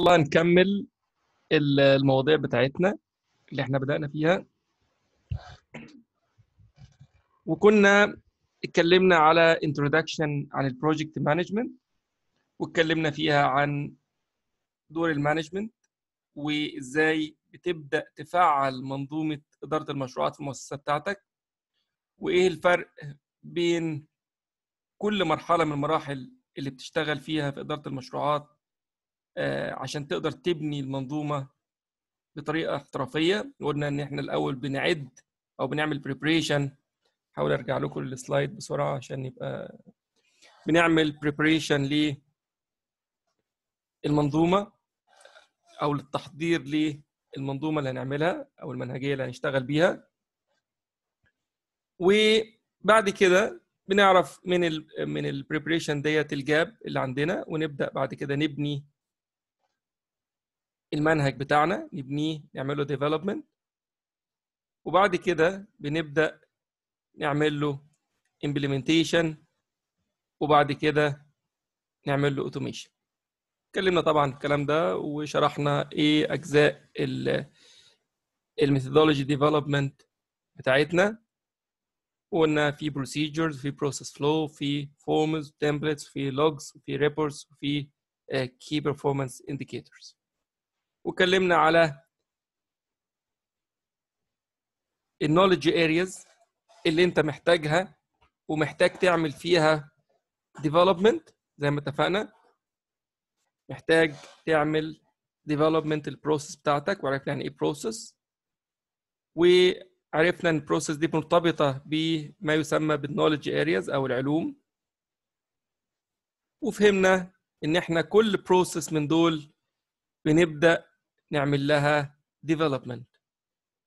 الله نكمل المواضيع بتاعتنا اللي احنا بدأنا فيها وكنا اتكلمنا على introduction عن البروجكت مانجمنت واتكلمنا فيها عن دور المانجمنت وازاي بتبدأ تفعل منظومة إدارة المشروعات في المؤسسة بتاعتك وايه الفرق بين كل مرحلة من المراحل اللي بتشتغل فيها في إدارة المشروعات آه، عشان تقدر تبني المنظومه بطريقه احترافيه قلنا ان احنا الاول بنعد او بنعمل بريبريشن حاول ارجع لكم للسلايد بسرعه عشان يبقى بنعمل بريبريشن للمنظومه او للتحضير للمنظومه اللي هنعملها او المنهجيه اللي هنشتغل بيها وبعد كده بنعرف من ال من البريبريشن ديت الجاب اللي عندنا ونبدا بعد كده نبني المنهج بتاعنا نبنيه نعمله ديفلوبمنت وبعد كده بنبدا نعمل له امبلمنتيشن وبعد كده نعمل له اوتوميشن اتكلمنا طبعا الكلام ده وشرحنا ايه اجزاء الميثودولوجي ديفلوبمنت بتاعتنا وقلنا في بروسيجرز في بروسيس فلو في فورمز تمبلتس في لوجز في ريبورتس في كي بيرفورمانس انديكيتورز واتكلمنا على النولج ارياز اللي انت محتاجها ومحتاج تعمل فيها ديفلوبمنت زي ما اتفقنا محتاج تعمل ديفلوبمنت البروسيس بتاعتك وعرفنا يعني ايه بروسيس وعرفنا ان البروسيس دي مرتبطه بما يسمى بالنولج ارياز او العلوم وفهمنا ان احنا كل بروسيس من دول بنبدا نعمل لها ديفلوبمنت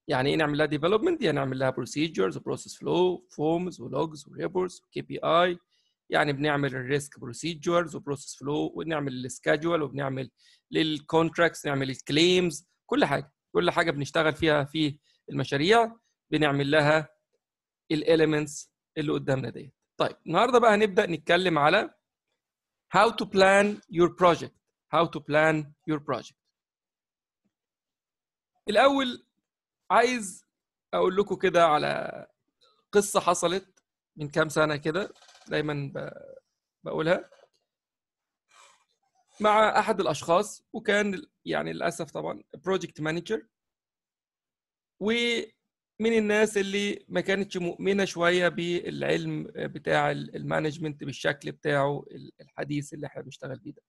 يعني ايه نعمل لها ديفلوبمنت يعني نعمل لها بروسيجرز وبروسيس فلو فورمز ولوجز وريبورتس وكي بي اي يعني بنعمل الريسك بروسيجرز وبروسيس فلو ونعمل السكادجول وبنعمل للكونتراكتس نعمل الكليمز كل حاجه كل حاجه بنشتغل فيها في المشاريع بنعمل لها الاليمنتس اللي قدامنا ديت طيب النهارده بقى هنبدا نتكلم على how to plan your project how to plan your project الاول عايز اقول لكم كده على قصه حصلت من كام سنه كده دايما بقولها مع احد الاشخاص وكان يعني للاسف طبعا بروجكت مانجر ومن الناس اللي ما كانتش مؤمنه شويه بالعلم بتاع المانجمنت بالشكل بتاعه الحديث اللي احنا بنشتغل بيه ده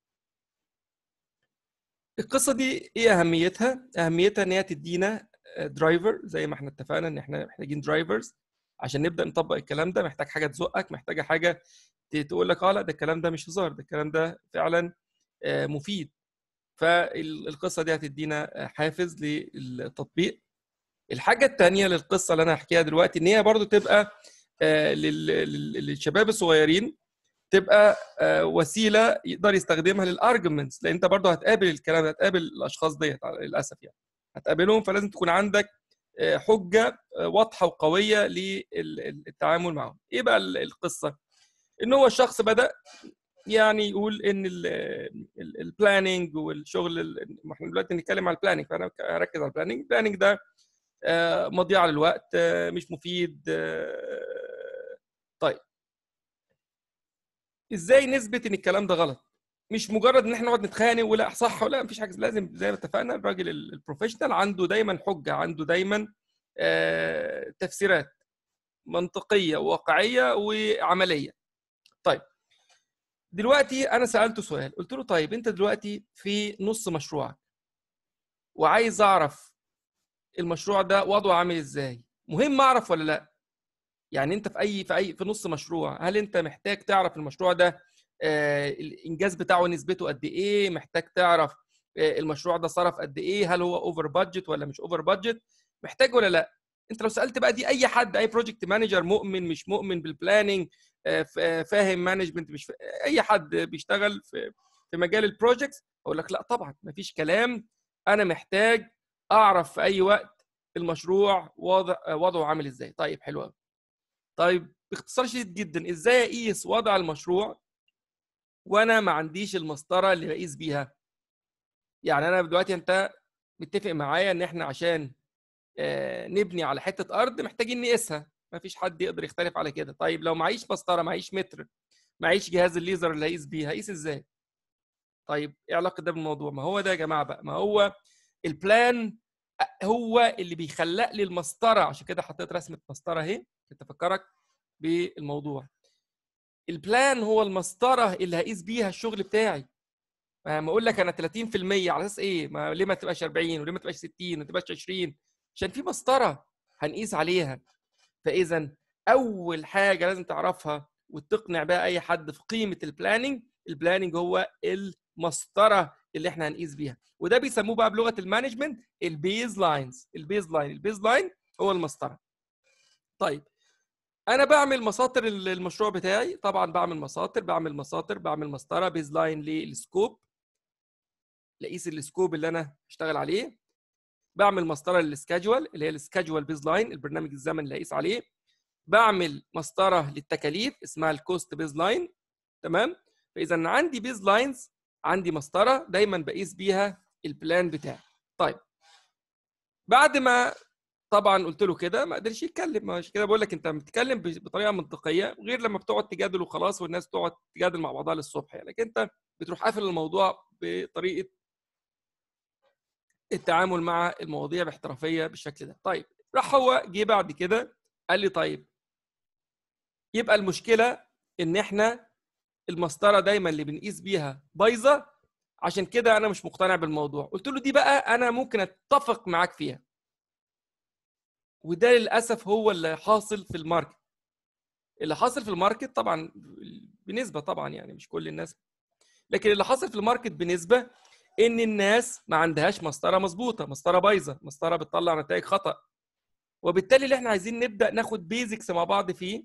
القصه دي ايه اهميتها اهميتها ان هي تدينا درايفر آه, زي ما احنا اتفقنا ان احنا محتاجين درايفرز عشان نبدا نطبق الكلام ده محتاج حاجه تزقك محتاجه حاجه تقول لك اه لا ده الكلام ده مش هزار ده الكلام ده فعلا آه، مفيد فالقصه دي هتدينا آه، حافز للتطبيق الحاجه الثانيه للقصه اللي انا هحكيها دلوقتي ان هي برضو تبقى للشباب الصغيرين تبقى آه، وسيله يقدر يستخدمها للارجمنتس لان انت برضه هتقابل الكلام ده هتقابل الاشخاص ديت للاسف يعني هتقابلهم فلازم تكون عندك آه، حجه آه، واضحه وقويه للتعامل معهم ايه بقى القصه ان هو الشخص بدا يعني يقول ان البلاننج والشغل احنا دلوقتي بنتكلم على البلاننج فانا هركز على البلاننج البلاننج ده مضيعه للوقت مش مفيد ازاي نثبت ان الكلام ده غلط مش مجرد ان احنا نقعد نتخانق ولا صح ولا مفيش حاجه لازم زي ما اتفقنا الراجل البروفيشنال عنده دايما حجه عنده دايما آه، تفسيرات منطقيه واقعيه وعمليه طيب دلوقتي انا سالته سؤال قلت له طيب انت دلوقتي في نص مشروعك وعايز اعرف المشروع ده وضعه عامل ازاي مهم اعرف ولا لا يعني انت في اي في اي في نص مشروع هل انت محتاج تعرف المشروع ده آه، الانجاز بتاعه نسبته قد ايه محتاج تعرف آه، المشروع ده صرف قد ايه هل هو اوفر بادجت ولا مش اوفر بادجت محتاج ولا لا انت لو سالت بقى دي اي حد اي بروجكت مانجر مؤمن مش مؤمن بالبلاننج آه، فاهم مانجمنت مش اي حد بيشتغل في في مجال البروجكتس اقول لك لا طبعا مفيش كلام انا محتاج اعرف في اي وقت المشروع وضع وضعه عامل ازاي طيب حلو قوي طيب باختصار شديد جدا ازاي اقيس وضع المشروع وانا ما عنديش المسطره اللي بقيس بيها يعني انا دلوقتي انت متفق معايا ان احنا عشان آه، نبني على حته ارض محتاجين نقيسها ما فيش حد يقدر يختلف على كده طيب لو معيش مسطره معيش متر معيش جهاز الليزر اللي هقيس بيه هقيس ازاي طيب ايه علاقه ده بالموضوع ما هو ده يا جماعه بقى ما هو البلان هو اللي بيخلق لي المسطره عشان كده حطيت رسمه مسطره اهي كنت افكرك بالموضوع البلان هو المسطره اللي هقيس بيها الشغل بتاعي ما اقول لك انا 30% على اساس ايه ما ليه ما تبقاش 40 وليه ما تبقاش 60 ما تبقاش 20 عشان في مسطره هنقيس عليها فاذا اول حاجه لازم تعرفها وتقنع بقى اي حد في قيمه البلاننج البلاننج هو المسطره اللي احنا هنقيس بيها وده بيسموه بقى بلغه المانجمنت البيز لاينز البيز لاين البيز لاين هو المسطره طيب انا بعمل مساطر المشروع بتاعي طبعا بعمل مساطر بعمل مساطر بعمل مسطره بيز لاين للسكوب لقيس السكوب اللي انا اشتغل عليه بعمل مسطره للسكادجوال اللي هي السكادجوال بيز لاين البرنامج الزمن اللي هقيس عليه بعمل مسطره للتكاليف اسمها الكوست بيز لاين تمام فاذا عندي بيز لاينز عندي مسطره دايما بقيس بيها البلان بتاعي طيب بعد ما طبعا قلت له كده ما قدرش يتكلم مش كده بقول لك انت بتتكلم بطريقه منطقيه غير لما بتقعد تجادل وخلاص والناس تقعد تجادل مع بعضها للصبح يعني لكن انت بتروح قافل الموضوع بطريقه التعامل مع المواضيع باحترافيه بالشكل ده طيب راح هو جه بعد كده قال لي طيب يبقى المشكله ان احنا المسطره دايما اللي بنقيس بيها بايظه عشان كده انا مش مقتنع بالموضوع قلت له دي بقى انا ممكن اتفق معاك فيها وده للاسف هو اللي حاصل في الماركت اللي حاصل في الماركت طبعا بنسبه طبعا يعني مش كل الناس لكن اللي حاصل في الماركت بنسبه ان الناس ما عندهاش مسطره مظبوطه مسطره بايظه مسطره بتطلع نتائج خطا وبالتالي اللي احنا عايزين نبدا ناخد بيزكس مع بعض فيه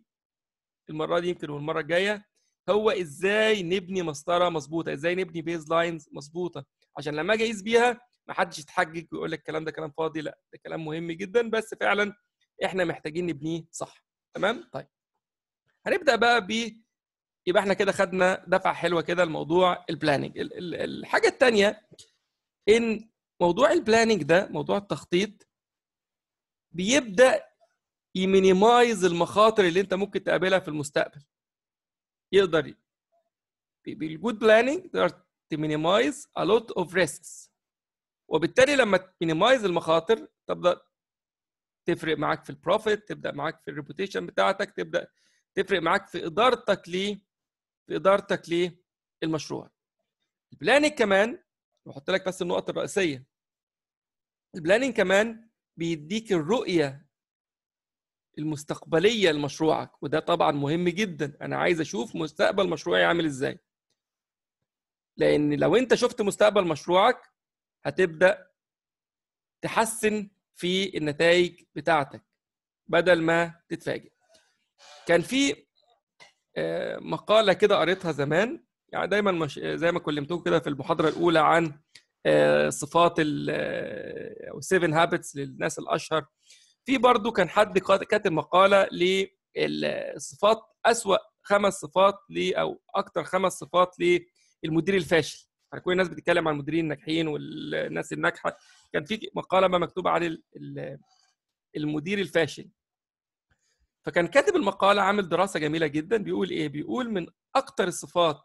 المره دي يمكن والمره الجايه هو ازاي نبني مسطره مظبوطه ازاي نبني بيز لاينز مظبوطه عشان لما اجي اقيس بيها ما حدش يتحجج ويقول لك الكلام ده كلام فاضي لا ده كلام مهم جدا بس فعلا احنا محتاجين نبنيه صح تمام طيب هنبدا بقى ب يبقى احنا كده خدنا دفعه حلوه كده الموضوع البلاننج الحاجه الثانيه ان موضوع البلاننج ده موضوع التخطيط بيبدا يمينيمايز المخاطر اللي انت ممكن تقابلها في المستقبل يقدر بالجود بلاننج تقدر تمينيمايز ا لوت اوف ريسكس وبالتالي لما تمينيمايز المخاطر تبدا تفرق معاك في البروفيت تبدا معاك في الريبوتيشن بتاعتك تبدا تفرق معاك في ادارتك ل في ادارتك للمشروع البلاننج كمان بحط لك بس النقط الرئيسيه البلاننج كمان بيديك الرؤيه المستقبليه لمشروعك وده طبعا مهم جدا انا عايز اشوف مستقبل مشروعي عامل ازاي لان لو انت شفت مستقبل مشروعك هتبدا تحسن في النتائج بتاعتك بدل ما تتفاجئ كان في آه، مقاله كده قريتها زمان يعني دايما مش آه، زي ما كلمتكم كده في المحاضره الاولى عن آه، صفات ال 7 هابتس للناس الاشهر في برضو كان حد كاتب مقاله للصفات اسوا خمس صفات لي او اكتر خمس صفات للمدير الفاشل احنا يعني كل الناس بتتكلم عن المديرين الناجحين والناس الناجحه كان في مقاله ما مكتوبه عن المدير الفاشل فكان كاتب المقاله عامل دراسه جميله جدا بيقول ايه بيقول من اكتر الصفات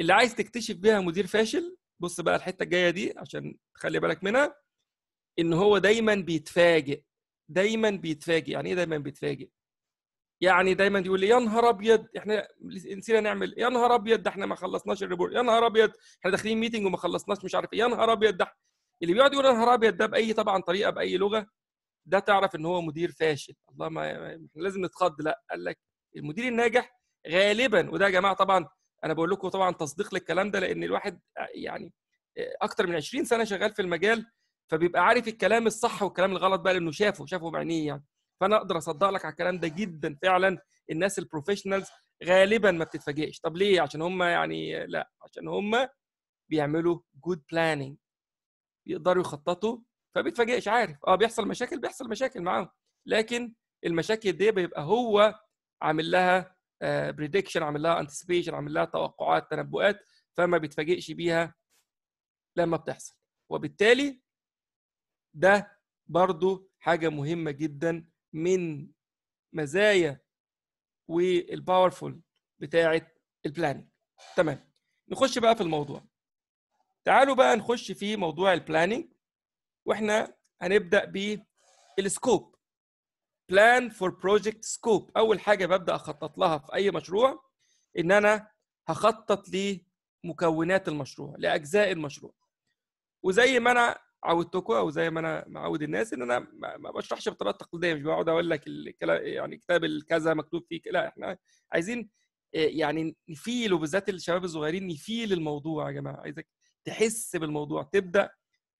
اللي عايز تكتشف بيها مدير فاشل بص بقى الحته الجايه دي عشان تخلي بالك منها ان هو دايما بيتفاجئ دايما بيتفاجئ يعني ايه دايما بيتفاجئ يعني دايما يقول لي يا نهار ابيض احنا نسينا نعمل يا نهار ابيض ده احنا ما خلصناش الريبورت يا نهار ابيض احنا داخلين ميتنج وما خلصناش مش عارف ايه يا نهار ابيض ده اللي بيقعد يقول يا نهار ابيض ده باي طبعا طريقه باي لغه ده تعرف ان هو مدير فاشل الله ما لازم نتخض لا قال لك المدير الناجح غالبا وده يا جماعه طبعا انا بقول لكم طبعا تصديق للكلام ده لان الواحد يعني اكتر من 20 سنه شغال في المجال فبيبقى عارف الكلام الصح والكلام الغلط بقى لانه شافه شافه بعينيه يعني فانا اقدر اصدق لك على الكلام ده جدا فعلا الناس البروفيشنالز غالبا ما بتتفاجئش طب ليه عشان هم يعني لا عشان هم بيعملوا جود بلاننج بيقدروا يخططوا فبيتفاجئش عارف اه بيحصل مشاكل بيحصل مشاكل معاهم لكن المشاكل دي بيبقى هو عامل لها بريدكشن آه، عامل لها انتسبيشن عامل لها توقعات تنبؤات فما بيتفاجئش بيها لما بتحصل وبالتالي ده برضو حاجه مهمه جدا من مزايا والباورفول بتاعه البلاننج تمام نخش بقى في الموضوع تعالوا بقى نخش في موضوع البلاننج واحنا هنبدا بالسكوب بلان فور بروجكت سكوب اول حاجه ببدا اخطط لها في اي مشروع ان انا هخطط لمكونات المشروع لاجزاء المشروع وزي ما انا عودتكم او زي ما انا معود الناس ان انا ما بشرحش بطريقه تقليديه مش بقعد اقول لك الكلام يعني كتاب الكذا مكتوب فيه لا احنا عايزين آه، يعني نفيل وبالذات الشباب الصغيرين نفيل الموضوع يا جماعه عايزك تحس بالموضوع تبدا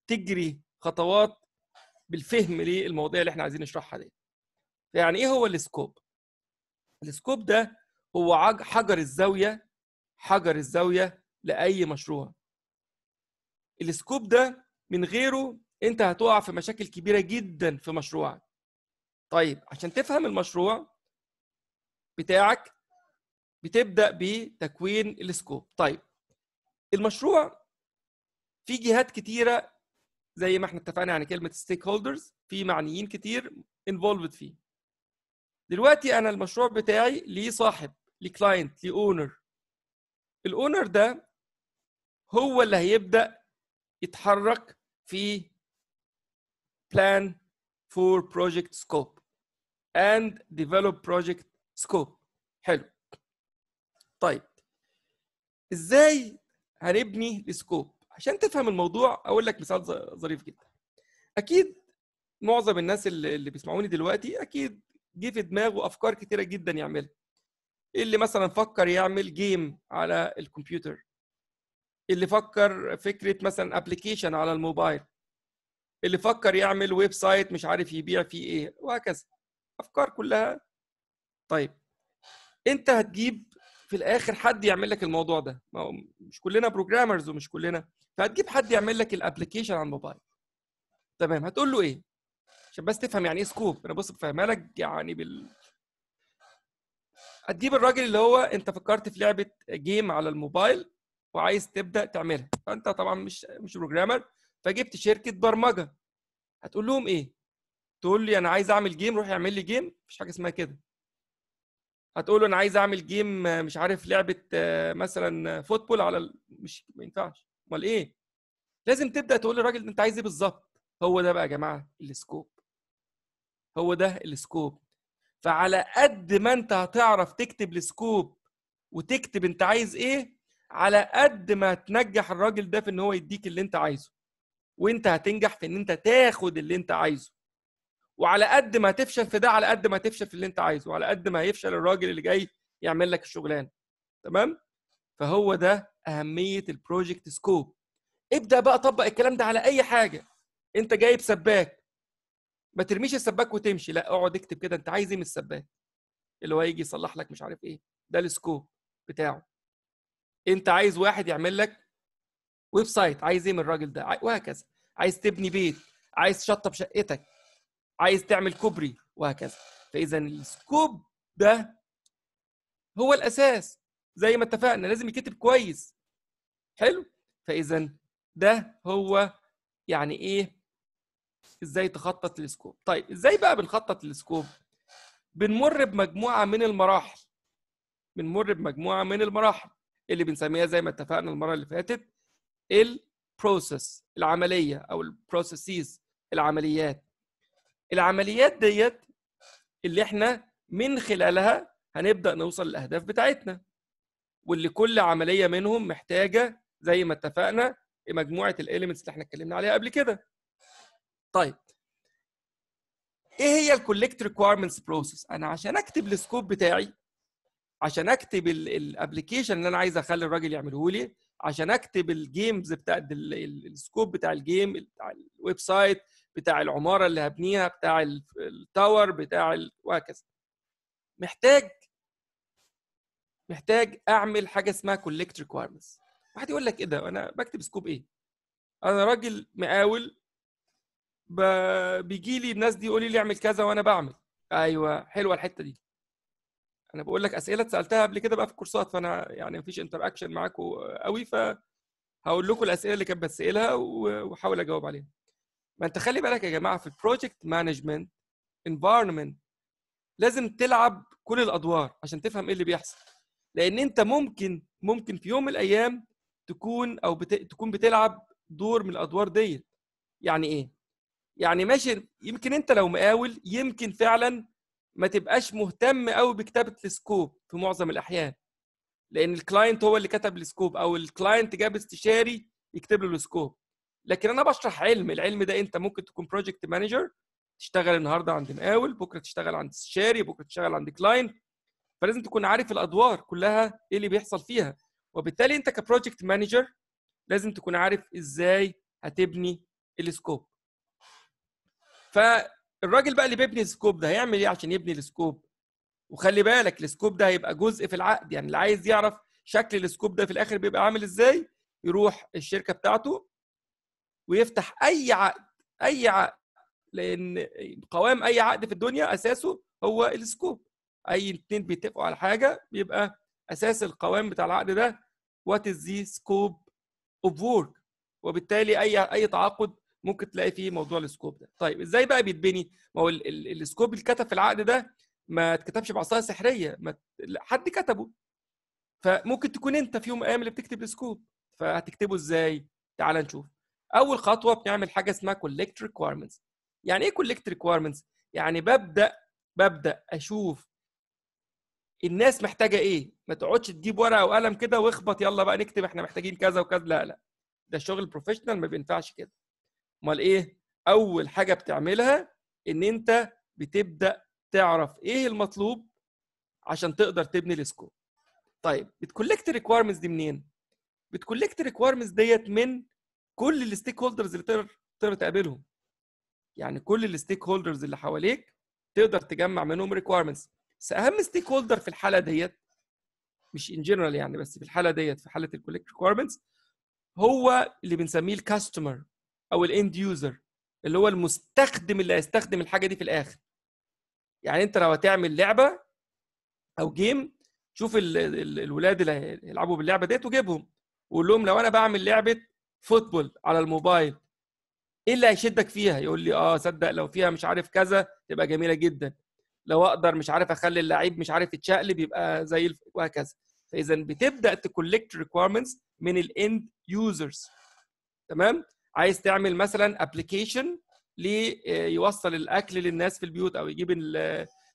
تجري خطوات بالفهم للمواضيع اللي احنا عايزين نشرحها دي يعني ايه هو السكوب السكوب ده هو حجر الزاويه حجر الزاويه لاي مشروع السكوب ده من غيره انت هتقع في مشاكل كبيره جدا في مشروعك طيب عشان تفهم المشروع بتاعك بتبدا بتكوين السكوب طيب المشروع في جهات كتيره زي ما احنا اتفقنا عن كلمه ستيك هولدرز في معنيين كتير انفولفد فيه دلوقتي انا المشروع بتاعي ليه صاحب ليه كلاينت ليه اونر الاونر ده هو اللي هيبدا يتحرك في plan for project scope and develop project scope حلو طيب ازاي هنبني السكوب عشان تفهم الموضوع اقول لك مثال ظريف جدا اكيد معظم الناس اللي بيسمعوني دلوقتي اكيد جه في دماغه افكار كتيره جدا يعملها اللي مثلا فكر يعمل جيم على الكمبيوتر اللي فكر فكره مثلا ابلكيشن على الموبايل اللي فكر يعمل ويب سايت مش عارف يبيع فيه ايه وهكذا افكار كلها طيب انت هتجيب في الاخر حد يعمل لك الموضوع ده ما هو مش كلنا بروجرامرز ومش كلنا فهتجيب حد يعمل لك الابلكيشن على الموبايل تمام هتقول له ايه عشان بس تفهم يعني ايه سكوب انا بص بفهمها لك يعني بال هتجيب الراجل اللي هو انت فكرت في لعبه جيم على الموبايل وعايز تبدا تعملها فانت طبعا مش مش بروجرامر فجبت شركه برمجه هتقول لهم ايه تقول لي انا عايز اعمل جيم روح اعمل لي جيم مفيش حاجه اسمها كده هتقول له انا عايز اعمل جيم مش عارف لعبه مثلا فوتبول على مش ما ينفعش امال ايه لازم تبدا تقول للراجل انت عايز ايه بالظبط هو ده بقى يا جماعه السكوب هو ده السكوب فعلى قد ما انت هتعرف تكتب السكوب وتكتب انت عايز ايه على قد ما تنجح الراجل ده في ان هو يديك اللي انت عايزه وانت هتنجح في ان انت تاخد اللي انت عايزه وعلى قد ما تفشل في ده على قد ما تفشل في اللي انت عايزه وعلى قد ما هيفشل الراجل اللي جاي يعمل لك الشغلانه تمام فهو ده اهميه البروجكت سكوب ابدا بقى طبق الكلام ده على اي حاجه انت جايب سباك ما ترميش السباك وتمشي لا اقعد اكتب كده انت عايز ايه من السباك اللي هو يجي يصلح لك مش عارف ايه ده السكوب بتاعه انت عايز واحد يعمل لك ويب سايت عايز ايه من الراجل ده وهكذا عايز تبني بيت عايز تشطب شقتك عايز تعمل كوبري وهكذا فاذا السكوب ده هو الاساس زي ما اتفقنا لازم يكتب كويس حلو فاذا ده هو يعني ايه ازاي تخطط للسكوب طيب ازاي بقى بنخطط للسكوب بنمر بمجموعه من المراحل بنمر بمجموعه من المراحل اللي بنسميها زي ما اتفقنا المره اللي فاتت البروسيس العمليه او البروسيسز العمليات العمليات ديت اللي احنا من خلالها هنبدا نوصل للاهداف بتاعتنا واللي كل عمليه منهم محتاجه زي ما اتفقنا مجموعه الاليمنتس اللي احنا اتكلمنا عليها قبل كده طيب ايه هي الكوليكت ريكويرمنتس بروسيس انا عشان اكتب السكوب بتاعي عشان اكتب الابلكيشن اللي انا عايز اخلي الراجل يعمله لي عشان اكتب الجيمز بتاع السكوب بتاع الجيم بتاع الويب سايت بتاع العماره اللي هبنيها بتاع التاور بتاع وهكذا محتاج محتاج اعمل حاجه اسمها كولكت ريكويرمنتس واحد يقول لك ايه ده انا بكتب سكوب ايه انا راجل مقاول بيجي لي الناس دي يقول لي اعمل كذا وانا بعمل ايوه حلوه الحته دي انا بقول لك اسئله سالتها قبل كده بقى في الكورسات فانا يعني مفيش انتر اكشن معاكم قوي هقول لكم الاسئله اللي كانت بتسالها واحاول اجاوب عليها ما انت خلي بالك يا جماعه في البروجكت مانجمنت انفايرمنت لازم تلعب كل الادوار عشان تفهم ايه اللي بيحصل لان انت ممكن ممكن في يوم من الايام تكون او بت... تكون بتلعب دور من الادوار ديت يعني ايه يعني ماشي يمكن انت لو مقاول يمكن فعلا ما تبقاش مهتم قوي بكتابه السكوب في معظم الاحيان لان الكلاينت هو اللي كتب السكوب او الكلاينت جاب استشاري يكتب له السكوب لكن انا بشرح علم العلم ده انت ممكن تكون بروجكت مانجر تشتغل النهارده عند مقاول بكره تشتغل عند استشاري بكره تشتغل عند كلاينت فلازم تكون عارف الادوار كلها ايه اللي بيحصل فيها وبالتالي انت كبروجكت مانجر لازم تكون عارف ازاي هتبني السكوب ف الراجل بقى اللي بيبني السكوب ده هيعمل ايه عشان يبني السكوب وخلي بالك السكوب ده هيبقى جزء في العقد يعني اللي عايز يعرف شكل السكوب ده في الاخر بيبقى عامل ازاي يروح الشركه بتاعته ويفتح اي عقد اي عقد لان قوام اي عقد في الدنيا اساسه هو السكوب اي اتنين بيتفقوا على حاجه بيبقى اساس القوام بتاع العقد ده وات از ذا سكوب اوف وورك وبالتالي اي اي تعاقد ممكن تلاقي فيه موضوع السكوب ده طيب ازاي بقى بيتبني ما هو السكوب اللي كتب في العقد ده ما اتكتبش بعصايه سحريه ما حد كتبه فممكن تكون انت في يوم من الايام اللي بتكتب السكوب فهتكتبه ازاي تعال نشوف اول خطوه بنعمل حاجه اسمها كولكت ريكويرمنتس يعني ايه كولكت ريكويرمنتس يعني ببدا ببدا اشوف الناس محتاجه ايه ما تقعدش تجيب ورقه وقلم كده واخبط يلا بقى نكتب احنا محتاجين كذا وكذا لا لا ده الشغل بروفيشنال ما بينفعش كده امال ايه اول حاجه بتعملها ان انت بتبدا تعرف ايه المطلوب عشان تقدر تبني السكوب طيب بتكولكت ريكويرمنتس دي منين بتكولكت ريكويرمنتس ديت من كل الستيك هولدرز اللي تقدر تقدر تقابلهم يعني كل الستيك هولدرز اللي حواليك تقدر تجمع منهم ريكويرمنتس بس اهم ستيك هولدر في الحاله ديت مش ان جنرال يعني بس في الحاله ديت في حاله الكولكت ريكويرمنتس هو اللي بنسميه الكاستمر او الاند يوزر اللي هو المستخدم اللي هيستخدم الحاجه دي في الاخر يعني انت لو هتعمل لعبه او جيم شوف الولاد اللي هيلعبوا باللعبه ديت وجيبهم وقول لهم لو انا بعمل لعبه فوتبول على الموبايل ايه اللي هيشدك فيها يقول لي اه صدق لو فيها مش عارف كذا تبقى جميله جدا لو اقدر مش عارف اخلي اللعيب مش عارف يتشقلب يبقى زي الف... وهكذا فاذا بتبدا تكولكت ريكويرمنتس من الاند يوزرز تمام عايز تعمل مثلا ابلكيشن ليوصل آه، الاكل للناس في البيوت او يجيب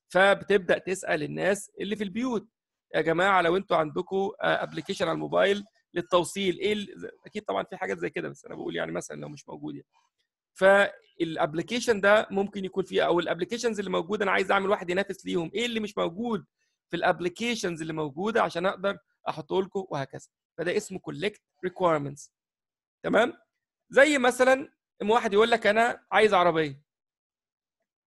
فبتبدا تسال الناس اللي في البيوت يا جماعه لو انتوا عندكم ابلكيشن آه، على الموبايل للتوصيل ايه اكيد طبعا في حاجات زي كده بس انا بقول يعني مثلا لو مش موجود يعني فالابلكيشن ده ممكن يكون فيه او الابلكيشنز اللي موجوده انا عايز اعمل واحد ينافس ليهم ايه اللي مش موجود في الابلكيشنز اللي موجوده عشان اقدر احطه لكم وهكذا فده اسمه كولكت ريكويرمنتس تمام زي مثلا ام واحد يقول لك انا عايز عربيه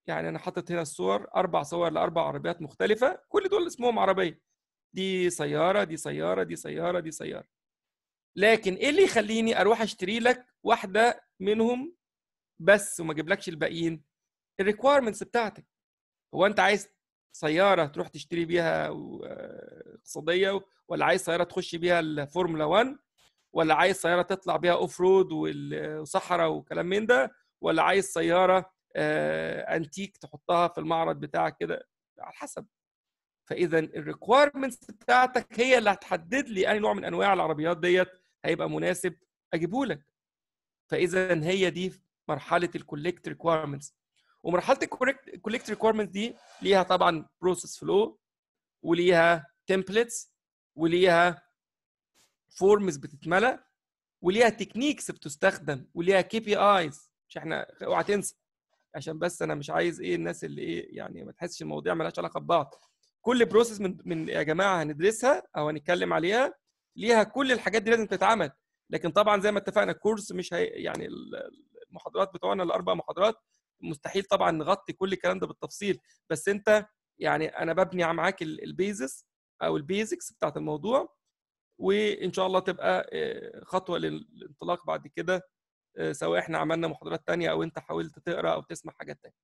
يعني انا حاطط هنا الصور اربع صور لاربع عربيات مختلفه كل دول اسمهم عربيه دي سياره دي سياره دي سياره دي سياره لكن ايه اللي يخليني اروح اشتري لك واحده منهم بس وما اجيبلكش الباقيين الريكويرمنتس بتاعتك هو انت عايز سياره تروح تشتري بيها آه، اقتصاديه ولا عايز سياره تخش بيها الفورمولا 1 ولا عايز سياره تطلع بيها اوف رود وصحراء وكلام من ده ولا عايز سياره آه، انتيك تحطها في المعرض بتاعك كده على حسب فاذا الريكويرمنتس بتاعتك هي اللي هتحدد لي اي نوع من انواع العربيات ديت هيبقى مناسب اجيبه لك فاذا هي دي مرحله الكوليكت ريكويرمنتس ومرحله الكوليكت ريكوايرمنتس دي ليها طبعا بروسيس فلو وليها تمبلتس وليها فورمز بتتملى وليها تكنيكس بتستخدم وليها كي بي ايز مش احنا اوعى تنسى عشان بس انا مش عايز ايه الناس اللي ايه يعني ما تحسش المواضيع مالهاش علاقه ببعض كل بروسيس من من يا جماعه هندرسها او هنتكلم عليها ليها كل الحاجات دي لازم تتعمل لكن طبعا زي ما اتفقنا الكورس مش هي يعني المحاضرات بتوعنا الاربع محاضرات مستحيل طبعا نغطي كل الكلام ده بالتفصيل بس انت يعني انا ببني معاك البيزس او البيزكس بتاعت الموضوع وان شاء الله تبقى آه، خطوه للانطلاق بعد كده آه، سواء احنا عملنا محاضرات تانية او انت حاولت تقرا او تسمع حاجات تانية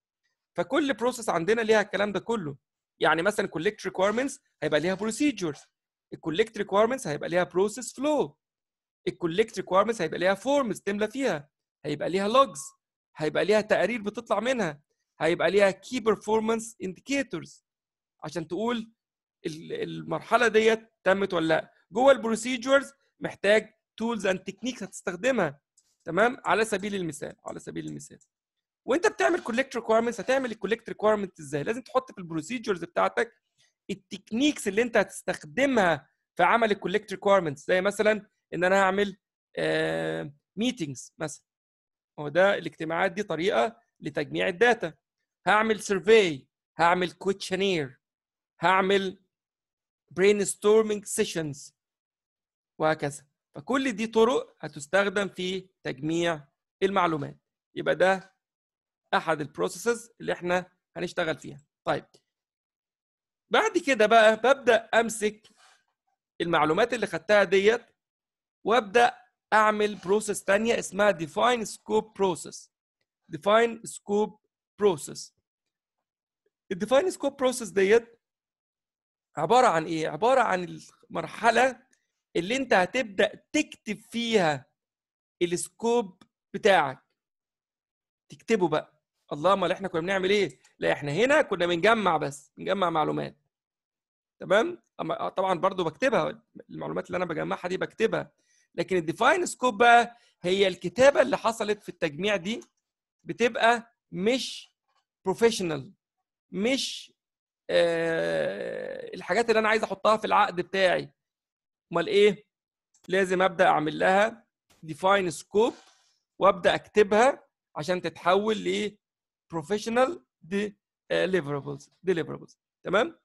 فكل بروسيس عندنا ليها الكلام ده كله يعني مثلا كولكت ريكويرمنتس هيبقى ليها بروسيجرز الكولكت ريكويرمنتس هيبقى ليها بروسيس فلو الكولكت ريكويرمنتس هيبقى ليها فورمز تملى فيها هيبقى ليها لوجز هيبقى ليها تقارير بتطلع منها هيبقى ليها كي بيرفورمانس انديكيتورز عشان تقول المرحله ديت تمت ولا لا جوه البروسيجرز محتاج تولز اند تكنيكس هتستخدمها تمام على سبيل المثال على سبيل المثال وانت بتعمل كولكت ريكويرمنتس هتعمل الكولكت ريكويرمنت ازاي لازم تحط في البروسيجرز بتاعتك التكنيكس اللي انت هتستخدمها في عمل الكولكت ريكويرمنتس زي مثلا ان انا هعمل ميتنجز آه، uh, مثلا هو ده الاجتماعات دي طريقه لتجميع الداتا هعمل سيرفي هعمل كويتشنير هعمل برين ستورمينج سيشنز وهكذا فكل دي طرق هتستخدم في تجميع المعلومات يبقى ده احد البروسيسز اللي احنا هنشتغل فيها طيب بعد كده بقى ببدا امسك المعلومات اللي خدتها ديت وابدا اعمل بروسيس ثانيه اسمها ديفاين سكوب بروسيس ديفاين سكوب بروسيس الديفاين سكوب بروسيس ديت عباره عن ايه عباره عن المرحله اللي انت هتبدا تكتب فيها السكوب بتاعك تكتبه بقى الله ما احنا كنا بنعمل ايه لا احنا هنا كنا بنجمع بس بنجمع معلومات تمام أما آه طبعا برضو بكتبها المعلومات اللي انا بجمعها دي بكتبها لكن الديفاين سكوب بقى هي الكتابه اللي حصلت في التجميع دي بتبقى مش بروفيشنال مش آه، الحاجات اللي انا عايز احطها في العقد بتاعي امال ايه لازم ابدا اعمل لها ديفاين سكوب وابدا اكتبها عشان تتحول ل بروفيشنال ديليفربلز ديليفربلز تمام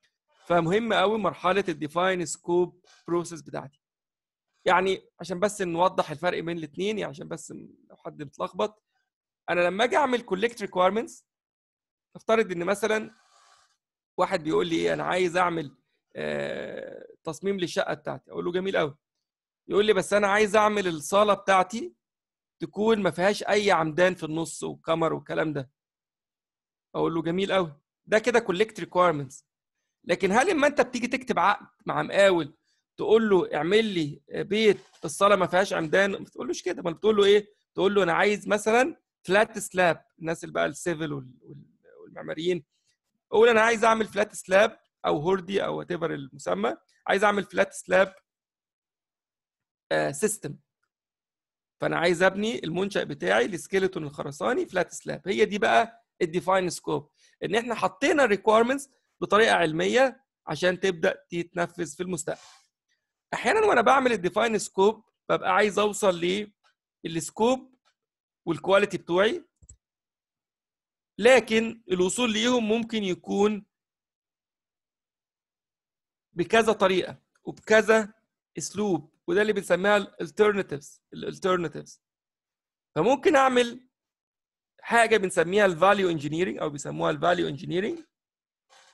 فمهم قوي مرحله الديفاين سكوب بروسيس بتاعتي يعني عشان بس نوضح الفرق بين الاثنين يعني عشان بس لو حد متلخبط انا لما اجي اعمل كولكت ريكويرمنتس افترض ان مثلا واحد بيقول لي ايه انا عايز اعمل آه، تصميم للشقه بتاعتي اقول له جميل قوي يقول لي بس انا عايز اعمل الصاله بتاعتي تكون ما فيهاش اي عمدان في النص وكمر والكلام ده اقول له جميل قوي ده كده كولكت ريكويرمنتس لكن هل لما انت بتيجي تكتب عقد مع مقاول تقول له اعمل لي آه، بيت الصاله ما فيهاش عمدان ما تقولوش كده ما بتقول له ايه تقول له انا عايز مثلا فلات سلاب الناس اللي بقى السيفل والمعماريين اقول انا عايز اعمل فلات سلاب او هوردي او وات ايفر المسمى عايز اعمل فلات سلاب سيستم فانا عايز ابني المنشا بتاعي لسكيلتون الخرساني فلات سلاب هي دي بقى الديفاين سكوب ان احنا حطينا الريكويرمنتس بطريقه علميه عشان تبدا تتنفذ في المستقبل احيانا وانا بعمل الديفاين سكوب ببقى عايز اوصل للسكوب والكواليتي بتوعي لكن الوصول ليهم ممكن يكون بكذا طريقه وبكذا اسلوب وده اللي بنسميها الالترناتيفز الالترناتيفز فممكن اعمل حاجه بنسميها الفاليو انجينيرنج او بيسموها الفاليو انجينيرنج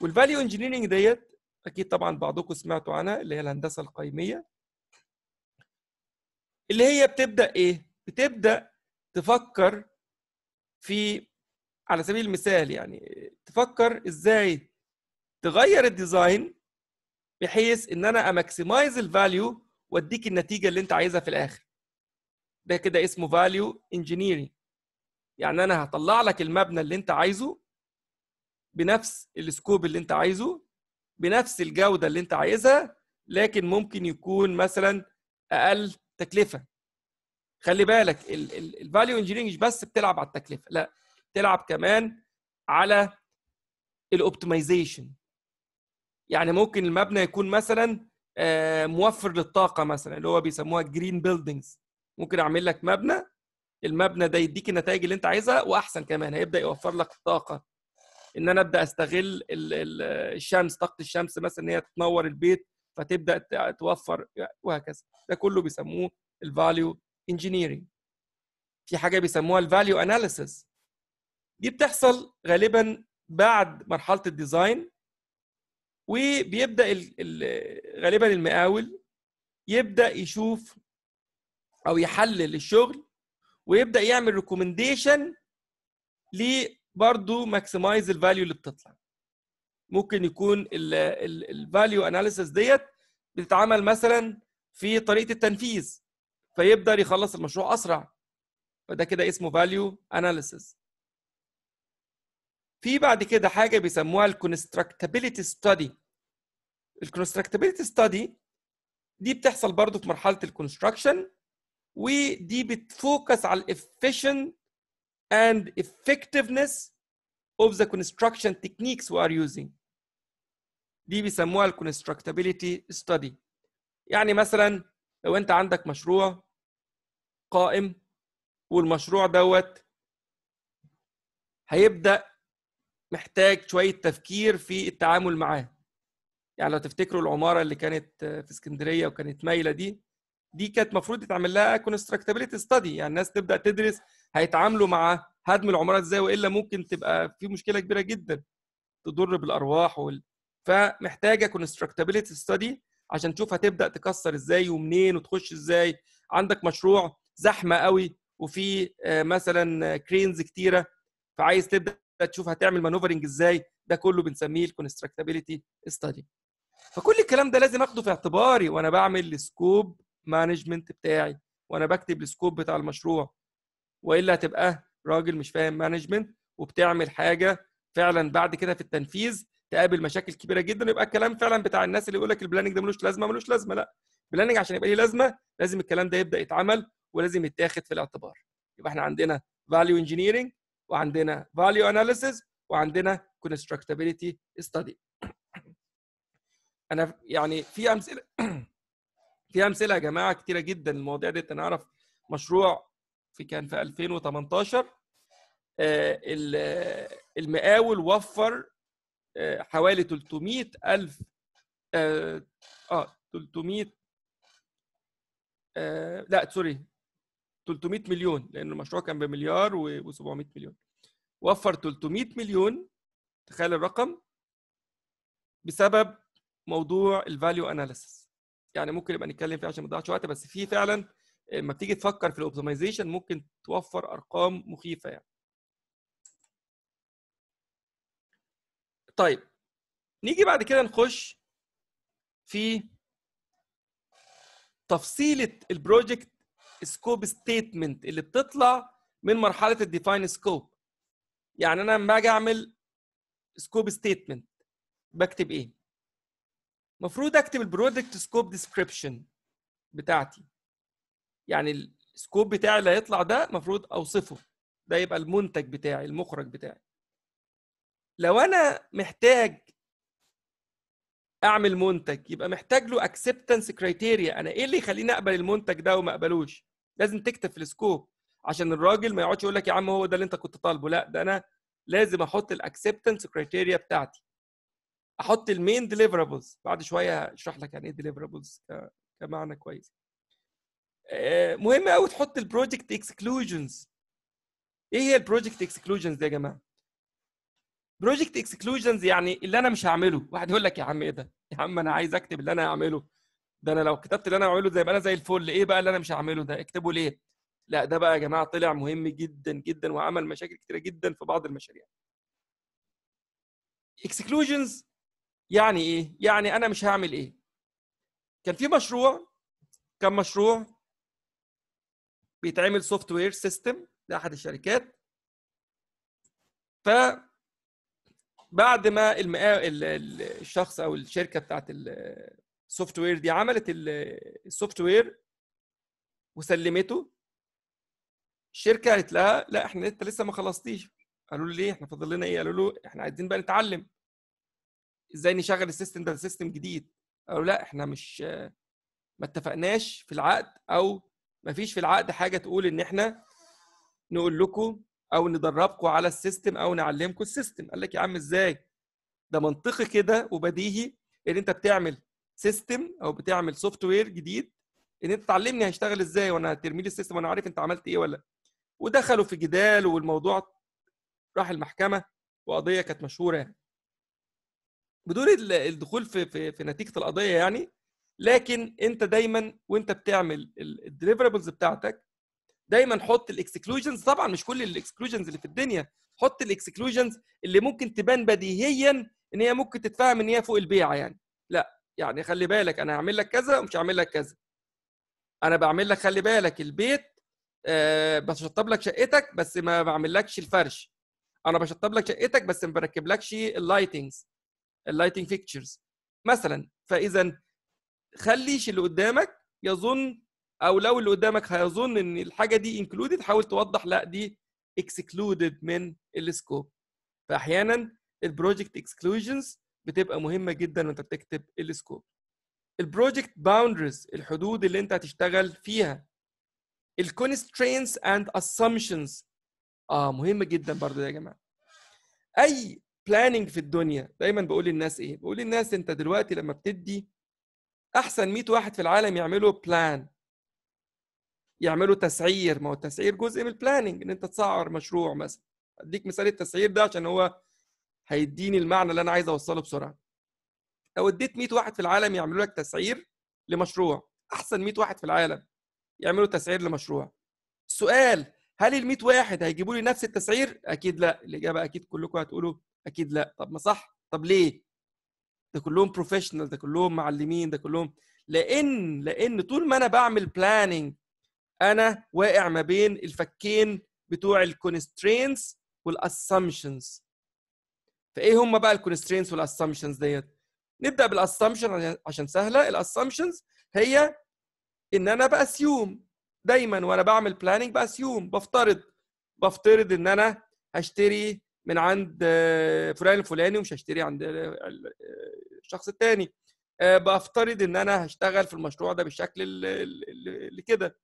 والفاليو انجينيرنج ديت اكيد طبعا بعضكم سمعتوا عنها اللي هي الهندسه القيميه اللي هي بتبدا ايه بتبدا تفكر في على سبيل المثال يعني تفكر ازاي تغير الديزاين بحيث ان انا اماكسمايز الفاليو واديك النتيجه اللي انت عايزها في الاخر ده كده اسمه فاليو انجينيرنج يعني انا هطلع لك المبنى اللي انت عايزه بنفس السكوب اللي انت عايزه بنفس الجوده اللي انت عايزها لكن ممكن يكون مثلا اقل تكلفه خلي بالك الفاليو انجينيرنج مش بس بتلعب على التكلفه لا بتلعب كمان على الاوبتمايزيشن يعني ممكن المبنى يكون مثلا آه، موفر للطاقه مثلا اللي هو بيسموها جرين بيلدينجز ممكن اعمل لك مبنى المبنى ده يديك النتائج اللي انت عايزها واحسن كمان هيبدا يوفر لك طاقه ان انا ابدا استغل الشمس طاقه الشمس مثلا ان هي تنور البيت فتبدا توفر وهكذا ده كله بيسموه الفاليو انجينيرنج في حاجه بيسموها الفاليو اناليسيس دي بتحصل غالبا بعد مرحله الديزاين وبيبدا الـ الـ غالبا المقاول يبدا يشوف او يحلل الشغل ويبدا يعمل ريكومنديشن لبرضه ماكسمايز الفاليو اللي بتطلع ممكن يكون الفاليو اناليسيس ديت بتتعمل مثلا في طريقه التنفيذ فيقدر يخلص المشروع اسرع فده كده اسمه فاليو اناليسيس في بعد كده حاجه بيسموها الـ Constructability Study. الـ Constructability Study دي بتحصل برضو في مرحله الـ Construction ودي بتفوكس على Efficient and effectiveness of the construction techniques we are using. دي بيسموها الـ Constructability Study. يعني مثلا لو انت عندك مشروع قائم والمشروع دوت هيبدا محتاج شويه تفكير في التعامل معاه يعني لو تفتكروا العماره اللي كانت في اسكندريه وكانت مايله دي دي كانت المفروض تتعمل لها كونستراكتابيلتي ستادي يعني الناس تبدا تدرس هيتعاملوا مع هدم العمارات ازاي والا ممكن تبقى في مشكله كبيره جدا تضر بالارواح وال... فمحتاجه كونستراكتابيلتي ستادي عشان تشوف هتبدا تكسر ازاي ومنين وتخش ازاي عندك مشروع زحمه قوي وفي آه، مثلا كرينز آه، كتيره فعايز تبدا تشوف هتعمل مانوفرنج ازاي ده كله بنسميه الكونستراكتابيلتي ستادي فكل الكلام ده لازم اخده في اعتباري وانا بعمل السكوب مانجمنت بتاعي وانا بكتب السكوب بتاع المشروع والا هتبقى راجل مش فاهم مانجمنت وبتعمل حاجه فعلا بعد كده في التنفيذ تقابل مشاكل كبيره جدا يبقى الكلام فعلا بتاع الناس اللي يقول لك البلاننج ده ملوش لازمه ملوش لازمه لا البلاننج عشان يبقى ليه لازمه لازم الكلام ده يبدا يتعمل ولازم يتاخد في الاعتبار يبقى احنا عندنا فاليو انجينيرنج وعندنا value analysis وعندنا constructability study انا يعني في امثله في امثله يا جماعه كتيره جدا المواضيع دي انا اعرف مشروع في كان في 2018 آه، المقاول وفر آه، حوالي 300 ألف اه 300 آه، لا سوري 300 مليون لان المشروع كان بمليار و700 مليون وفر 300 مليون تخيل الرقم بسبب موضوع الفاليو اناليسيس يعني ممكن يبقى نتكلم فيه عشان ما نضيعش وقت بس في فعلا آه، لما بتيجي تفكر في الاوبتمايزيشن ممكن توفر ارقام مخيفه يعني طيب نيجي بعد كده نخش في تفصيله البروجكت سكوب ستيتمنت اللي بتطلع من مرحله الديفاين سكوب يعني انا لما اجي اعمل سكوب ستيتمنت بكتب ايه المفروض اكتب البرودكت سكوب ديسكريبشن بتاعتي يعني السكوب بتاعي اللي هيطلع ده المفروض اوصفه ده يبقى المنتج بتاعي المخرج بتاعي لو انا محتاج اعمل منتج يبقى محتاج له اكسبتنس كرايتيريا انا ايه اللي يخليني اقبل المنتج ده وما اقبلوش لازم تكتب في السكوب عشان الراجل ما يقعدش يقول لك يا عم هو ده اللي انت كنت طالبه لا ده انا لازم احط الاكسبتنس كريتيريا بتاعتي احط المين ديليفرابلز بعد شويه اشرح لك يعني ايه ديليفرابلز كمعنى كويس آه، مهم قوي تحط البروجكت اكسكلوجنز ايه هي البروجكت اكسكلوجنز دي يا جماعه بروجكت اكسكلوجنز يعني اللي انا مش هعمله واحد يقول لك يا عم ايه ده يا عم انا عايز اكتب اللي انا هعمله ده انا لو كتبت اللي انا هعمله ده يبقى انا زي الفل ايه بقى اللي انا مش هعمله ده اكتبه ليه لا ده بقى يا جماعه طلع مهم جدا جدا وعمل مشاكل كتيره جدا في بعض المشاريع اكسكلوجنز يعني ايه يعني انا مش هعمل ايه كان في مشروع كان مشروع بيتعمل سوفت وير سيستم لاحد الشركات ف بعد ما الشخص او الشركه بتاعت السوفت وير دي عملت السوفت وير وسلمته الشركه قالت لها لا احنا انت لسه ما خلصتيش قالوا له ليه احنا فاضل لنا ايه قالوا له احنا عايزين بقى نتعلم ازاي نشغل السيستم ده سيستم جديد قالوا لا احنا مش ما اتفقناش في العقد او ما فيش في العقد حاجه تقول ان احنا نقول لكم او ندربكم على السيستم او نعلمكم السيستم قال لك يا عم ازاي ده منطقي كده وبديهي ان انت بتعمل سيستم او بتعمل سوفت وير جديد ان انت تعلمني هيشتغل ازاي وانا هترمي لي السيستم وانا عارف انت عملت ايه ولا ودخلوا في جدال والموضوع راح المحكمه وقضيه كانت مشهوره يعني بدون الدخول في في, في نتيجه القضيه يعني لكن انت دايما وانت بتعمل الدليفربلز بتاعتك دايما حط الاكسكلوجنز طبعا مش كل الاكسكلوجنز اللي في الدنيا حط الاكسكلوجنز اللي ممكن تبان بديهيا ان هي ممكن تتفهم ان هي فوق البيعه يعني لا يعني خلي بالك انا هعمل لك كذا ومش هعمل لك كذا انا بعمل لك خلي بالك البيت أه بشطب لك شقتك بس ما بعمل لكش الفرش انا بشطب لك شقتك بس ما بركبلكش اللايتنجز اللايتنج فيكتشرز مثلا فاذا خليش اللي قدامك يظن او لو اللي قدامك هيظن ان الحاجه دي انكلودد حاول توضح لا دي اكسكلودد من السكوب فاحيانا البروجكت اكسكلوجنز بتبقى مهمه جدا وانت بتكتب السكوب البروجكت باوندريز الحدود اللي انت هتشتغل فيها الكونسترينتس اند اسامبشنز اه مهمه جدا برضو يا جماعه اي بلاننج في الدنيا دايما بقول للناس ايه بقول للناس انت دلوقتي لما بتدي احسن 100 واحد في العالم يعملوا بلان يعملوا تسعير ما هو التسعير جزء من البلاننج ان انت تسعر مشروع مثلا اديك مثال التسعير ده عشان هو هيديني المعنى اللي انا عايز اوصله بسرعه لو اديت 100 واحد في العالم يعملوا لك تسعير لمشروع احسن 100 واحد في العالم يعملوا تسعير لمشروع سؤال هل ال 100 واحد هيجيبوا لي نفس التسعير اكيد لا الاجابه اكيد كلكم هتقولوا اكيد لا طب ما صح طب ليه ده كلهم بروفيشنال ده كلهم معلمين ده كلهم لان لان طول ما انا بعمل بلاننج انا واقع ما بين الفكين بتوع الكونسترينتس والاسامبشنز فايه هم بقى الكونسترينتس والاسامبشنز ديت نبدا بالاسامبشن عشان سهله الاسامبشنز هي ان انا باسيوم دايما وانا بعمل بلاننج باسيوم بفترض بفترض ان انا هشتري من عند آه، فلان الفلاني ومش هشتري عند الشخص الثاني آه، بفترض ان انا هشتغل في المشروع ده بالشكل اللي كده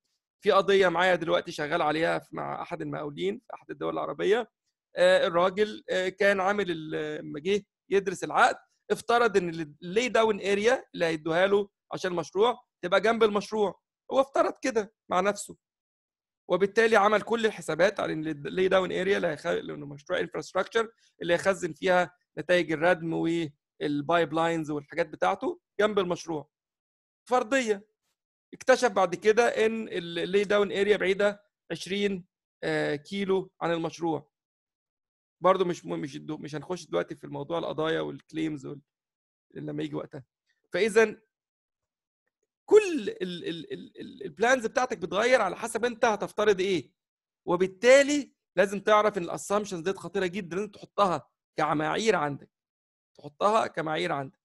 في قضيه معايا دلوقتي شغال عليها مع احد المقاولين في احد الدول العربيه آه، الراجل آه، كان عامل لما جه يدرس العقد افترض ان اللي داون اريا اللي هيدوها له عشان المشروع تبقى جنب المشروع هو افترض كده مع نفسه وبالتالي عمل كل الحسابات على ان اللي داون اريا اللي هيخ... مشروع انفراستراكشر اللي هيخزن فيها نتائج الردم والبايب لاينز والحاجات بتاعته جنب المشروع فرضيه اكتشف بعد كده ان اللي داون اريا بعيده 20 آه، كيلو عن المشروع برضو مش مش مش هنخش دلوقتي في الموضوع القضايا والكليمز وال... لما يجي وقتها فاذا كل البلانز بتاعتك بتتغير على حسب انت هتفترض ايه وبالتالي لازم تعرف ان الاسامبشنز ديت خطيره جدا لازم تحطها كمعايير عندك تحطها كمعايير عندك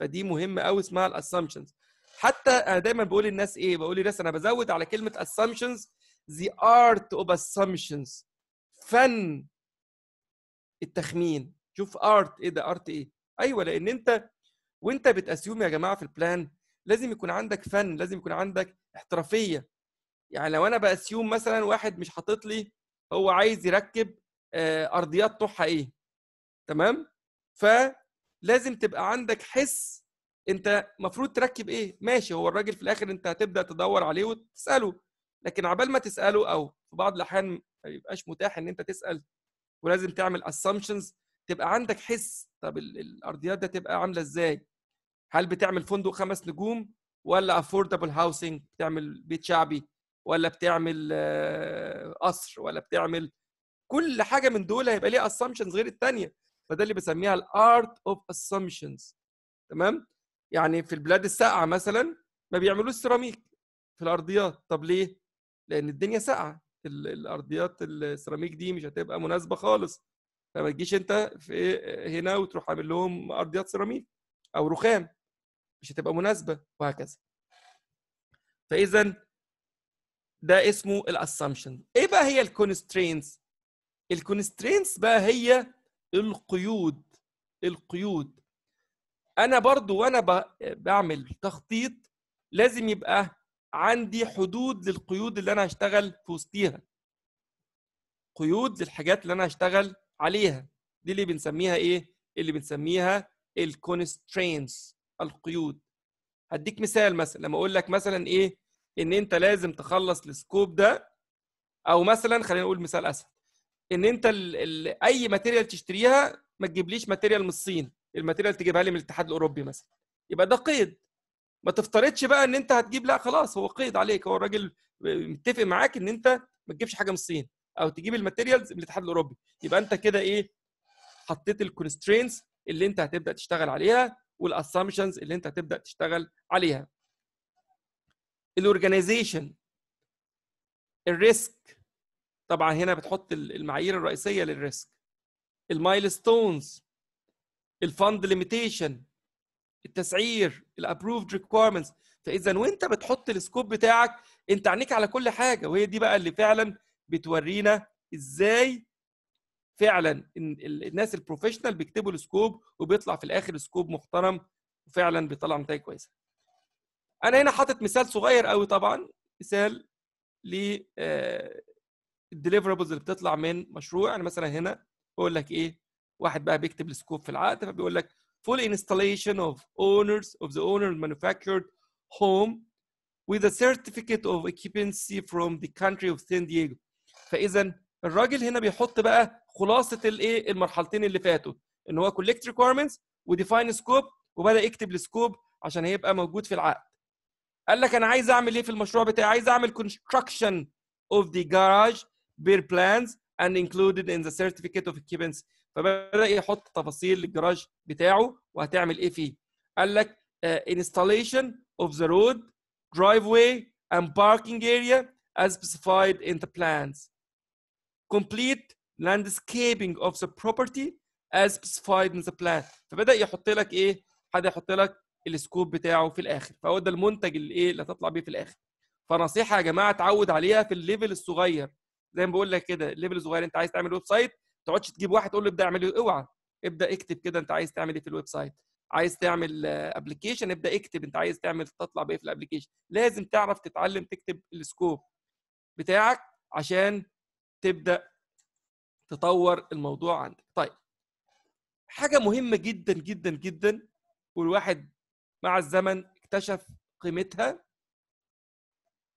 فدي مهمه قوي اسمها الاسامبشنز حتى انا دايما بقول للناس ايه بقول للناس انا بزود على كلمه assumptions the art of assumptions فن التخمين شوف ارت ايه ده ارت ايه ايوه لان انت وانت بتاسيوم يا جماعه في البلان لازم يكون عندك فن لازم يكون عندك احترافيه يعني لو انا باسيوم مثلا واحد مش حاطط لي هو عايز يركب آه، ارضيات طوحة ايه تمام فلازم تبقى عندك حس انت المفروض تركب ايه ماشي هو الراجل في الاخر انت هتبدا تدور عليه وتساله لكن عبال ما تساله او في بعض الاحيان ما بيبقاش متاح ان انت تسال ولازم تعمل اسامبشنز تبقى عندك حس طب الارضيات ده تبقى عامله ازاي هل بتعمل فندق خمس نجوم ولا افوردبل هاوسنج بتعمل بيت شعبي ولا بتعمل آه، قصر ولا بتعمل كل حاجه من دول هيبقى ليها اسامبشنز غير الثانيه فده اللي بسميها الارت اوف اسامبشنز تمام يعني في البلاد الساقعه مثلا ما بيعملوش سيراميك في الارضيات طب ليه لان الدنيا ساقعه الارضيات السيراميك دي مش هتبقى مناسبه خالص فما تجيش انت في هنا وتروح عامل لهم ارضيات سيراميك او رخام مش هتبقى مناسبه وهكذا فاذا ده اسمه الاسامبشن ايه بقى هي الكونسترينز الكونسترينز بقى هي القيود القيود انا برضو وانا بعمل تخطيط لازم يبقى عندي حدود للقيود اللي انا هشتغل في وسطيها قيود للحاجات اللي انا هشتغل عليها دي اللي بنسميها ايه اللي بنسميها الكونسترينز القيود هديك مثال مثلا لما اقول لك مثلا ايه ان انت لازم تخلص السكوب ده او مثلا خلينا نقول مثال اسهل ان انت الـ الـ اي ماتيريال تشتريها ما تجيبليش ماتيريال من الصين الماتيريال تجيبها لي من الاتحاد الاوروبي مثلا يبقى ده قيد ما تفترضش بقى ان انت هتجيب لا خلاص هو قيد عليك هو الراجل متفق معاك ان انت ما تجيبش حاجه من الصين او تجيب الماتيريالز من الاتحاد الاوروبي يبقى انت كده ايه حطيت الكونسترينتس اللي انت هتبدا تشتغل عليها والاسامبشنز اللي انت هتبدا تشتغل عليها الاورجنايزيشن الريسك طبعا هنا بتحط المعايير الرئيسيه للريسك المايلستونز الفند ليميتيشن التسعير الابروفد ريكويرمنتس فاذا وانت بتحط السكوب بتاعك انت عينيك على كل حاجه وهي دي بقى اللي فعلا بتورينا ازاي فعلا الناس البروفيشنال بيكتبوا السكوب وبيطلع في الاخر سكوب محترم وفعلا بيطلع نتائج كويسه. انا هنا حاطط مثال صغير قوي طبعا مثال ل آه، الديليفربلز اللي بتطلع من مشروع يعني مثلا هنا بقول لك ايه واحد بقى بيكتب السكوب في العقد فبيقول لك full installation of owners of the owner manufactured home with a certificate of occupancy from the country of San Diego فاذا الراجل هنا بيحط بقى خلاصه الايه المرحلتين اللي فاتوا ان هو collect requirements وديفاين سكوب وبدا يكتب السكوب عشان هيبقى موجود في العقد قال لك انا عايز اعمل ايه في المشروع بتاعي عايز اعمل construction of the garage per plans and included in the certificate of occupancy فبدا يحط تفاصيل الجراج بتاعه وهتعمل ايه فيه قال لك آه، installation of the road driveway and parking area as specified in the plans complete landscaping of the property as specified in the plan فبدا يحط لك ايه حد يحط لك السكوب بتاعه في الاخر فهو ده المنتج اللي ايه اللي هتطلع بيه في الاخر فنصيحه يا جماعه اتعود عليها في الليفل الصغير زي ما بقول لك كده الليفل الصغير انت عايز تعمل ويب سايت تقعدش تجيب واحد تقول له ابدا اعمل إيه؟ اوعى ابدا اكتب كده انت عايز تعمل ايه في الويب سايت عايز تعمل ابلكيشن آه، ابدا اكتب انت عايز تعمل تطلع بايه في الابلكيشن لازم تعرف تتعلم تكتب السكوب بتاعك عشان تبدا تطور الموضوع عندك طيب حاجه مهمه جدا جدا جدا والواحد مع الزمن اكتشف قيمتها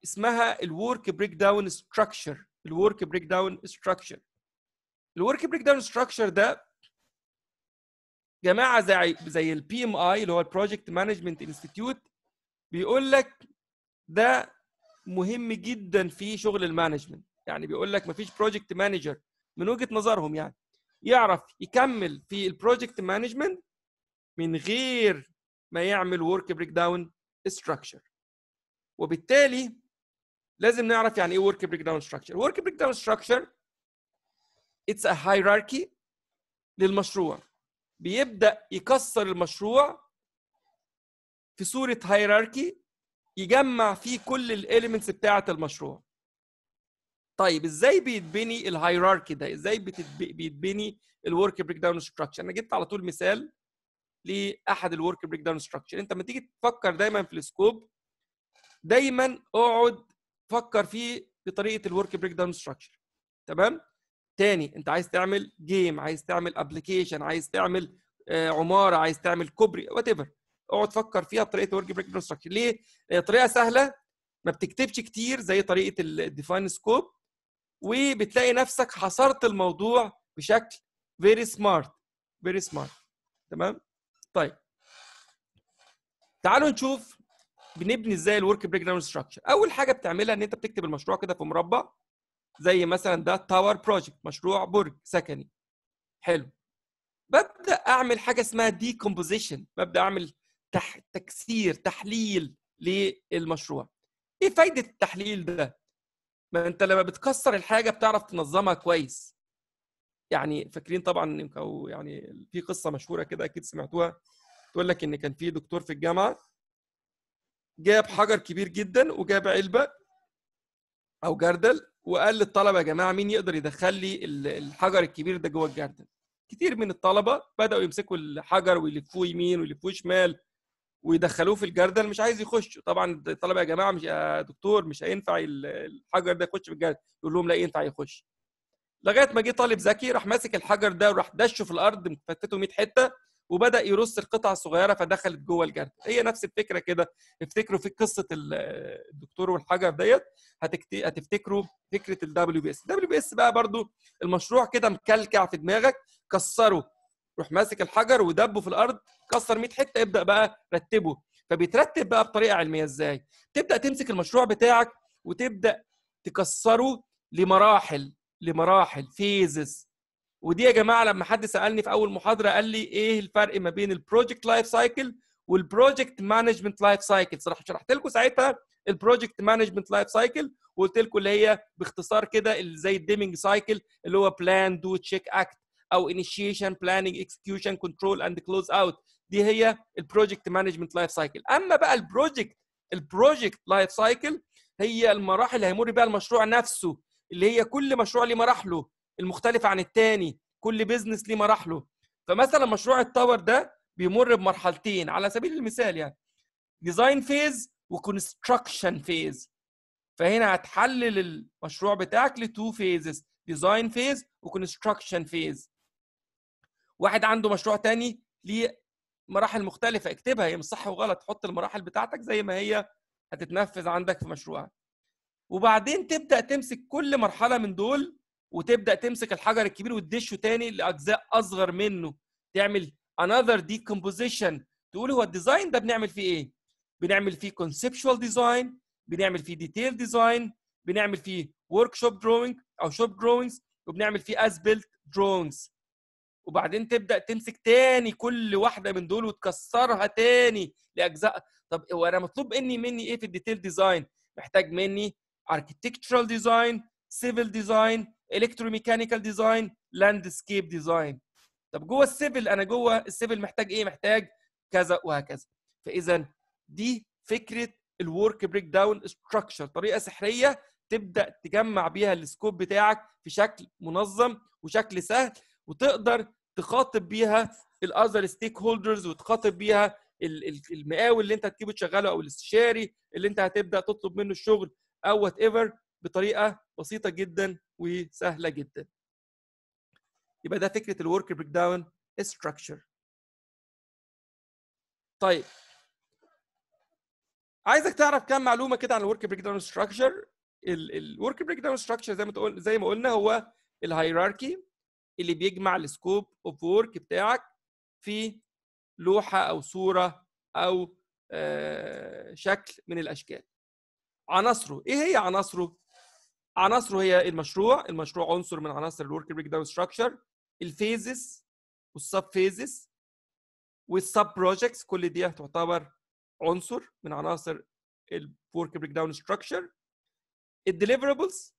اسمها الورك بريك داون ستراكشر الورك بريك داون ستراكشر الورك بريك داون ستراكشر ده جماعه زي زي البي ام اي اللي هو البروجكت مانجمنت انستيتيوت بيقول لك ده مهم جدا في شغل المانجمنت يعني بيقول لك مفيش بروجكت مانجر من وجهه نظرهم يعني يعرف يكمل في البروجكت مانجمنت من غير ما يعمل ورك بريك داون ستراكشر وبالتالي لازم نعرف يعني ايه ورك بريك داون ستراكشر ورك بريك داون ستراكشر اتس ا هيراركي للمشروع بيبدا يكسر المشروع في صوره هيراركي يجمع فيه كل الاليمنتس بتاعه المشروع طيب ازاي بيتبني الهيراركي ده ازاي بيتبني الورك بريك داون ستراكشر انا جبت على طول مثال لاحد الورك بريك داون ستراكشر انت لما تيجي تفكر دايما في السكوب دايما اقعد فكر فيه بطريقه الورك بريك داون ستراكشر تمام تاني انت عايز تعمل جيم عايز تعمل ابلكيشن عايز تعمل آه، عماره عايز تعمل كوبري وات ايفر اقعد فكر فيها بطريقه ورك بريك انستراكشن ليه؟ آه، طريقه سهله ما بتكتبش كتير زي طريقه الديفاين سكوب وبتلاقي نفسك حصرت الموضوع بشكل فيري سمارت فيري سمارت تمام؟ طيب تعالوا نشوف بنبني ازاي الورك بريك داون ستراكشر اول حاجه بتعملها ان انت بتكتب المشروع كده في مربع زي مثلا ده تاور بروجكت مشروع برج سكني حلو ببدا اعمل حاجه اسمها ديكومبوزيشن ببدا اعمل تح... تكسير تحليل للمشروع ايه فايده التحليل ده ما انت لما بتكسر الحاجه بتعرف تنظمها كويس يعني فاكرين طبعا او يعني في قصه مشهوره كده اكيد سمعتوها تقول لك ان كان في دكتور في الجامعه جاب حجر كبير جدا وجاب علبه او جردل وقال للطلبه يا جماعه مين يقدر يدخل لي الحجر الكبير ده جوه الجردل كتير من الطلبه بداوا يمسكوا الحجر ويلفوه يمين ويلفوه شمال ويدخلوه في الجردل مش عايز يخش طبعا الطلبه يا جماعه مش يا دكتور مش هينفع الحجر ده يخش في الجردل يقول لهم لا ينفع يخش لغايه ما جه طالب ذكي راح ماسك الحجر ده وراح دشه في الارض مفتته 100 حته وبدا يرص القطع الصغيره فدخلت جوه الجرد هي نفس الفكره كده افتكروا في قصه الدكتور والحجر ديت هتفتكروا فكره الدبليو بي اس الدبليو بي اس بقى برضو المشروع كده مكلكع في دماغك كسره روح ماسك الحجر ودبه في الارض كسر 100 حته ابدا بقى رتبه فبيترتب بقى بطريقه علميه ازاي تبدا تمسك المشروع بتاعك وتبدا تكسره لمراحل لمراحل فيزز ودي يا جماعه لما حد سالني في اول محاضره قال لي ايه الفرق ما بين البروجكت لايف سايكل والبروجكت مانجمنت لايف سايكل صراحه شرحت لكم ساعتها البروجكت مانجمنت لايف سايكل وقلت لكم اللي هي باختصار كده اللي زي الديمنج سايكل اللي هو بلان دو تشيك اكت او انيشيشن بلاننج اكسكيوشن كنترول اند كلوز اوت دي هي البروجكت مانجمنت لايف سايكل اما بقى البروجكت البروجكت لايف سايكل هي المراحل اللي هيمر بيها المشروع نفسه اللي هي كل مشروع ليه مراحله المختلفه عن التاني كل بيزنس ليه مراحله فمثلا مشروع التاور ده بيمر بمرحلتين على سبيل المثال يعني ديزاين فيز وكونستراكشن فيز فهنا هتحلل المشروع بتاعك لتو فيزز ديزاين فيز وكونستراكشن فيز واحد عنده مشروع تاني ليه مراحل مختلفه اكتبها هي مش صح وغلط حط المراحل بتاعتك زي ما هي هتتنفذ عندك في مشروعك وبعدين تبدا تمسك كل مرحله من دول وتبدا تمسك الحجر الكبير وتدشه تاني لاجزاء اصغر منه تعمل انذر ديكومبوزيشن تقول هو الديزاين ده بنعمل فيه ايه بنعمل فيه كونسبشوال ديزاين بنعمل فيه ديتيل ديزاين بنعمل فيه ورك شوب دروينج او شوب دروينجز وبنعمل فيه از بيلت دروينجز وبعدين تبدا تمسك تاني كل واحده من دول وتكسرها تاني لاجزاء طب هو انا مطلوب مني مني ايه في الديتيل ديزاين محتاج مني اركتكتشرال ديزاين سيفل ديزاين الكتروميكانيكال ديزاين لاندسكيب ديزاين طب جوه السيفل انا جوه السيفل محتاج ايه محتاج كذا وهكذا فاذا دي فكره الورك بريك داون ستراكشر طريقه سحريه تبدا تجمع بيها السكوب بتاعك في شكل منظم وشكل سهل وتقدر تخاطب بيها الاذر ستيك هولدرز وتخاطب بيها المقاول اللي انت هتجيبه تشغله او الاستشاري اللي انت هتبدا تطلب منه الشغل او وات ايفر بطريقه بسيطه جدا وسهله جدا يبقى ده فكره الورك بريك داون ستراكشر طيب عايزك تعرف كام معلومه كده عن الورك بريك داون ستراكشر الورك بريك داون ستراكشر زي ما تقول زي ما قلنا هو الهيراركي اللي بيجمع السكوب اوف ورك بتاعك في لوحه او صوره او آه، شكل من الاشكال عناصره ايه هي عناصره عناصره هي المشروع المشروع عنصر من عناصر الورك بريك داون ستراكشر الفيزز والسب فيزز والسب بروجكتس كل دي تعتبر عنصر من عناصر الورك بريك داون ستراكشر الديليفربلز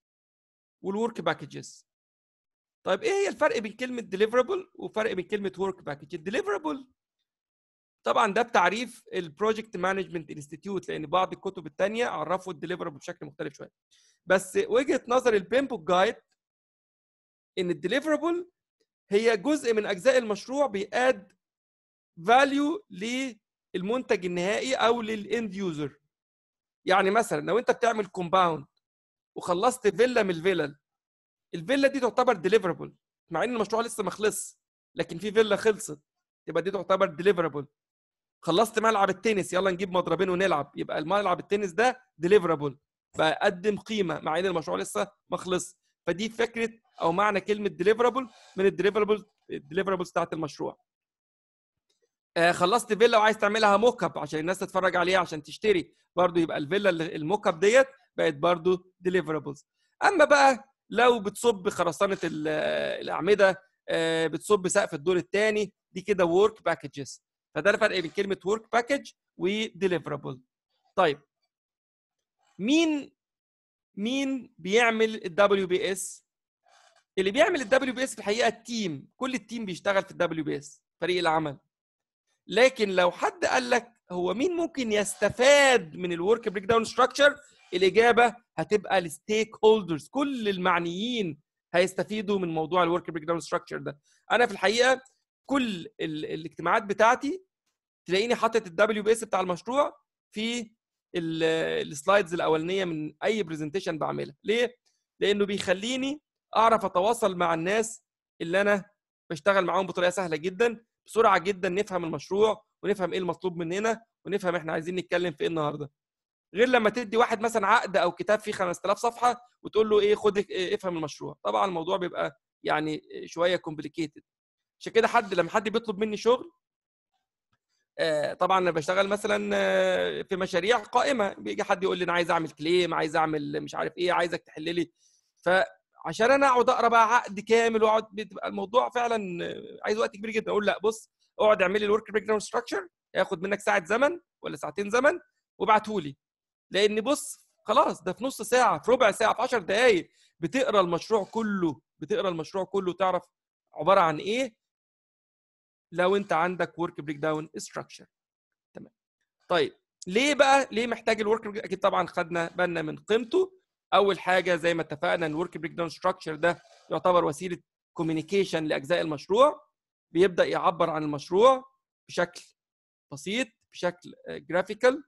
والورك باكجز طيب ايه هي الفرق بين كلمه ديليفربل وفرق بين كلمه ورك باكج الديليفربل طبعا ده بتعريف البروجكت مانجمنت انستيتيوت لان بعض الكتب الثانيه عرفوا الديليفربل بشكل مختلف شويه بس وجهه نظر البيمبوك جايد ان الديليفربل هي جزء من اجزاء المشروع بياد فاليو للمنتج النهائي او للاند يوزر يعني مثلا لو انت بتعمل كومباوند وخلصت فيلا من الفيلل الفيلا دي تعتبر ديليفربل مع ان المشروع لسه ما لكن في فيلا خلصت يبقى دي تعتبر ديليفربل خلصت ملعب التنس يلا نجيب مضربين ونلعب يبقى الملعب التنس ده ديليفرابل بقدم قيمه مع ان المشروع لسه ما خلص فدي فكره او معنى كلمه ديليفرابل من الديليفرابل الديليفرابل بتاعت المشروع آه خلصت فيلا وعايز تعملها موك اب عشان الناس تتفرج عليها عشان تشتري برضو يبقى الفيلا الموك اب ديت بقت برضو ديليفرابلز اما بقى لو بتصب خرسانه الاعمده آه بتصب سقف الدور الثاني دي كده ورك باكجز فده الفرق بين كلمه ورك باكج وديليفرابل طيب مين مين بيعمل الدبليو بي اس اللي بيعمل الدبليو بي اس في الحقيقه التيم كل التيم بيشتغل في الدبليو بي اس فريق العمل لكن لو حد قال لك هو مين ممكن يستفاد من الورك بريك داون ستراكشر الاجابه هتبقى الستيك هولدرز كل المعنيين هيستفيدوا من موضوع الورك بريك داون ستراكشر ده انا في الحقيقه كل الاجتماعات بتاعتي تلاقيني حاطط الدبليو بي اس بتاع المشروع في السلايدز الاولانيه من اي برزنتيشن بعملها ليه لانه بيخليني اعرف اتواصل مع الناس اللي انا بشتغل معاهم بطريقه سهله جدا بسرعه جدا نفهم المشروع ونفهم ايه المطلوب مننا ونفهم احنا عايزين نتكلم في ايه النهارده غير لما تدي واحد مثلا عقد او كتاب فيه 5000 صفحه وتقول له ايه خد إيه، افهم المشروع طبعا الموضوع بيبقى يعني شويه كومبليكيتد عشان كده حد لما حد بيطلب مني شغل آه، طبعا انا بشتغل مثلا آه، في مشاريع قائمه بيجي حد يقول لي انا عايز اعمل كليم عايز اعمل مش عارف ايه عايزك تحل لي فعشان انا اقعد اقرا بقى عقد كامل واقعد بتبقى الموضوع فعلا آه، عايز وقت كبير جدا اقول لا بص اقعد اعمل لي الورك بريك داون ستراكشر ياخد منك ساعه زمن ولا ساعتين زمن وابعته لي لان بص خلاص ده في نص ساعه في ربع ساعه في 10 دقائق بتقرا المشروع كله بتقرا المشروع كله تعرف عباره عن ايه لو انت عندك ورك بريك داون استراكشر تمام طيب ليه بقى ليه محتاج الورك بريك اكيد طبعا خدنا بالنا من قيمته اول حاجه زي ما اتفقنا ان الورك بريك داون استراكشر ده يعتبر وسيله كوميونيكيشن لاجزاء المشروع بيبدا يعبر عن المشروع بشكل بسيط بشكل جرافيكال آه،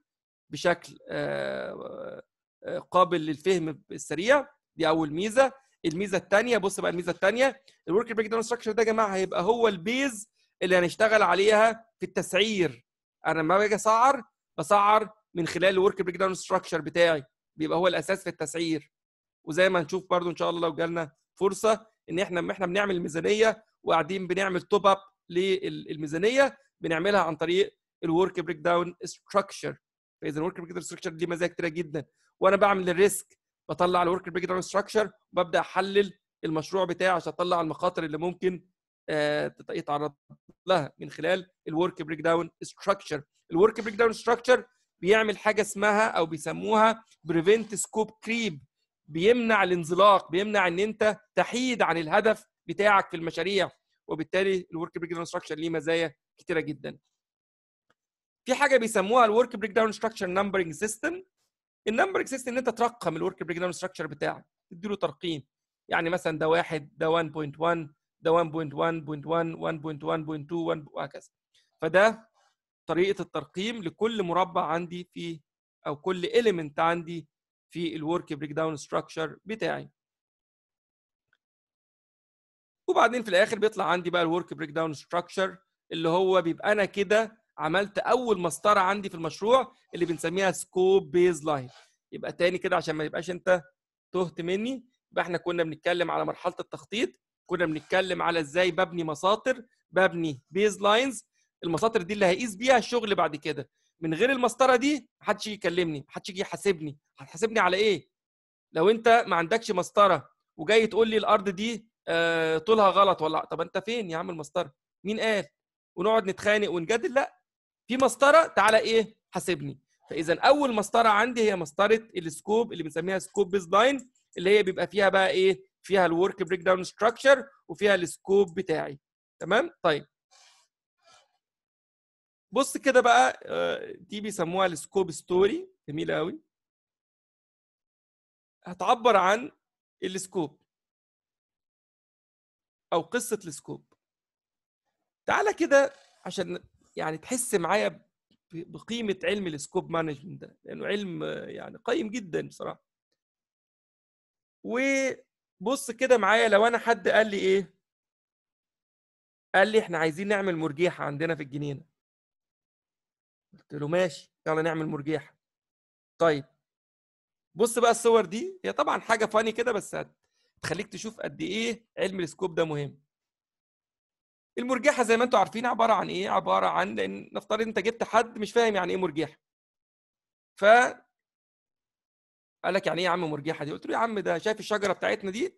بشكل آه، آه، قابل للفهم السريع دي اول ميزه الميزه الثانيه بص بقى الميزه الثانيه الورك بريك داون ده يا جماعه هيبقى هو البيز اللي هنشتغل عليها في التسعير انا لما باجي اسعر بسعر من خلال الورك بريك داون ستراكشر بتاعي بيبقى هو الاساس في التسعير وزي ما هنشوف برضو ان شاء الله لو جالنا فرصه ان احنا لما احنا بنعمل ميزانيه وقاعدين بنعمل توب اب للميزانيه بنعملها عن طريق الورك بريك داون ستراكشر فاذا الورك بريك داون ستراكشر دي مزايا كتيره جدا وانا بعمل الريسك بطلع الورك بريك داون ستراكشر وببدا احلل المشروع بتاعي عشان اطلع المخاطر اللي ممكن آه، يتعرض لها من خلال الورك بريك داون ستراكشر الورك بريك داون ستراكشر بيعمل حاجه اسمها او بيسموها بريفنت سكوب كريب بيمنع الانزلاق بيمنع ان انت تحيد عن الهدف بتاعك في المشاريع وبالتالي الورك بريك داون ستراكشر ليه مزايا كتيره جدا في حاجه بيسموها الورك بريك داون ستراكشر نمبرنج سيستم النمبرنج سيستم ان انت ترقم الورك بريك داون ستراكشر بتاعك تديله ترقيم يعني مثلا ده واحد ده 1.1 ده 1.1.1 وهكذا فده طريقه الترقيم لكل مربع عندي في او كل اليمنت عندي في الورك بريك داون ستراكشر بتاعي وبعدين في الاخر بيطلع عندي بقى الورك بريك داون ستراكشر اللي هو بيبقى انا كده عملت اول مسطره عندي في المشروع اللي بنسميها سكوب بيز لاين يبقى تاني كده عشان ما يبقاش انت تهت مني يبقى احنا كنا بنتكلم على مرحله التخطيط كنا بنتكلم على ازاي ببني مساطر ببني بيز لاينز المساطر دي اللي هيقيس بيها الشغل بعد كده من غير المسطره دي محدش يجي يكلمني محدش يجي يحاسبني هتحاسبني على ايه لو انت ما عندكش مسطره وجاي تقول لي الارض دي آه، طولها غلط ولا طب انت فين يا عم المسطره مين قال ونقعد نتخانق ونجادل لا في مسطره تعالى ايه حاسبني فاذا اول مسطره عندي هي مسطره السكوب اللي بنسميها سكوب بيز لاين اللي هي بيبقى فيها بقى ايه فيها الورك بريك داون ستراكشر وفيها السكوب بتاعي تمام طيب بص كده بقى آه، دي بيسموها السكوب ستوري جميله قوي هتعبر عن السكوب او قصه السكوب تعالى كده عشان يعني تحس معايا بقيمه علم السكوب مانجمنت ده لانه علم آه، يعني قيم جدا بصراحه و بص كده معايا لو انا حد قال لي ايه قال لي احنا عايزين نعمل مرجيحه عندنا في الجنينه قلت له ماشي يلا نعمل مرجيحه طيب بص بقى الصور دي هي طبعا حاجه فاني كده بس هتخليك تشوف قد ايه علم السكوب ده مهم المرجحه زي ما انتم عارفين عباره عن ايه عباره عن لان نفترض انت جبت حد مش فاهم يعني ايه مرجحه ف قال لك يعني ايه يا عم مرجيحه دي قلت له يا عم ده شايف الشجره بتاعتنا دي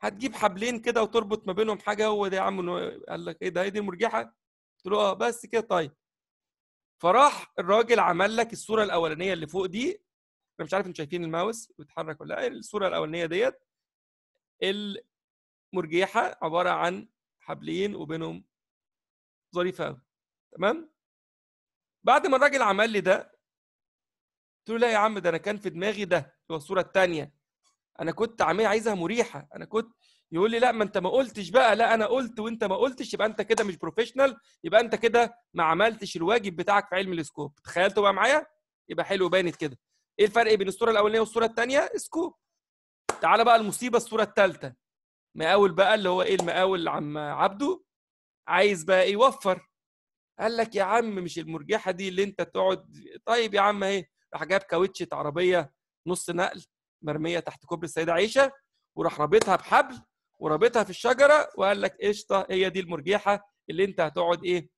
هتجيب حبلين كده وتربط ما بينهم حاجه هو ده يا عم قال لك ايه ده هي إيه دي المرجحه قلت له اه بس كده طيب فراح الراجل عمل لك الصوره الاولانيه اللي فوق دي انا مش عارف انتوا شايفين الماوس بيتحرك ولا لا الصوره الاولانيه ديت المرجحه عباره عن حبلين وبينهم ظريفه قوي تمام بعد ما الراجل عمل لي ده قلت له لا يا عم ده انا كان في دماغي ده اللي هو الصوره الثانيه انا كنت عامل عايزها مريحه انا كنت يقول لي لا ما انت ما قلتش بقى لا انا قلت وانت ما قلتش يبقى انت كده مش بروفيشنال يبقى انت كده ما عملتش الواجب بتاعك في علم السكوب تخيلت بقى معايا يبقى حلو بانت كده ايه الفرق بين الصوره الاولانيه والصوره الثانيه سكوب تعالى بقى المصيبه الصوره الثالثه مقاول بقى اللي هو ايه المقاول عم عبده عايز بقى ايه يوفر قال لك يا عم مش المرجحه دي اللي انت تقعد طيب يا عم اهي جاب كاوتشة عربية نص نقل مرمية تحت كوبري السيدة عائشة وراح رابطها بحبل ورابطها في الشجرة وقال لك قشطة هي دي المرجحة اللي أنت هتقعد إيه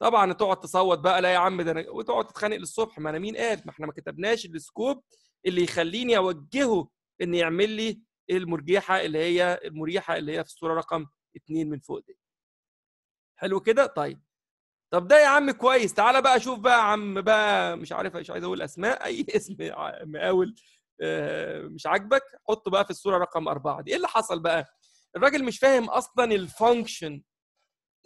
طبعا هتقعد تصوت بقى لا يا عم ده أنا وتقعد تتخانق للصبح ما أنا مين قال ما إحنا ما كتبناش السكوب اللي يخليني أوجهه إن يعمل لي المرجحة اللي هي المريحة اللي هي في الصورة رقم اتنين من فوق دي حلو كده طيب طب ده يا عم كويس تعالى بقى شوف بقى عم بقى مش عارف مش عايز اقول اسماء اي اسم مقاول آه، مش عاجبك حطه بقى في الصوره رقم أربعة دي ايه اللي حصل بقى الراجل مش فاهم اصلا الفانكشن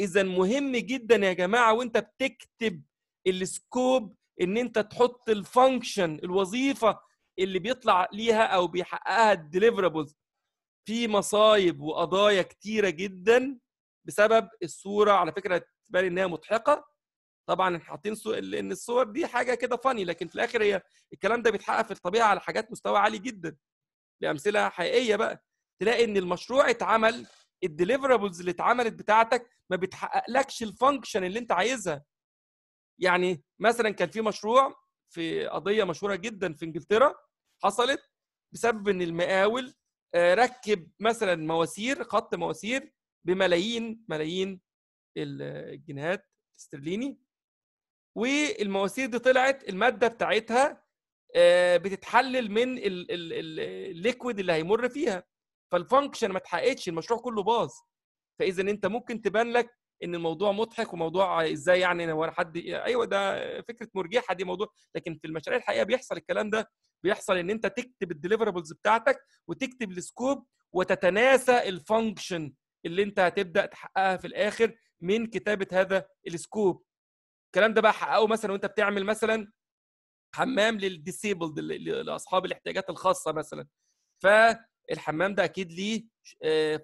اذا مهم جدا يا جماعه وانت بتكتب السكوب ان انت تحط الفانكشن الوظيفه اللي بيطلع ليها او بيحققها الديليفرابلز في مصايب وقضايا كتيره جدا بسبب الصوره على فكره بالنسبه لي ان هي مضحكه طبعا حاطين سو... ان الصور دي حاجه كده فاني لكن في الاخر هي الكلام ده بيتحقق في الطبيعه على حاجات مستوى عالي جدا لامثله حقيقيه بقى تلاقي ان المشروع اتعمل الديليفرابلز اللي اتعملت بتاعتك ما بتحققلكش الفانكشن اللي انت عايزها يعني مثلا كان في مشروع في قضيه مشهوره جدا في انجلترا حصلت بسبب ان المقاول آه، ركب مثلا مواسير خط مواسير بملايين ملايين الجنيهات الاسترليني والمواسير دي طلعت الماده بتاعتها آه، بتتحلل من الليكويد اللي هيمر فيها فالفانكشن ما اتحققتش المشروع كله باظ فاذا انت ممكن تبان لك ان الموضوع مضحك وموضوع ازاي يعني هو حد ايوه ده فكره مرجحه دي موضوع لكن في المشاريع الحقيقه بيحصل الكلام ده بيحصل ان انت تكتب الدليفربلز بتاعتك وتكتب السكوب وتتناسى الفانكشن اللي انت هتبدا تحققها في الاخر من كتابه هذا السكوب الكلام ده بقى حققه مثلا وانت بتعمل مثلا حمام للديسيبلد لاصحاب الاحتياجات الخاصه مثلا فالحمام ده اكيد ليه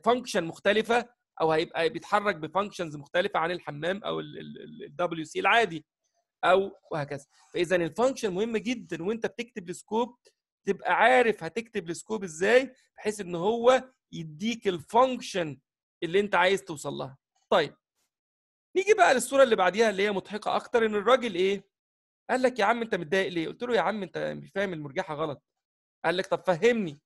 فانكشن آه، مختلفه او هيبقى بيتحرك بفانكشنز مختلفه عن الحمام او الدبليو سي العادي او وهكذا فاذا الفانكشن مهم جدا وانت بتكتب السكوب تبقى عارف هتكتب السكوب ازاي بحيث ان هو يديك الفانكشن اللي انت عايز توصل لها طيب نيجي بقى للصوره اللي بعديها اللي هي مضحكه اكتر ان الراجل ايه قال لك يا عم انت متضايق ليه قلت له يا عم انت فاهم المرجحه غلط قال لك طب فهمني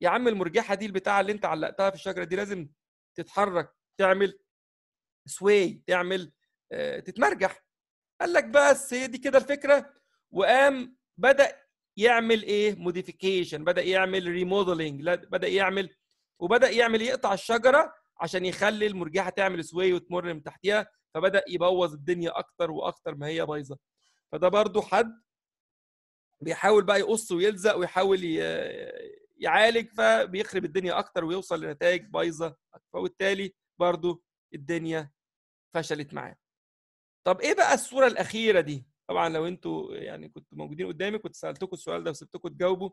يا عم المرجحه دي البتاعه اللي انت علقتها في الشجره دي لازم تتحرك تعمل سوي تعمل اه تتمرجح قال لك بس هي دي كده الفكره وقام بدا يعمل ايه موديفيكيشن بدا يعمل ريموديلنج بدا يعمل وبدا يعمل يقطع الشجره عشان يخلي المرجحه تعمل سوي وتمر من تحتها فبدا يبوظ الدنيا اكتر واكتر ما هي بايظه فده برضو حد بيحاول بقى يقص ويلزق ويحاول يعالج فبيخرب الدنيا اكتر ويوصل لنتائج بايظه فبالتالي برضو الدنيا فشلت معاه طب ايه بقى الصوره الاخيره دي طبعا لو انتوا يعني كنتوا موجودين قدامي كنت سالتكم السؤال ده وسبتكم تجاوبوا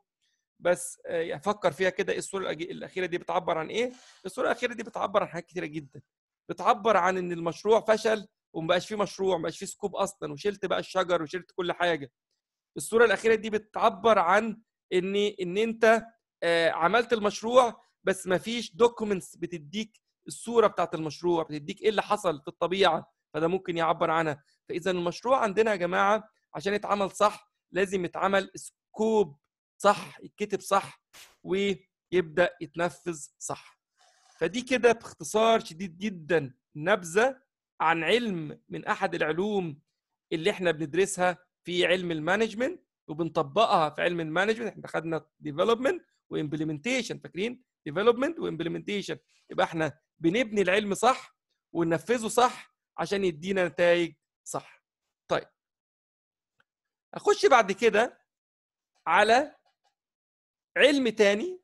بس آه، فكر فيها كده ايه الصوره الاخيره دي بتعبر عن ايه الصوره الاخيره دي بتعبر عن حاجات كتيره جدا بتعبر عن ان المشروع فشل ومبقاش فيه مشروع مبقاش فيه سكوب اصلا وشلت بقى الشجر وشلت كل حاجه الصوره الاخيره دي بتعبر عن ان ان انت آه، عملت المشروع بس ما فيش دوكيومنتس بتديك الصوره بتاعت المشروع بتديك ايه اللي حصل في الطبيعه فده ممكن يعبر عنها فاذا المشروع عندنا يا جماعه عشان يتعمل صح لازم يتعمل سكوب صح يتكتب صح ويبدا يتنفذ صح فدي كده باختصار شديد جدا نبذه عن علم من احد العلوم اللي احنا بندرسها في علم المانجمنت وبنطبقها في علم المانجمنت احنا خدنا ديفلوبمنت وامبلمنتيشن فاكرين ديفلوبمنت وامبلمنتيشن يبقى احنا بنبني العلم صح وننفذه صح عشان يدينا نتائج صح طيب اخش بعد كده على علم تاني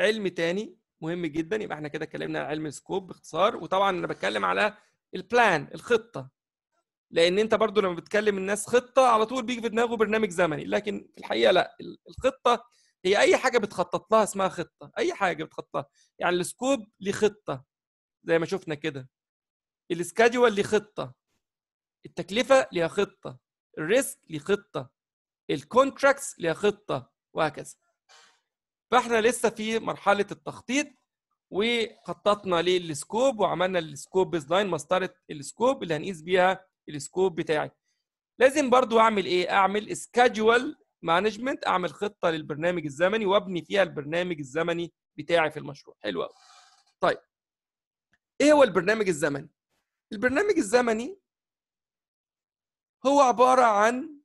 علم تاني مهم جدا يبقى احنا كده اتكلمنا عن علم السكوب باختصار وطبعا انا بتكلم على البلان الخطه لان انت برضو لما بتكلم الناس خطه على طول بيجي في دماغه برنامج زمني لكن في الحقيقه لا الخطه هي اي حاجه بتخطط لها اسمها خطه اي حاجه بتخطط لها يعني السكوب ليه خطه زي ما شفنا كده السكادجول ليه خطه التكلفه ليها خطه الريسك ليه خطه الكونتراكتس ليها خطه وهكذا فاحنا لسه في مرحله التخطيط وخططنا للسكوب وعملنا السكوب بيز لاين مسطره السكوب اللي هنقيس بيها السكوب بتاعي لازم برضو اعمل ايه اعمل سكادجوال مانجمنت اعمل خطه للبرنامج الزمني وابني فيها البرنامج الزمني بتاعي في المشروع حلو قوي طيب ايه هو البرنامج الزمني البرنامج الزمني هو عباره عن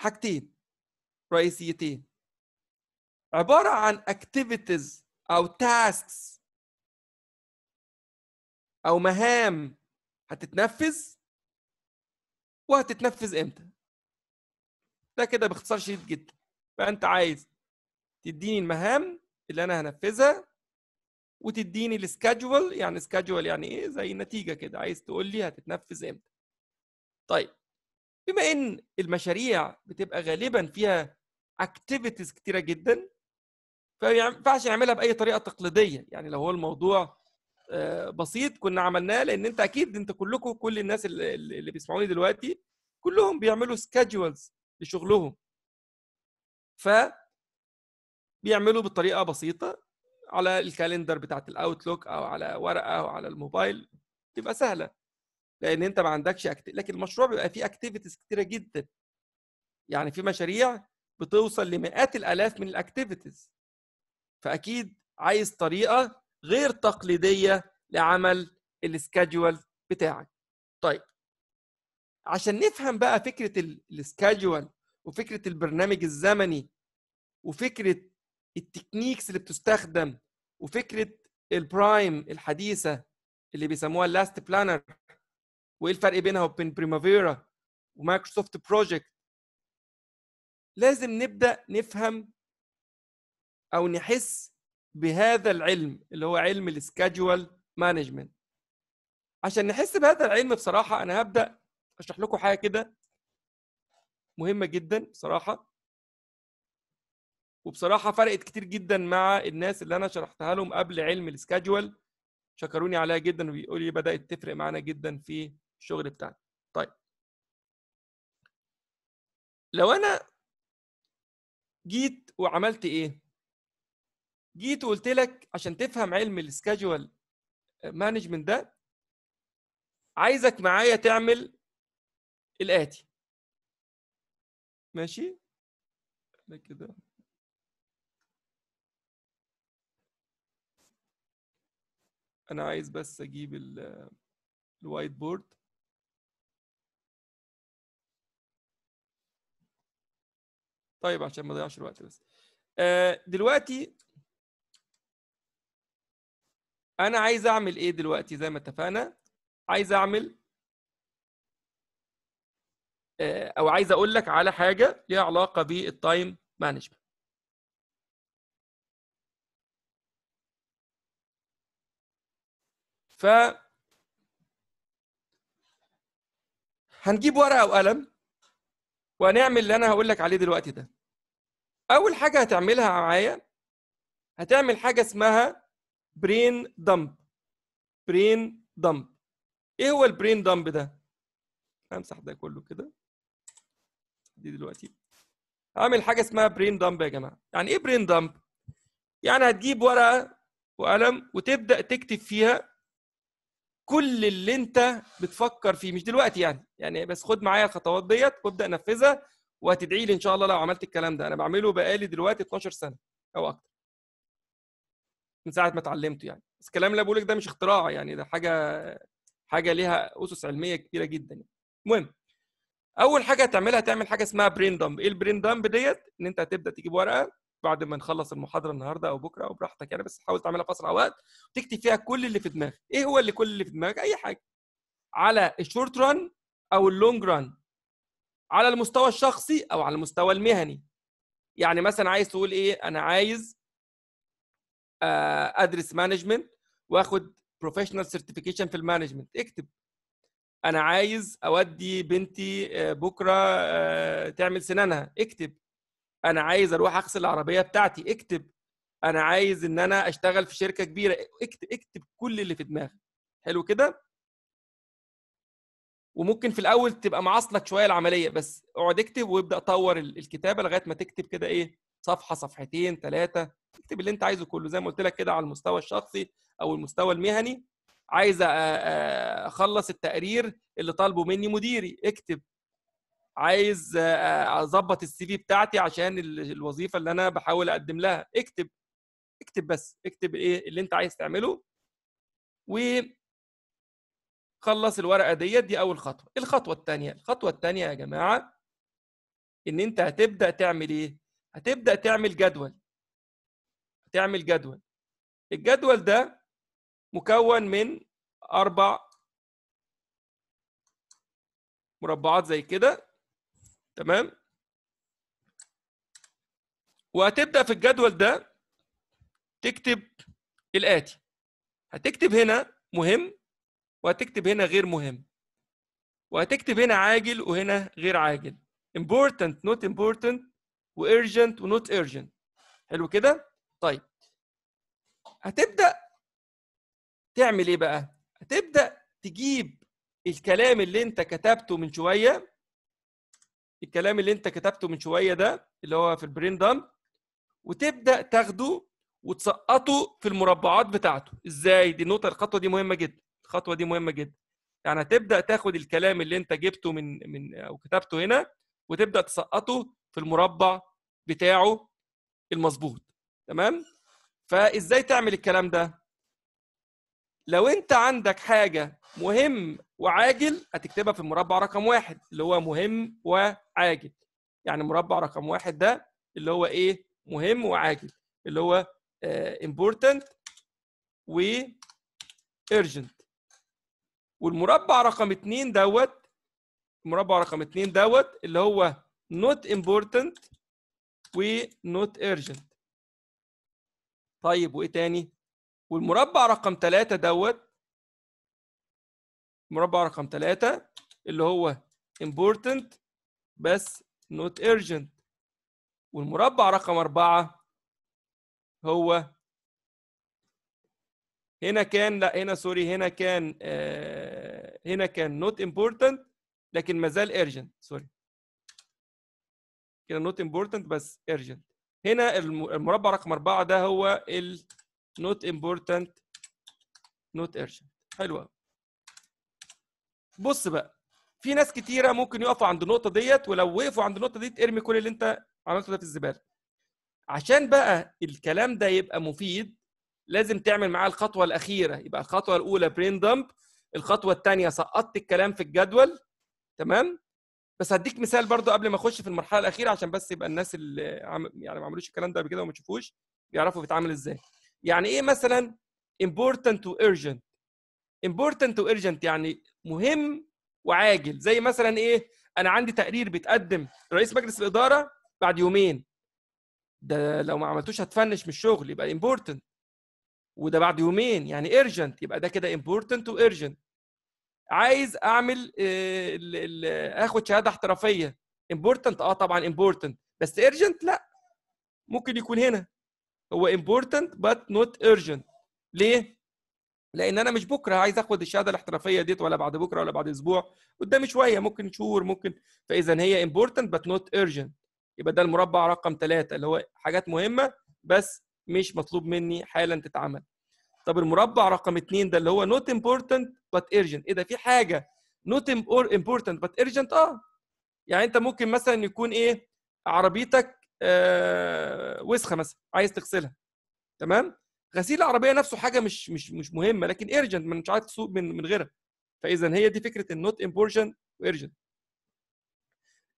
حاجتين رئيسيتين عباره عن activities او tasks او مهام هتتنفذ وهتتنفذ امتى ده كده باختصار شديد جدا فانت عايز تديني المهام اللي انا هنفذها وتديني السكادجول يعني سكادجول يعني ايه زي النتيجة كده عايز تقول لي هتتنفذ امتى طيب بما ان المشاريع بتبقى غالبا فيها activities كتيره جدا فما ينفعش يعملها باي طريقه تقليديه يعني لو هو الموضوع آه، بسيط كنا عملناه لان انت اكيد انت كلكم كل الناس اللي بيسمعوني دلوقتي كلهم بيعملوا سكادجولز لشغلهم ف بيعملوا بطريقه بسيطه على الكالندر بتاعت الاوتلوك او على ورقه او على الموبايل تبقى سهله لان انت ما عندكش أكت... لكن المشروع بيبقى فيه اكتيفيتيز كتيره جدا يعني في مشاريع بتوصل لمئات الالاف من الاكتيفيتيز فاكيد عايز طريقه غير تقليديه لعمل السكادجول بتاعك طيب عشان نفهم بقى فكره السكادجول وفكره البرنامج الزمني وفكره التكنيكس اللي بتستخدم وفكره البرايم الحديثه اللي بيسموها اللاست بلانر وايه الفرق بينها وبين بريمافيرا ومايكروسوفت بروجكت لازم نبدا نفهم او نحس بهذا العلم اللي هو علم السكادجوال مانجمنت عشان نحس بهذا العلم بصراحه انا هبدا اشرح لكم حاجه كده مهمه جدا بصراحه وبصراحه فرقت كتير جدا مع الناس اللي انا شرحتها لهم قبل علم السكادجوال شكروني عليها جدا وبيقولوا لي بدات تفرق معانا جدا في الشغل بتاعنا طيب لو انا جيت وعملت ايه جيت وقلت لك عشان تفهم علم السكاجوال مانجمنت ده عايزك معايا تعمل الاتي ماشي كده انا عايز بس اجيب الوايت بورد طيب عشان ما اضيعش الوقت بس آه، دلوقتي انا عايز اعمل ايه دلوقتي زي ما اتفقنا عايز اعمل آه، او عايز اقول لك على حاجه ليها علاقه بالتايم مانجمنت ف هنجيب ورقه وقلم وهنعمل اللي انا هقول لك عليه دلوقتي ده اول حاجه هتعملها معايا هتعمل حاجه اسمها برين دمب برين دمب ايه هو البرين دمب ده امسح ده كله كده دي دلوقتي اعمل حاجه اسمها برين دمب يا جماعه يعني ايه برين دمب يعني هتجيب ورقه وقلم وتبدا تكتب فيها كل اللي انت بتفكر فيه مش دلوقتي يعني يعني بس خد معايا الخطوات ديت وابدا نفذها وهتدعي لي ان شاء الله لو عملت الكلام ده انا بعمله بقالي دلوقتي 12 سنه او اكتر من ساعه ما اتعلمته يعني بس الكلام اللي بقولك ده مش اختراع يعني ده حاجه حاجه ليها اسس علميه كبيره جدا يعني. المهم اول حاجه هتعملها تعمل حاجه اسمها برين دامب ايه البرين دامب ديت ان انت هتبدا تجيب ورقه بعد ما نخلص المحاضره النهارده او بكره او براحتك يعني بس حاول تعملها في اسرع وقت وتكتب فيها كل اللي في دماغك ايه هو اللي كل اللي في دماغك اي حاجه على الشورت ران او اللونج ران على المستوى الشخصي او على المستوى المهني يعني مثلا عايز تقول ايه انا عايز آه، ادرس مانجمنت واخد بروفيشنال سيرتيفيكيشن في المانجمنت اكتب انا عايز اودي بنتي آه، بكره آه، تعمل سنانها اكتب انا عايز اروح اغسل العربيه بتاعتي اكتب انا عايز ان انا اشتغل في شركه كبيره اكتب اكتب كل اللي في دماغك حلو كده وممكن في الاول تبقى معصلك شويه العمليه بس اقعد اكتب وابدا طور الكتابه لغايه ما تكتب كده ايه صفحه صفحتين ثلاثه اكتب اللي انت عايزه كله زي ما قلت لك كده على المستوى الشخصي او المستوى المهني عايز اخلص التقرير اللي طالبه مني مديري اكتب عايز اظبط السي في بتاعتي عشان الوظيفه اللي انا بحاول اقدم لها اكتب اكتب بس اكتب ايه اللي انت عايز تعمله و خلص الورقه ديت دي اول خطوه الخطوه الثانيه الخطوه الثانيه يا جماعه ان انت هتبدا تعمل ايه هتبدا تعمل جدول تعمل جدول الجدول ده مكون من اربع مربعات زي كده تمام وهتبدا في الجدول ده تكتب الاتي هتكتب هنا مهم وهتكتب هنا غير مهم وهتكتب هنا عاجل وهنا غير عاجل important not important وارجنت ونوت ارجنت حلو كده طيب هتبدا تعمل ايه بقى هتبدا تجيب الكلام اللي انت كتبته من شويه الكلام اللي انت كتبته من شويه ده اللي هو في البرين دام وتبدا تاخده وتسقطه في المربعات بتاعته ازاي دي النقطه الخطوه دي مهمه جدا الخطوه دي مهمه جدا يعني هتبدا تاخد الكلام اللي انت جبته من من او كتبته هنا وتبدا تسقطه في المربع بتاعه المظبوط تمام فازاي تعمل الكلام ده لو انت عندك حاجه مهم وعاجل هتكتبها في المربع رقم واحد اللي هو مهم وعاجل يعني مربع رقم واحد ده اللي هو ايه مهم وعاجل اللي هو آه، important و urgent والمربع رقم اتنين دوت المربع رقم اتنين دوت اللي هو not important و not urgent طيب وايه تاني والمربع رقم ثلاثة دوت مربع رقم ثلاثة اللي هو important بس not urgent والمربع رقم أربعة هو هنا كان لا هنا سوري هنا كان آه هنا كان not important لكن مازال urgent سوري كده نوت امبورتنت بس ارجنت هنا المربع رقم أربعة ده هو النوت امبورتنت نوت ارجنت حلو قوي بص بقى في ناس كتيره ممكن يقفوا عند النقطه ديت ولو وقفوا عند النقطه دي ارمي كل اللي انت عملته ده في الزباله عشان بقى الكلام ده يبقى مفيد لازم تعمل معاه الخطوه الاخيره يبقى الخطوه الاولى برين دمب الخطوه الثانيه سقطت الكلام في الجدول تمام بس هديك مثال برضو قبل ما اخش في المرحله الاخيره عشان بس يبقى الناس اللي يعني ما عملوش الكلام ده قبل كده وما شافوش يعرفوا بيتعامل ازاي يعني ايه مثلا important to urgent important to urgent يعني مهم وعاجل زي مثلا ايه انا عندي تقرير بيتقدم رئيس مجلس الاداره بعد يومين ده لو ما عملتوش هتفنش من الشغل يبقى important وده بعد يومين يعني urgent يبقى ده كده important to urgent عايز اعمل آه، اخد شهاده احترافيه امبورتنت اه طبعا امبورتنت بس ايرجنت لا ممكن يكون هنا هو امبورتنت بات نوت ايرجنت ليه؟ لان انا مش بكره عايز اخد الشهاده الاحترافيه ديت ولا بعد بكره ولا بعد اسبوع قدام شويه ممكن شهور ممكن فاذا هي امبورتنت بات نوت ايرجنت يبقى ده المربع رقم ثلاثة اللي هو حاجات مهمه بس مش مطلوب مني حالا تتعمل طب المربع رقم اثنين ده اللي هو نوت امبورتنت بات ايرجنت ايه ده في حاجه نوت امبورتنت بات ايرجنت اه يعني انت ممكن مثلا يكون ايه عربيتك آه وسخه مثلا عايز تغسلها تمام غسيل العربيه نفسه حاجه مش مش مش مهمه لكن ايرجنت مش عارف تسوق من من غيرها فاذا هي دي فكره النوت امبورتنت وايرجنت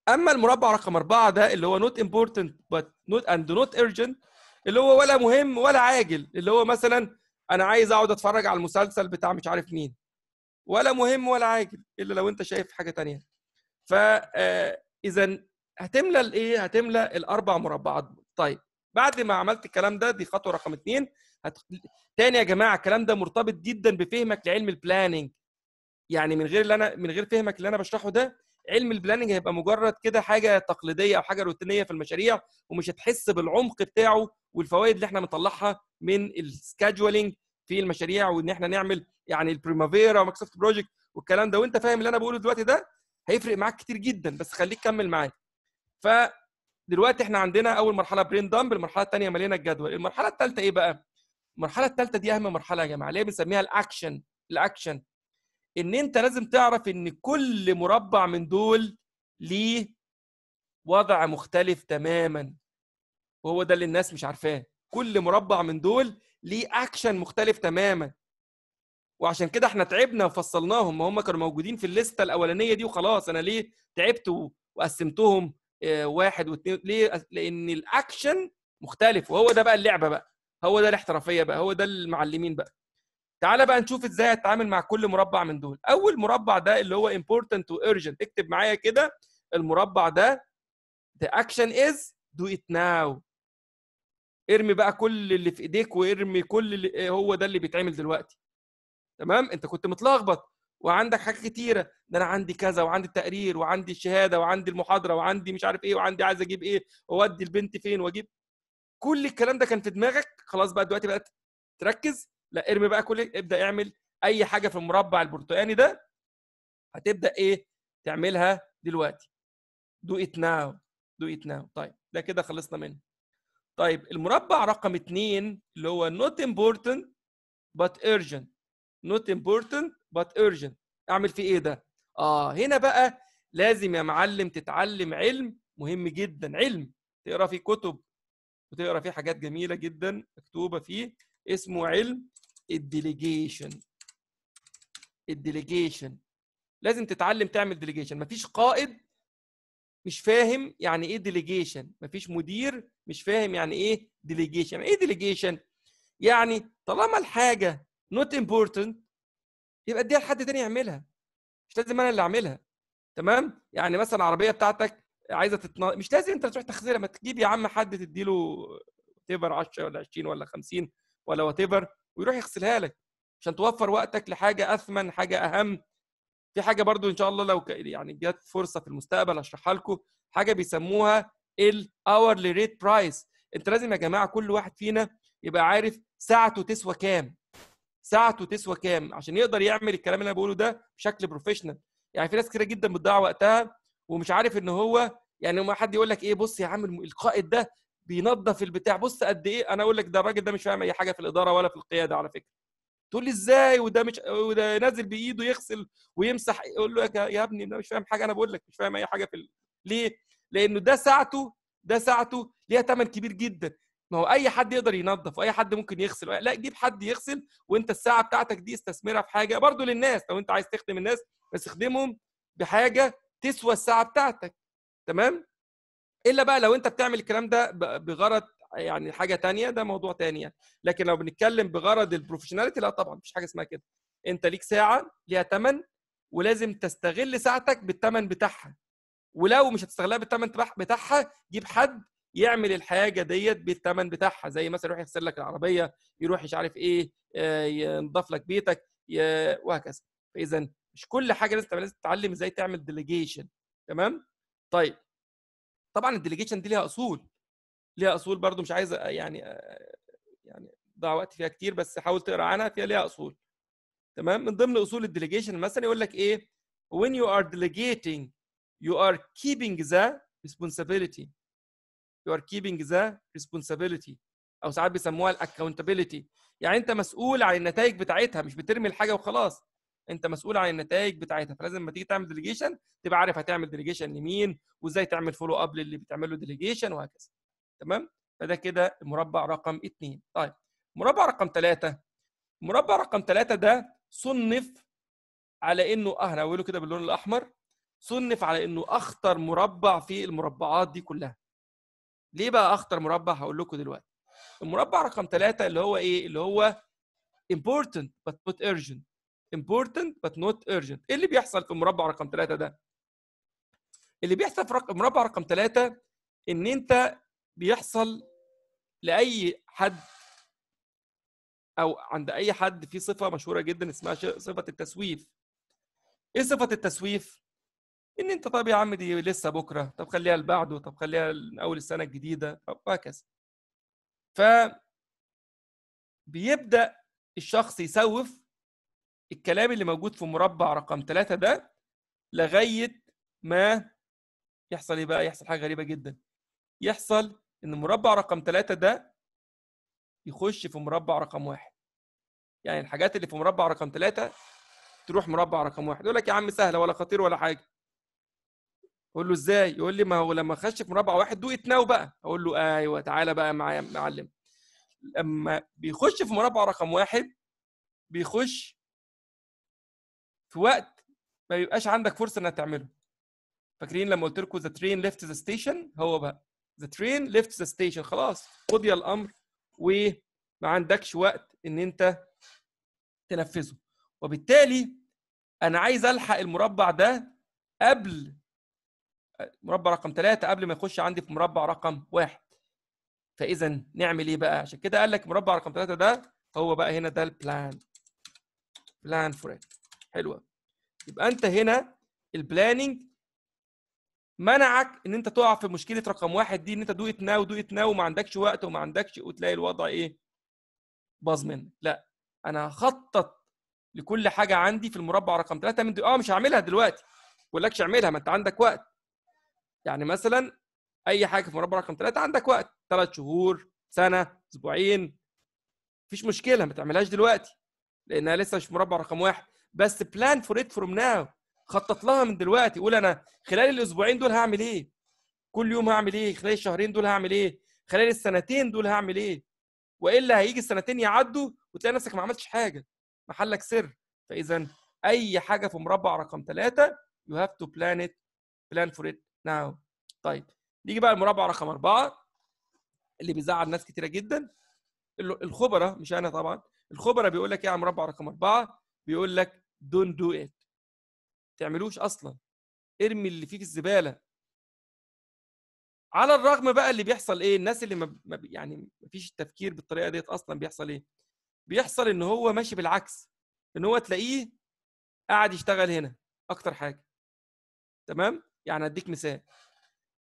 اما المربع رقم أربعة ده اللي هو نوت امبورتنت بات نوت اند نوت ايرجنت اللي هو ولا مهم ولا عاجل اللي هو مثلا انا عايز اقعد اتفرج على المسلسل بتاع مش عارف مين ولا مهم ولا عاجل الا لو انت شايف حاجه تانية آه، اذا هتملى الايه هتملى الاربع مربعات طيب بعد ما عملت الكلام ده دي خطوه رقم اثنين هت... تاني يا جماعه الكلام ده مرتبط جدا بفهمك لعلم البلاننج يعني من غير اللي انا من غير فهمك اللي انا بشرحه ده علم البلاننج هيبقى مجرد كده حاجه تقليديه او حاجه روتينيه في المشاريع ومش هتحس بالعمق بتاعه والفوائد اللي احنا بنطلعها من السكادجولينج في المشاريع وان احنا نعمل يعني البريمافيرا ومايكروسوفت بروجكت والكلام ده وانت فاهم اللي انا بقوله دلوقتي ده هيفرق معاك كتير جدا بس خليك كمل معايا ف دلوقتي احنا عندنا اول مرحله برين دامب المرحله الثانيه ملينا الجدول المرحله الثالثه ايه بقى المرحله الثالثه دي اهم مرحله يا جماعه اللي هي بنسميها الاكشن الاكشن ان انت لازم تعرف ان كل مربع من دول ليه وضع مختلف تماما وهو ده اللي الناس مش عارفاه كل مربع من دول ليه اكشن مختلف تماما وعشان كده احنا تعبنا وفصلناهم ما هم كانوا موجودين في الليسته الاولانيه دي وخلاص انا ليه تعبت وقسمتهم آه، واحد واثنين ليه لان الاكشن مختلف وهو ده بقى اللعبه بقى هو ده الاحترافيه بقى هو ده المعلمين بقى تعال بقى نشوف ازاي هتتعامل مع كل مربع من دول اول مربع ده اللي هو important و urgent اكتب معايا كده المربع ده the action is do it now ارمي بقى كل اللي في ايديك وارمي كل اللي إيه هو ده اللي بيتعمل دلوقتي تمام انت كنت متلخبط وعندك حاجات كتيره ده انا عندي كذا وعندي التقرير وعندي الشهاده وعندي المحاضره وعندي مش عارف ايه وعندي عايز اجيب ايه واودي البنت فين واجيب كل الكلام ده كان في دماغك خلاص بقى دلوقتي بقى تركز لا ارمي بقى كل ابدا اعمل اي حاجه في المربع البرتقاني ده هتبدا ايه تعملها دلوقتي دو ات ناو دو ات ناو طيب ده كده خلصنا منه طيب المربع رقم اثنين اللي هو not important but urgent not important but urgent اعمل فيه ايه ده اه هنا بقى لازم يا معلم تتعلم علم مهم جدا علم تقرا فيه كتب وتقرا فيه حاجات جميله جدا مكتوبه فيه اسمه علم الديليجيشن الديليجيشن لازم تتعلم تعمل ديليجيشن مفيش قائد مش فاهم يعني ايه ديليجيشن مفيش مدير مش فاهم يعني ايه ديليجيشن ايه ديليجيشن يعني طالما الحاجه نوت امبورتنت يبقى اديها لحد تاني يعملها مش لازم انا اللي اعملها تمام يعني مثلا العربيه بتاعتك عايزه تتنا... مش لازم انت تروح تخزنها ما تجيب يا عم حد تديله تيبر 10 ولا 20 ولا 50 ولا وات ايفر ويروح يغسلها لك عشان توفر وقتك لحاجه اثمن حاجه اهم في حاجه برضو ان شاء الله لو يعني جت فرصه في المستقبل اشرحها لكم حاجه بيسموها الاورلي ريت برايس انت لازم يا جماعه كل واحد فينا يبقى عارف ساعته تسوى كام ساعته تسوى كام عشان يقدر يعمل الكلام اللي انا بقوله ده بشكل بروفيشنال يعني في ناس كتير جدا بتضيع وقتها ومش عارف ان هو يعني ما حد يقول لك ايه بص يا عم القائد ده بينظف البتاع بص قد ايه انا اقول لك ده الراجل ده مش فاهم اي حاجه في الاداره ولا في القياده على فكره تقول لي ازاي وده مش وده نازل بايده يغسل ويمسح يقول له يا ابني ده مش فاهم حاجه انا بقول لك مش فاهم اي حاجه في ليه لانه ده ساعته ده ساعته ليها ثمن كبير جدا ما هو اي حد يقدر ينظف واي حد ممكن يغسل لا جيب حد يغسل وانت الساعه بتاعتك دي استثمرها في حاجه برضو للناس لو انت عايز تخدم الناس استخدمهم بحاجه تسوى الساعه بتاعتك تمام الا بقى لو انت بتعمل الكلام ده بغرض يعني حاجه تانية ده موضوع تاني يعني. لكن لو بنتكلم بغرض البروفيشناليتي لا طبعا مفيش حاجه اسمها كده انت ليك ساعه ليها ثمن ولازم تستغل ساعتك بالثمن بتاعها ولو مش هتستغلها بالثمن بتاعها جيب حد يعمل الحاجه ديت بالثمن بتاعها زي مثلا يروح يغسل لك العربيه يروح مش عارف ايه آه، ينضف لك بيتك وهكذا فاذا مش كل حاجه لازم لازم تتعلم ازاي تعمل ديليجيشن تمام طيب طبعا الديليجيشن دي ليها اصول ليها اصول برضو مش عايز يعني يعني ضاع وقت فيها كتير بس حاول تقرا عنها فيها ليها اصول تمام من ضمن اصول الديليجيشن مثلا يقول لك ايه when you are delegating you are keeping the responsibility you are keeping the responsibility او ساعات بيسموها الاكونتابيلتي يعني انت مسؤول عن النتائج بتاعتها مش بترمي الحاجه وخلاص انت مسؤول عن النتائج بتاعتها فلازم لما تيجي تعمل ديليجيشن تبقى عارف هتعمل ديليجيشن لمين وازاي تعمل فولو اب للي بتعمل له ديليجيشن وهكذا تمام فده كده المربع رقم اثنين طيب مربع رقم ثلاثة مربع رقم ثلاثة ده صنف على انه أه، انا اقوله كده باللون الاحمر صنف على انه اخطر مربع في المربعات دي كلها ليه بقى اخطر مربع هقول لكم دلوقتي المربع رقم ثلاثة اللي هو ايه اللي هو important but not urgent important but not urgent ايه اللي بيحصل في المربع رقم 3 ده اللي بيحصل في رقم مربع رقم 3 ان انت بيحصل لاي حد او عند اي حد في صفه مشهوره جدا اسمها صفه التسويف ايه صفه التسويف ان انت طب يا عم دي لسه بكره طب خليها لبعده طب خليها اول السنه الجديده وهكذا ف بيبدا الشخص يسوف الكلام اللي موجود في مربع رقم 3 ده لغايه ما يحصل ايه بقى يحصل حاجه غريبه جدا يحصل ان مربع رقم 3 ده يخش في مربع رقم واحد يعني الحاجات اللي في مربع رقم 3 تروح مربع رقم واحد يقول لك يا عم سهله ولا خطير ولا حاجه اقول له ازاي يقول لي ما هو لما خش في مربع واحد دوق اتناو بقى اقول له ايوه تعالى بقى معايا معلم لما بيخش في مربع رقم واحد بيخش في وقت ما بيبقاش عندك فرصه انك تعمله فاكرين لما قلت لكم ذا ترين ليفت ذا ستيشن هو بقى ذا ترين ليفت ذا ستيشن خلاص قضي الامر وما عندكش وقت ان انت تنفذه وبالتالي انا عايز الحق المربع ده قبل مربع رقم ثلاثة قبل ما يخش عندي في مربع رقم واحد فاذا نعمل ايه بقى عشان كده قال لك مربع رقم ثلاثة ده هو بقى هنا ده البلان بلان فور ات حلوه يبقى انت هنا البلاننج منعك ان انت تقع في مشكله رقم واحد دي ان انت دوقت ناو دوقت ناو وما عندكش وقت وما عندكش وتلاقي الوضع ايه باظ منك لا انا هخطط لكل حاجه عندي في المربع رقم ثلاثة من دي اه مش هعملها دلوقتي ما لكش اعملها ما انت عندك وقت يعني مثلا اي حاجه في مربع رقم ثلاثة عندك وقت ثلاث شهور سنه اسبوعين مفيش مشكله ما تعملهاش دلوقتي لانها لسه مش مربع رقم واحد بس بلان فور ات فروم ناو خطط لها من دلوقتي قول انا خلال الاسبوعين دول هعمل ايه كل يوم هعمل ايه خلال الشهرين دول هعمل ايه خلال السنتين دول هعمل ايه والا هيجي السنتين يعدوا وتلاقي نفسك ما عملتش حاجه محلك سر فاذا اي حاجه في مربع رقم ثلاثة يو هاف تو بلان ات بلان فور ات ناو طيب نيجي بقى المربع رقم أربعة اللي بيزعل ناس كتيره جدا الخبراء مش انا طبعا الخبراء بيقول لك ايه على المربع رقم أربعة بيقول لك دون دو ات تعملوش اصلا ارمي اللي فيك الزباله على الرغم بقى اللي بيحصل ايه الناس اللي ما يعني ما فيش التفكير بالطريقه ديت اصلا بيحصل ايه بيحصل ان هو ماشي بالعكس ان هو تلاقيه قاعد يشتغل هنا اكتر حاجه تمام يعني اديك مثال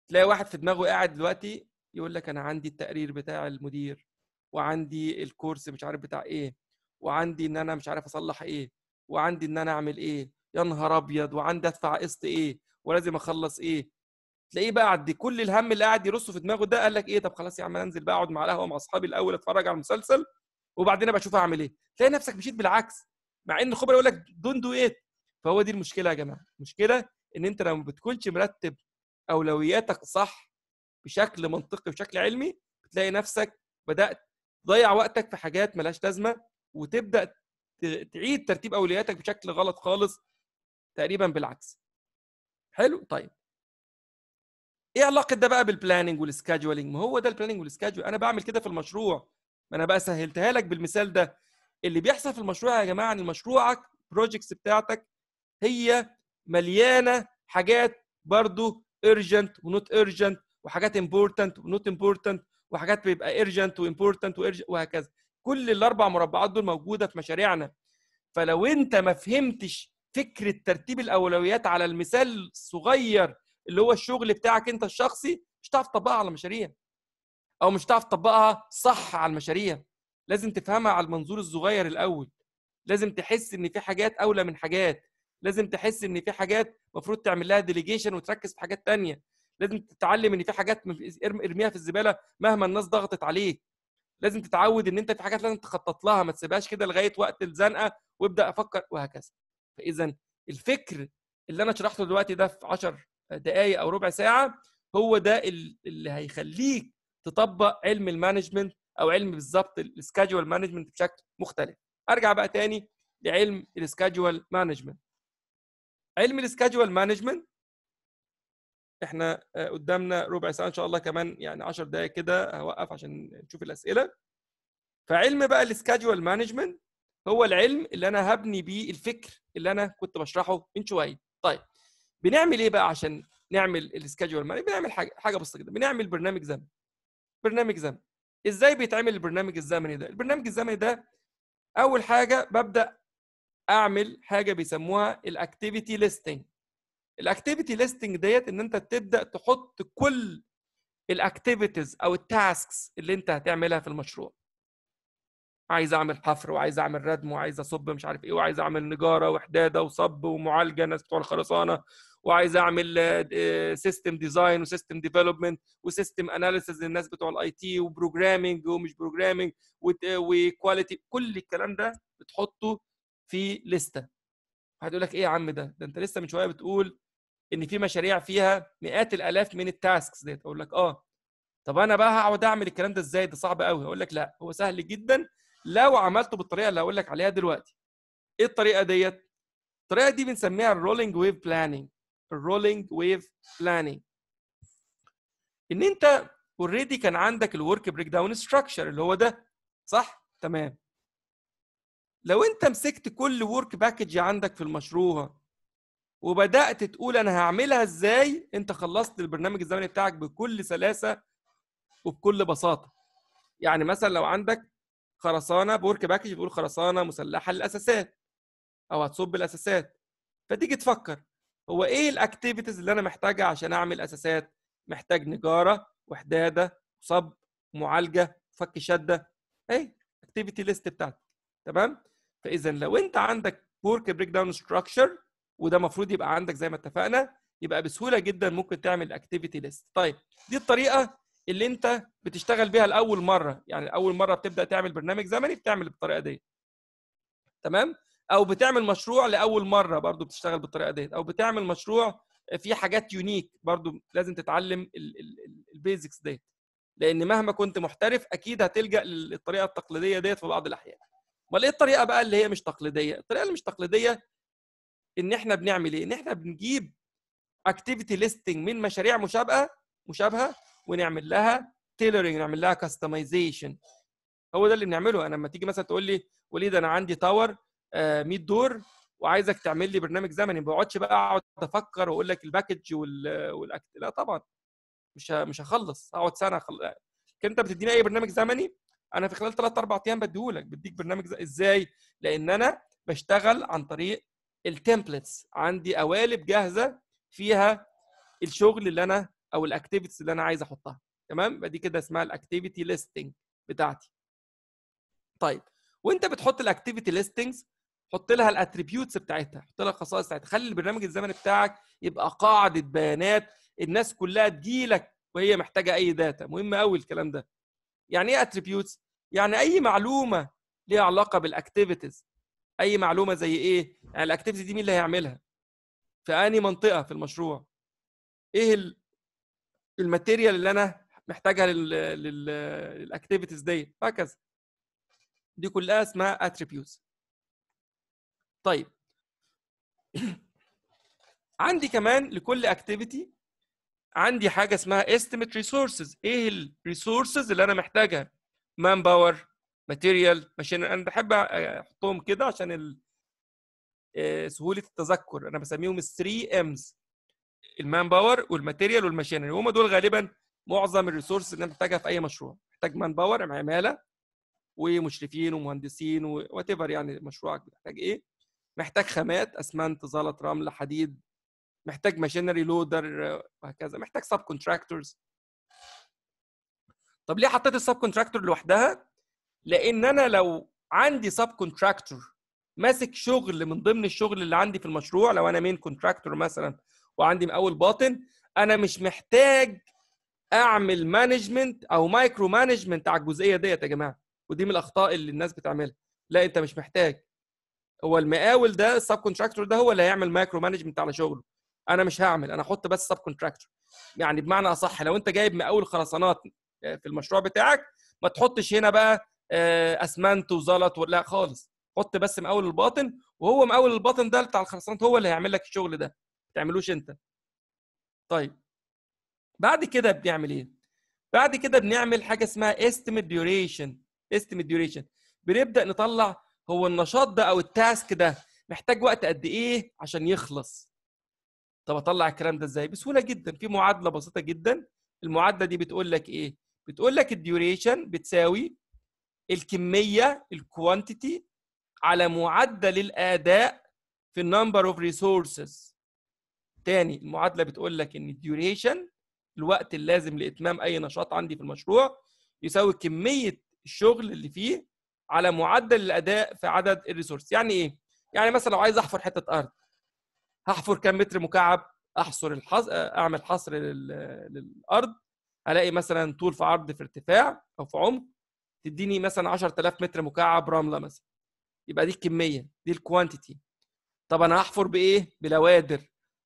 تلاقي واحد في دماغه قاعد دلوقتي يقول لك انا عندي التقرير بتاع المدير وعندي الكورس مش عارف بتاع ايه وعندي ان انا مش عارف اصلح ايه وعندي ان انا اعمل ايه يا نهار ابيض وعندي ادفع قسط ايه ولازم اخلص ايه تلاقيه بقى عدي كل الهم اللي قاعد يرصه في دماغه ده قال لك ايه طب خلاص يا عم انزل بقى اقعد مع القهوه مع اصحابي الاول اتفرج على المسلسل وبعدين ابقى اشوف اعمل ايه تلاقي نفسك مشيت بالعكس مع ان الخبراء يقول لك دون دو ايه فهو دي المشكله يا جماعه المشكله ان انت لو ما بتكونش مرتب اولوياتك صح بشكل منطقي بشكل علمي بتلاقي نفسك بدات تضيع وقتك في حاجات ملهاش لازمه وتبدا تعيد ترتيب اولوياتك بشكل غلط خالص تقريبا بالعكس حلو طيب ايه علاقه ده بقى بالبلاننج والسكادجولينج ما هو ده البلاننج والسكادجول انا بعمل كده في المشروع ما انا بقى سهلتها لك بالمثال ده اللي بيحصل في المشروع يا جماعه ان مشروعك البروجكتس بتاعتك هي مليانه حاجات برضو ايرجنت ونوت ايرجنت وحاجات امبورتنت ونوت امبورتنت وحاجات بيبقى ايرجنت وامبورتنت وهكذا كل الاربع مربعات دول موجوده في مشاريعنا فلو انت ما فهمتش فكره ترتيب الاولويات على المثال الصغير اللي هو الشغل بتاعك انت الشخصي مش هتعرف تطبقها على المشاريع او مش هتعرف تطبقها صح على المشاريع لازم تفهمها على المنظور الصغير الاول لازم تحس ان في حاجات اولى من حاجات لازم تحس ان في حاجات المفروض تعمل لها ديليجيشن وتركز في حاجات تانية لازم تتعلم ان في حاجات ارميها في الزباله مهما الناس ضغطت عليك لازم تتعود ان انت في حاجات لازم تخطط لها ما تسيبهاش كده لغايه وقت الزنقه وابدا افكر وهكذا فاذا الفكر اللي انا شرحته دلوقتي ده في 10 دقائق او ربع ساعه هو ده اللي هيخليك تطبق علم المانجمنت او علم بالظبط السكادجوال مانجمنت بشكل مختلف ارجع بقى تاني لعلم السكادجوال مانجمنت علم السكادجوال مانجمنت احنا آه، قدامنا ربع ساعه ان شاء الله كمان يعني 10 دقائق كده هوقف عشان نشوف الاسئله فعلم بقى السكادجوال مانجمنت هو العلم اللي انا هبني بيه الفكر اللي انا كنت بشرحه من شويه طيب بنعمل ايه بقى عشان نعمل السكادجوال مانجمنت بنعمل حاجه حاجه بسيطه جدا بنعمل برنامج زمني برنامج زمني ازاي بيتعمل البرنامج الزمني ده البرنامج الزمني ده اول حاجه ببدا اعمل حاجه بيسموها الاكتيفيتي ليستنج الاكتيفيتي ليستنج ديت ان انت تبدا تحط كل الاكتيفيتيز او التاسكس اللي انت هتعملها في المشروع عايز اعمل حفر وعايز اعمل ردم وعايز اصب مش عارف ايه وعايز اعمل نجاره وحداده وصب ومعالجه ناس بتوع الخرسانه وعايز اعمل سيستم ديزاين وسيستم ديفلوبمنت وسيستم اناليسز للناس بتوع الاي تي وبروجرامنج ومش بروجرامنج وكواليتي كل الكلام ده بتحطه في لسته هتقول لك ايه يا عم ده ده انت لسه من شويه بتقول ان في مشاريع فيها مئات الالاف من التاسكس ديت اقول لك اه طب انا بقى هقعد اعمل الكلام ده ازاي ده صعب قوي اقول لك لا هو سهل جدا لو عملته بالطريقه اللي هقول لك عليها دلوقتي ايه الطريقه ديت الطريقه دي بنسميها الرولينج ويف بلاننج الرولينج ويف بلاننج ان انت اوريدي كان عندك الورك بريك داون ستراكشر اللي هو ده صح تمام لو انت مسكت كل ورك باكج عندك في المشروع وبدات تقول انا هعملها ازاي انت خلصت البرنامج الزمني بتاعك بكل سلاسه وبكل بساطه يعني مثلا لو عندك خرسانه بورك باكج بتقول خرسانه مسلحه للاساسات او هتصب الاساسات فتيجي تفكر هو ايه الاكتيفيتيز اللي انا محتاجها عشان اعمل اساسات محتاج نجاره وحداده صب معالجه فك شده اي اكتيفيتي ليست بتاعتك تمام فاذا لو انت عندك بورك بريك داون ستراكشر وده المفروض يبقى عندك زي ما اتفقنا يبقى بسهوله جدا ممكن تعمل اكتيفيتي ليست طيب دي الطريقه اللي انت بتشتغل بيها لاول مره يعني اول مره بتبدا تعمل برنامج زمني بتعمل بالطريقه دي تمام او بتعمل مشروع لاول مره برضو بتشتغل بالطريقه دي او بتعمل مشروع فيه حاجات يونيك برضو لازم تتعلم البيزكس دي لان مهما كنت محترف اكيد هتلجا للطريقه التقليديه ديت في بعض الاحيان امال ايه الطريقه بقى اللي هي مش تقليديه الطريقه اللي مش تقليديه ان احنا بنعمل ايه؟ ان احنا بنجيب اكتيفيتي ليستنج من مشاريع مشابهه مشابهه ونعمل لها تيلرنج نعمل لها كاستمايزيشن هو ده اللي بنعمله انا لما تيجي مثلا تقول لي وليد انا عندي تاور آه، 100 دور وعايزك تعمل لي برنامج زمني ما بقعدش بقى اقعد افكر واقول لك الباكج والاكت لا طبعا مش مش هخلص اقعد سنه خل... انت بتديني اي برنامج زمني انا في خلال 3 4 ايام بديهولك بديك برنامج ز... ازاي لان انا بشتغل عن طريق التمبلتس عندي قوالب جاهزه فيها الشغل اللي انا او الاكتيفيتيز اللي انا عايز احطها تمام يبقى دي كده اسمها الاكتيفيتي ليستنج بتاعتي طيب وانت بتحط الاكتيفيتي ليستنجز حط لها الاتريبيوتس بتاعتها حط لها الخصائص بتاعتها خلي البرنامج الزمني بتاعك يبقى قاعده بيانات الناس كلها تجيلك وهي محتاجه اي داتا مهم قوي الكلام ده يعني ايه اتريبيوتس يعني اي معلومه ليها علاقه بالاكتيفيتيز اي معلومه زي ايه يعني الاكتيفيتي دي مين اللي هيعملها في انهي منطقه في المشروع ايه الماتيريال اللي انا محتاجها للاكتيفيتيز دي وهكذا دي كلها اسمها اتريبيوتس طيب عندي كمان لكل اكتيفيتي عندي حاجه اسمها estimate resources ايه الريسورسز اللي انا محتاجها مان باور ماتيريال ماشين انا بحب احطهم كده عشان آه، سهوله التذكر انا بسميهم الثري امز المان باور والماتيريال والماشينري هم دول غالبا معظم الريسورس اللي انت محتاجها في اي مشروع محتاج مان باور عماله ومشرفين ومهندسين وات ايفر يعني مشروعك محتاج ايه محتاج خامات اسمنت زلط رمل حديد محتاج ماشينري لودر وهكذا محتاج سب كونتراكتورز طب ليه حطيت السب كونتراكتور لوحدها لان انا لو عندي سب كونتراكتور ماسك شغل من ضمن الشغل اللي عندي في المشروع لو انا مين كونتراكتور مثلا وعندي مقاول باطن انا مش محتاج اعمل مانجمنت او مايكرو مانجمنت على الجزئيه ديت يا جماعه ودي من الاخطاء اللي الناس بتعملها لا انت مش محتاج هو المقاول ده السب كونتراكتور ده هو اللي هيعمل مايكرو مانجمنت على شغله انا مش هعمل انا احط بس سب كونتراكتور يعني بمعنى اصح لو انت جايب مقاول خرسانات آه، في المشروع بتاعك ما تحطش هنا بقى آه، اسمنت وزلط ولا خالص حط بس مقاول الباطن وهو مقاول الباطن ده بتاع الخرسانات هو اللي هيعمل لك الشغل ده ما تعملوش انت طيب بعد كده بنعمل ايه بعد كده بنعمل حاجه اسمها استيميت ديوريشن استيميت ديوريشن بنبدا نطلع هو النشاط ده او التاسك ده محتاج وقت قد ايه عشان يخلص طب اطلع الكلام ده ازاي بسهوله جدا في معادله بسيطه جدا المعادله دي بتقول لك ايه بتقول لك الديوريشن بتساوي الكميه الكوانتيتي على معدل الاداء في النمبر اوف ريسورسز تاني المعادله بتقول لك ان الديوريشن الوقت اللازم لاتمام اي نشاط عندي في المشروع يساوي كميه الشغل اللي فيه على معدل الاداء في عدد الريسورس يعني ايه يعني مثلا لو عايز احفر حته ارض هحفر كام متر مكعب احصر الحص... اعمل حصر لل... للارض الاقي مثلا طول في عرض في ارتفاع او في عمق تديني مثلا 10000 متر مكعب رمله مثلا يبقى دي الكميه دي الكوانتيتي طب انا هحفر بايه بلوادر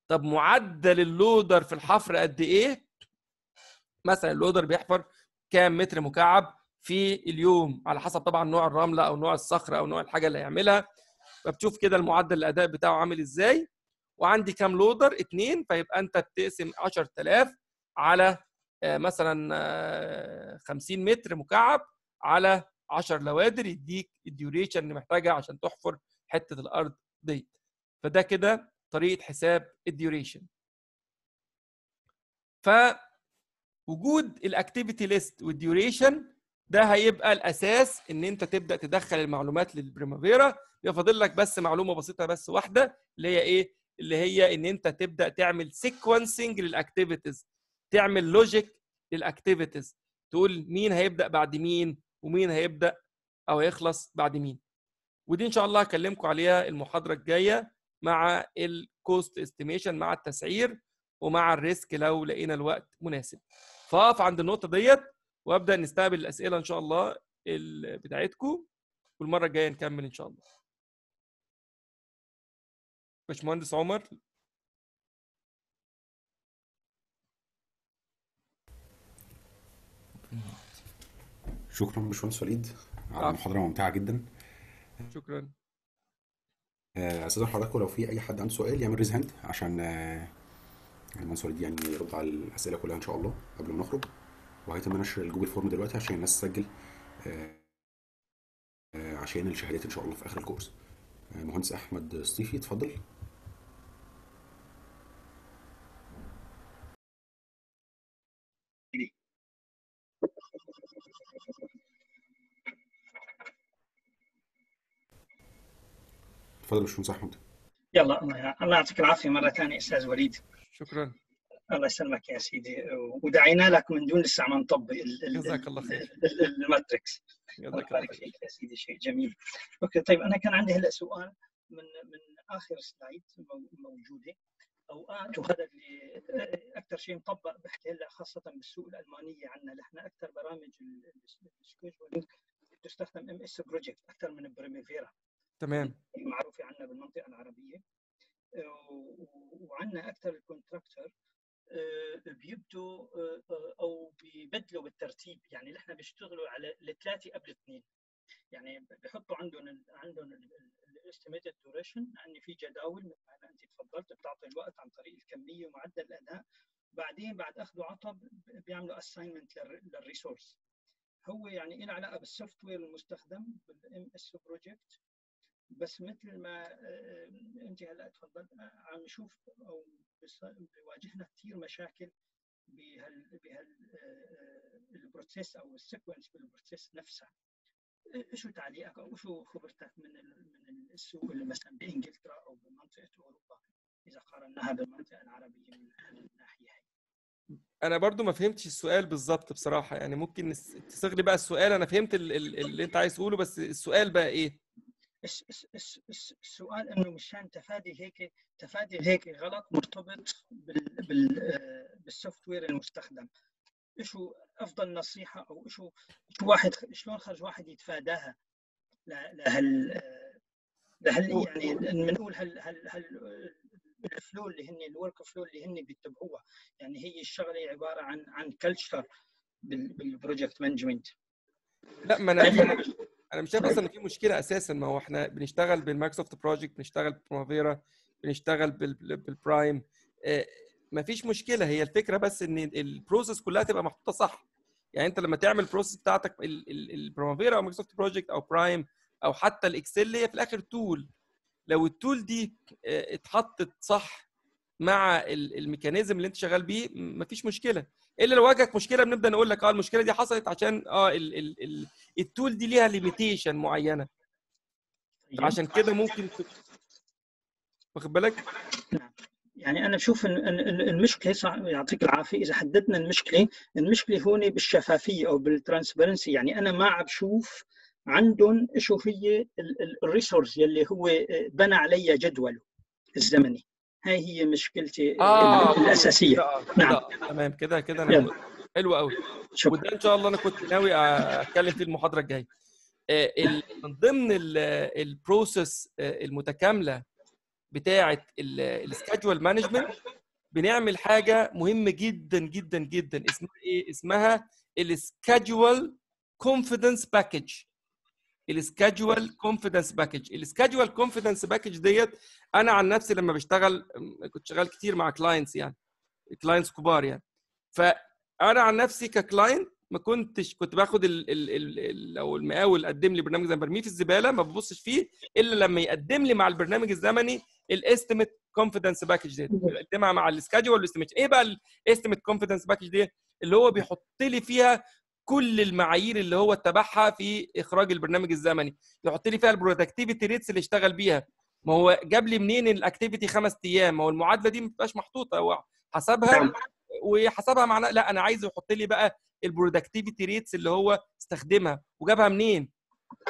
طب معدل اللودر في الحفر قد ايه مثلا اللودر بيحفر كام متر مكعب في اليوم على حسب طبعا نوع الرمله او نوع الصخره او نوع الحاجه اللي هيعملها فبتشوف كده المعدل الاداء بتاعه عامل ازاي وعندي كام لودر اتنين فيبقى انت بتقسم 10000 على آه، مثلا 50 آه، متر مكعب على 10 لوادر يديك الديوريشن اللي محتاجها عشان تحفر حته الارض دي فده كده طريقه حساب الديوريشن ف وجود الاكتيفيتي ليست والديوريشن ده هيبقى الاساس ان انت تبدا تدخل المعلومات للبريمافيرا يبقى فاضل لك بس معلومه بسيطه بس واحده اللي هي ايه اللي هي ان انت تبدا تعمل سيكونسنج للاكتيفيتيز تعمل لوجيك للاكتيفيتيز تقول مين هيبدا بعد مين ومين هيبدا او هيخلص بعد مين ودي ان شاء الله هكلمكم عليها المحاضره الجايه مع الكوست استيميشن مع التسعير ومع الريسك لو لقينا الوقت مناسب فاقف عند النقطه ديت وابدا نستقبل الاسئله ان شاء الله بتاعتكم والمره الجايه نكمل ان شاء الله باشمهندس عمر شكرا باشمهندس وليد على المحاضره ممتعه جدا شكرا آه، استاذ حضراتكم لو في اي حد عنده سؤال يعمل ريز هاند عشان المهندس آه، يعني وليد يعني يرد على الاسئله كلها ان شاء الله قبل ما نخرج وهيتم نشر الجوجل فورم دلوقتي عشان الناس تسجل آه، عشان الشهادات ان شاء الله في اخر الكورس مهندس احمد الصيفي اتفضل تفضل باشمهندس احمد يلا الله يعطيك العافيه مره ثانيه استاذ وليد شكرا الله يسلمك يا سيدي ودعينا لك من دون لسه عم نطبق جزاك الله خير الماتريكس جزاك الله خير يا سيدي شيء جميل اوكي طيب انا كان عندي هلا سؤال من من اخر سلايد موجوده اوقات وهذا اللي اكثر شيء مطبق بحكي هلا خاصه بالسوق الالمانيه عندنا نحن اكثر برامج تستخدم ام اس بروجكت اكثر من بريميفيرا تمام معروفه يعني عندنا بالمنطقه العربيه آه، وعندنا اكثر الكونتراكتر آه، بيبدوا آه، او بيبدلوا بالترتيب يعني نحن بيشتغلوا على الثلاثه قبل الاثنين يعني بحطوا عندهم عندهم الاستيميتد دوريشن يعني في جداول مثل ما انت تفضلت بتعطي الوقت عن طريق الكميه ومعدل الاداء بعدين بعد اخذ عطب بيعملوا اساينمنت للريسورس هو يعني له علاقه بالسوفت وير المستخدم بالام اس بروجكت بس مثل ما آه، آه، انت هلا تفضلت آه، عم نشوف او بيواجهنا كثير مشاكل بهال بهال البروسيس او السيكونس بالبروسيس نفسها شو تعليقك او شو خبرتك من من السوق اللي مثلا بانجلترا او بمنطقه اوروبا اذا قارناها بالمنطقه العربيه من الناحيه هي انا برضو ما فهمتش السؤال بالظبط بصراحه يعني ممكن تصغلي بقى السؤال انا فهمت اللي انت عايز تقوله بس السؤال بقى ايه السؤال انه مشان تفادي هيك تفادي هيك غلط مرتبط بالسوفت وير المستخدم شو افضل نصيحه او شو شو واحد شلون خرج واحد يتفاداها لهال لهال يعني بنقول هال هال هال الفلو اللي هن الورك فلو اللي هن بيتبعوها يعني هي الشغله عباره عن عن كلتشر بالبروجكت مانجمنت لا ما انا انا مش شايف طيب. اصلا ان في مشكله اساسا ما هو احنا بنشتغل بالمايكروسوفت بروجكت بنشتغل ببرومافيرا بنشتغل بالبرايم آه، ما فيش مشكله هي الفكره بس ان البروسيس كلها تبقى محطوطه صح يعني انت لما تعمل بروسيس بتاعتك البرومافيرا او مايكروسوفت بروجكت او برايم او حتى الاكسل هي في الاخر تول لو التول دي آه، اتحطت صح مع الميكانيزم اللي انت شغال بيه مفيش مشكله الا لو واجهك مشكله بنبدا نقول لك اه المشكله دي حصلت عشان اه ال ال التول دي ليها ليميتيشن معينه طيب. عشان كده ممكن واخد بالك نعم. يعني انا اشوف ان المشكله يعطيك العافيه اذا حددنا المشكله المشكله هون بالشفافيه او بالترانسبرنسي يعني انا ما عم بشوف عندهم شو هي الريسورس يلي هو بنى علي جدوله الزمني هاي هي مشكلتي آه الاساسيه آه نعم تمام كده كده انا حلو قوي وده ان شاء الله انا كنت ناوي اتكلم فيه المحاضره الجايه آه، من ضمن البروسيس آه، المتكامله بتاعه السكادجوال مانجمنت بنعمل حاجه مهمه جدا جدا جدا اسمها ايه اسمها السكادجوال كونفيدنس باكج السكادجوال كونفيدنس باكج السكادجوال كونفيدنس باكج ديت انا عن نفسي لما بشتغل كنت شغال كتير مع كلاينتس يعني كلاينتس كبار يعني انا عن نفسي ككلاينت ما كنتش كنت باخد ال ال ال لو او المقاول قدم لي برنامج زمني برميه في الزباله ما ببصش فيه الا لما يقدم لي مع البرنامج الزمني الاستيميت كونفيدنس باكج ديت يقدمها مع السكادجول والاستيميت ايه بقى الاستيميت كونفيدنس باكج ديت اللي هو بيحط لي فيها كل المعايير اللي هو اتبعها في اخراج البرنامج الزمني يحط لي فيها البرودكتيفيتي ريتس اللي اشتغل بيها ما هو جاب لي منين الاكتيفيتي خمس ايام ما هو المعادله دي ما بتبقاش محطوطه هو حسبها نعم. وحسبها معناه لا انا عايز يحط لي بقى البرودكتيفيتي ريتس اللي هو استخدمها وجابها منين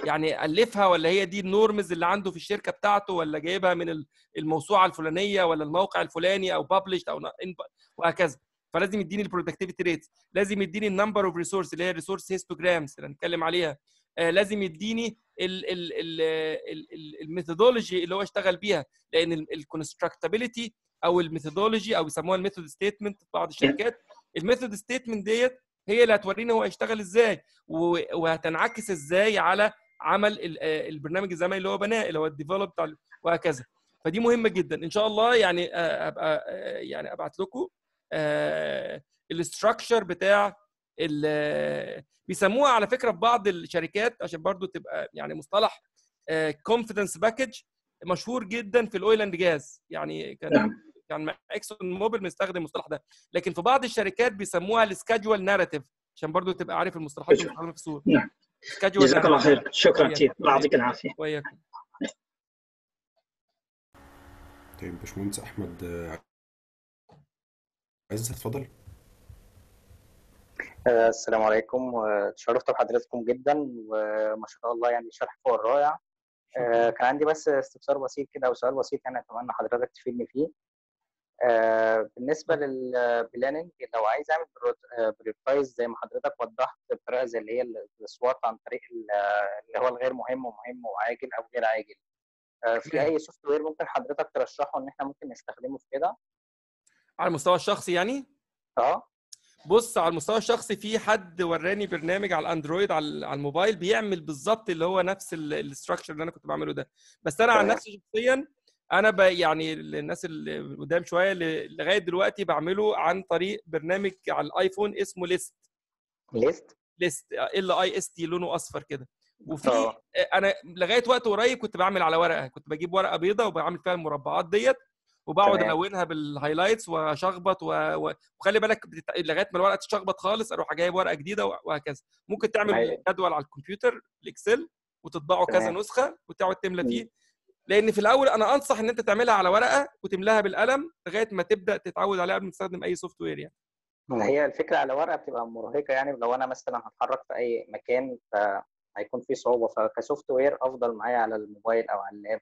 يعني الفها ولا هي دي النورمز اللي عنده في الشركه بتاعته ولا جايبها من الموسوعه الفلانيه ولا الموقع الفلاني او ببلش او وهكذا فلازم يديني البرودكتيفيتي ريتس لازم يديني النمبر اوف ريسورس اللي هي الريسورس هيستوجرامز اللي هنتكلم عليها آه لازم يديني الميثودولوجي اللي هو اشتغل بيها لان الكونستراكتابيلتي او الميثودولوجي او يسموها الميثود ستيتمنت في بعض الشركات الميثود ستيتمنت ديت هي اللي هتورينا هو هيشتغل ازاي وهتنعكس ازاي على عمل البرنامج الزمني اللي هو بناه اللي هو الديفلوب وهكذا فدي مهمه جدا ان شاء الله يعني آه، ابقى آه، يعني ابعت لكم آه، الاستراكشر بتاع بيسموها على فكره في بعض الشركات عشان برضو تبقى يعني مصطلح كونفدنس باكج مشهور جدا في الاويل اند جاز يعني كان نعم. يعني اكسون موبيل مستخدم المصطلح ده لكن في بعض الشركات بيسموها السكادجول ناريتيف عشان برضو تبقى عارف المصطلحات اللي في السوق نعم جزاك الله خير شكرا كثير الله يعطيك العافيه وياكم طيب باشمهندس احمد عايز اتفضل آه، السلام عليكم آه، تشرفت بحضراتكم جدا وما شاء الله يعني شرح فوق الرائع آه، كان عندي بس استفسار بسيط كده او سؤال بسيط يعني اتمنى حضرتك تفيدني فيه آه، بالنسبه للبلاننج لو عايز اعمل بريورتايز آه، زي ما حضرتك وضحت بطريقه زي اللي هي السوات عن طريق اللي هو الغير مهم ومهم وعاجل او غير عاجل آه، في اي سوفت وير ممكن حضرتك ترشحه ان احنا ممكن نستخدمه في كده على المستوى الشخصي يعني اه بص على المستوى الشخصي في حد وراني برنامج على الاندرويد على الموبايل بيعمل بالظبط اللي هو نفس الاستراكشر اللي انا كنت بعمله ده بس انا عن نفسي شخصيا انا ب... يعني الناس اللي قدام شويه لغايه دلوقتي بعمله عن طريق برنامج على الايفون اسمه ليست ليست ليست ال اي اس تي لونه اصفر كده وفي آه. انا لغايه وقت قريب كنت بعمل على ورقه كنت بجيب ورقه بيضة وبعمل فيها المربعات ديت وبقعد الونها بالهايلايتس واشخبط و... و... وخلي بالك لغايه ما الورقه تتشخبط خالص اروح جايب ورقه جديده وهكذا ممكن تعمل جدول على الكمبيوتر الاكسل وتطبعه كذا نسخه وتقعد تملى فيه لان في الاول انا انصح ان انت تعملها على ورقه وتملاها بالقلم لغايه ما تبدا تتعود عليها قبل ما تستخدم اي سوفت وير يعني هي الفكره على ورقه بتبقى مرهقه يعني لو انا مثلا هتحرك في اي مكان فهيكون في صعوبه فكسوفت وير افضل معايا على الموبايل او على اللاب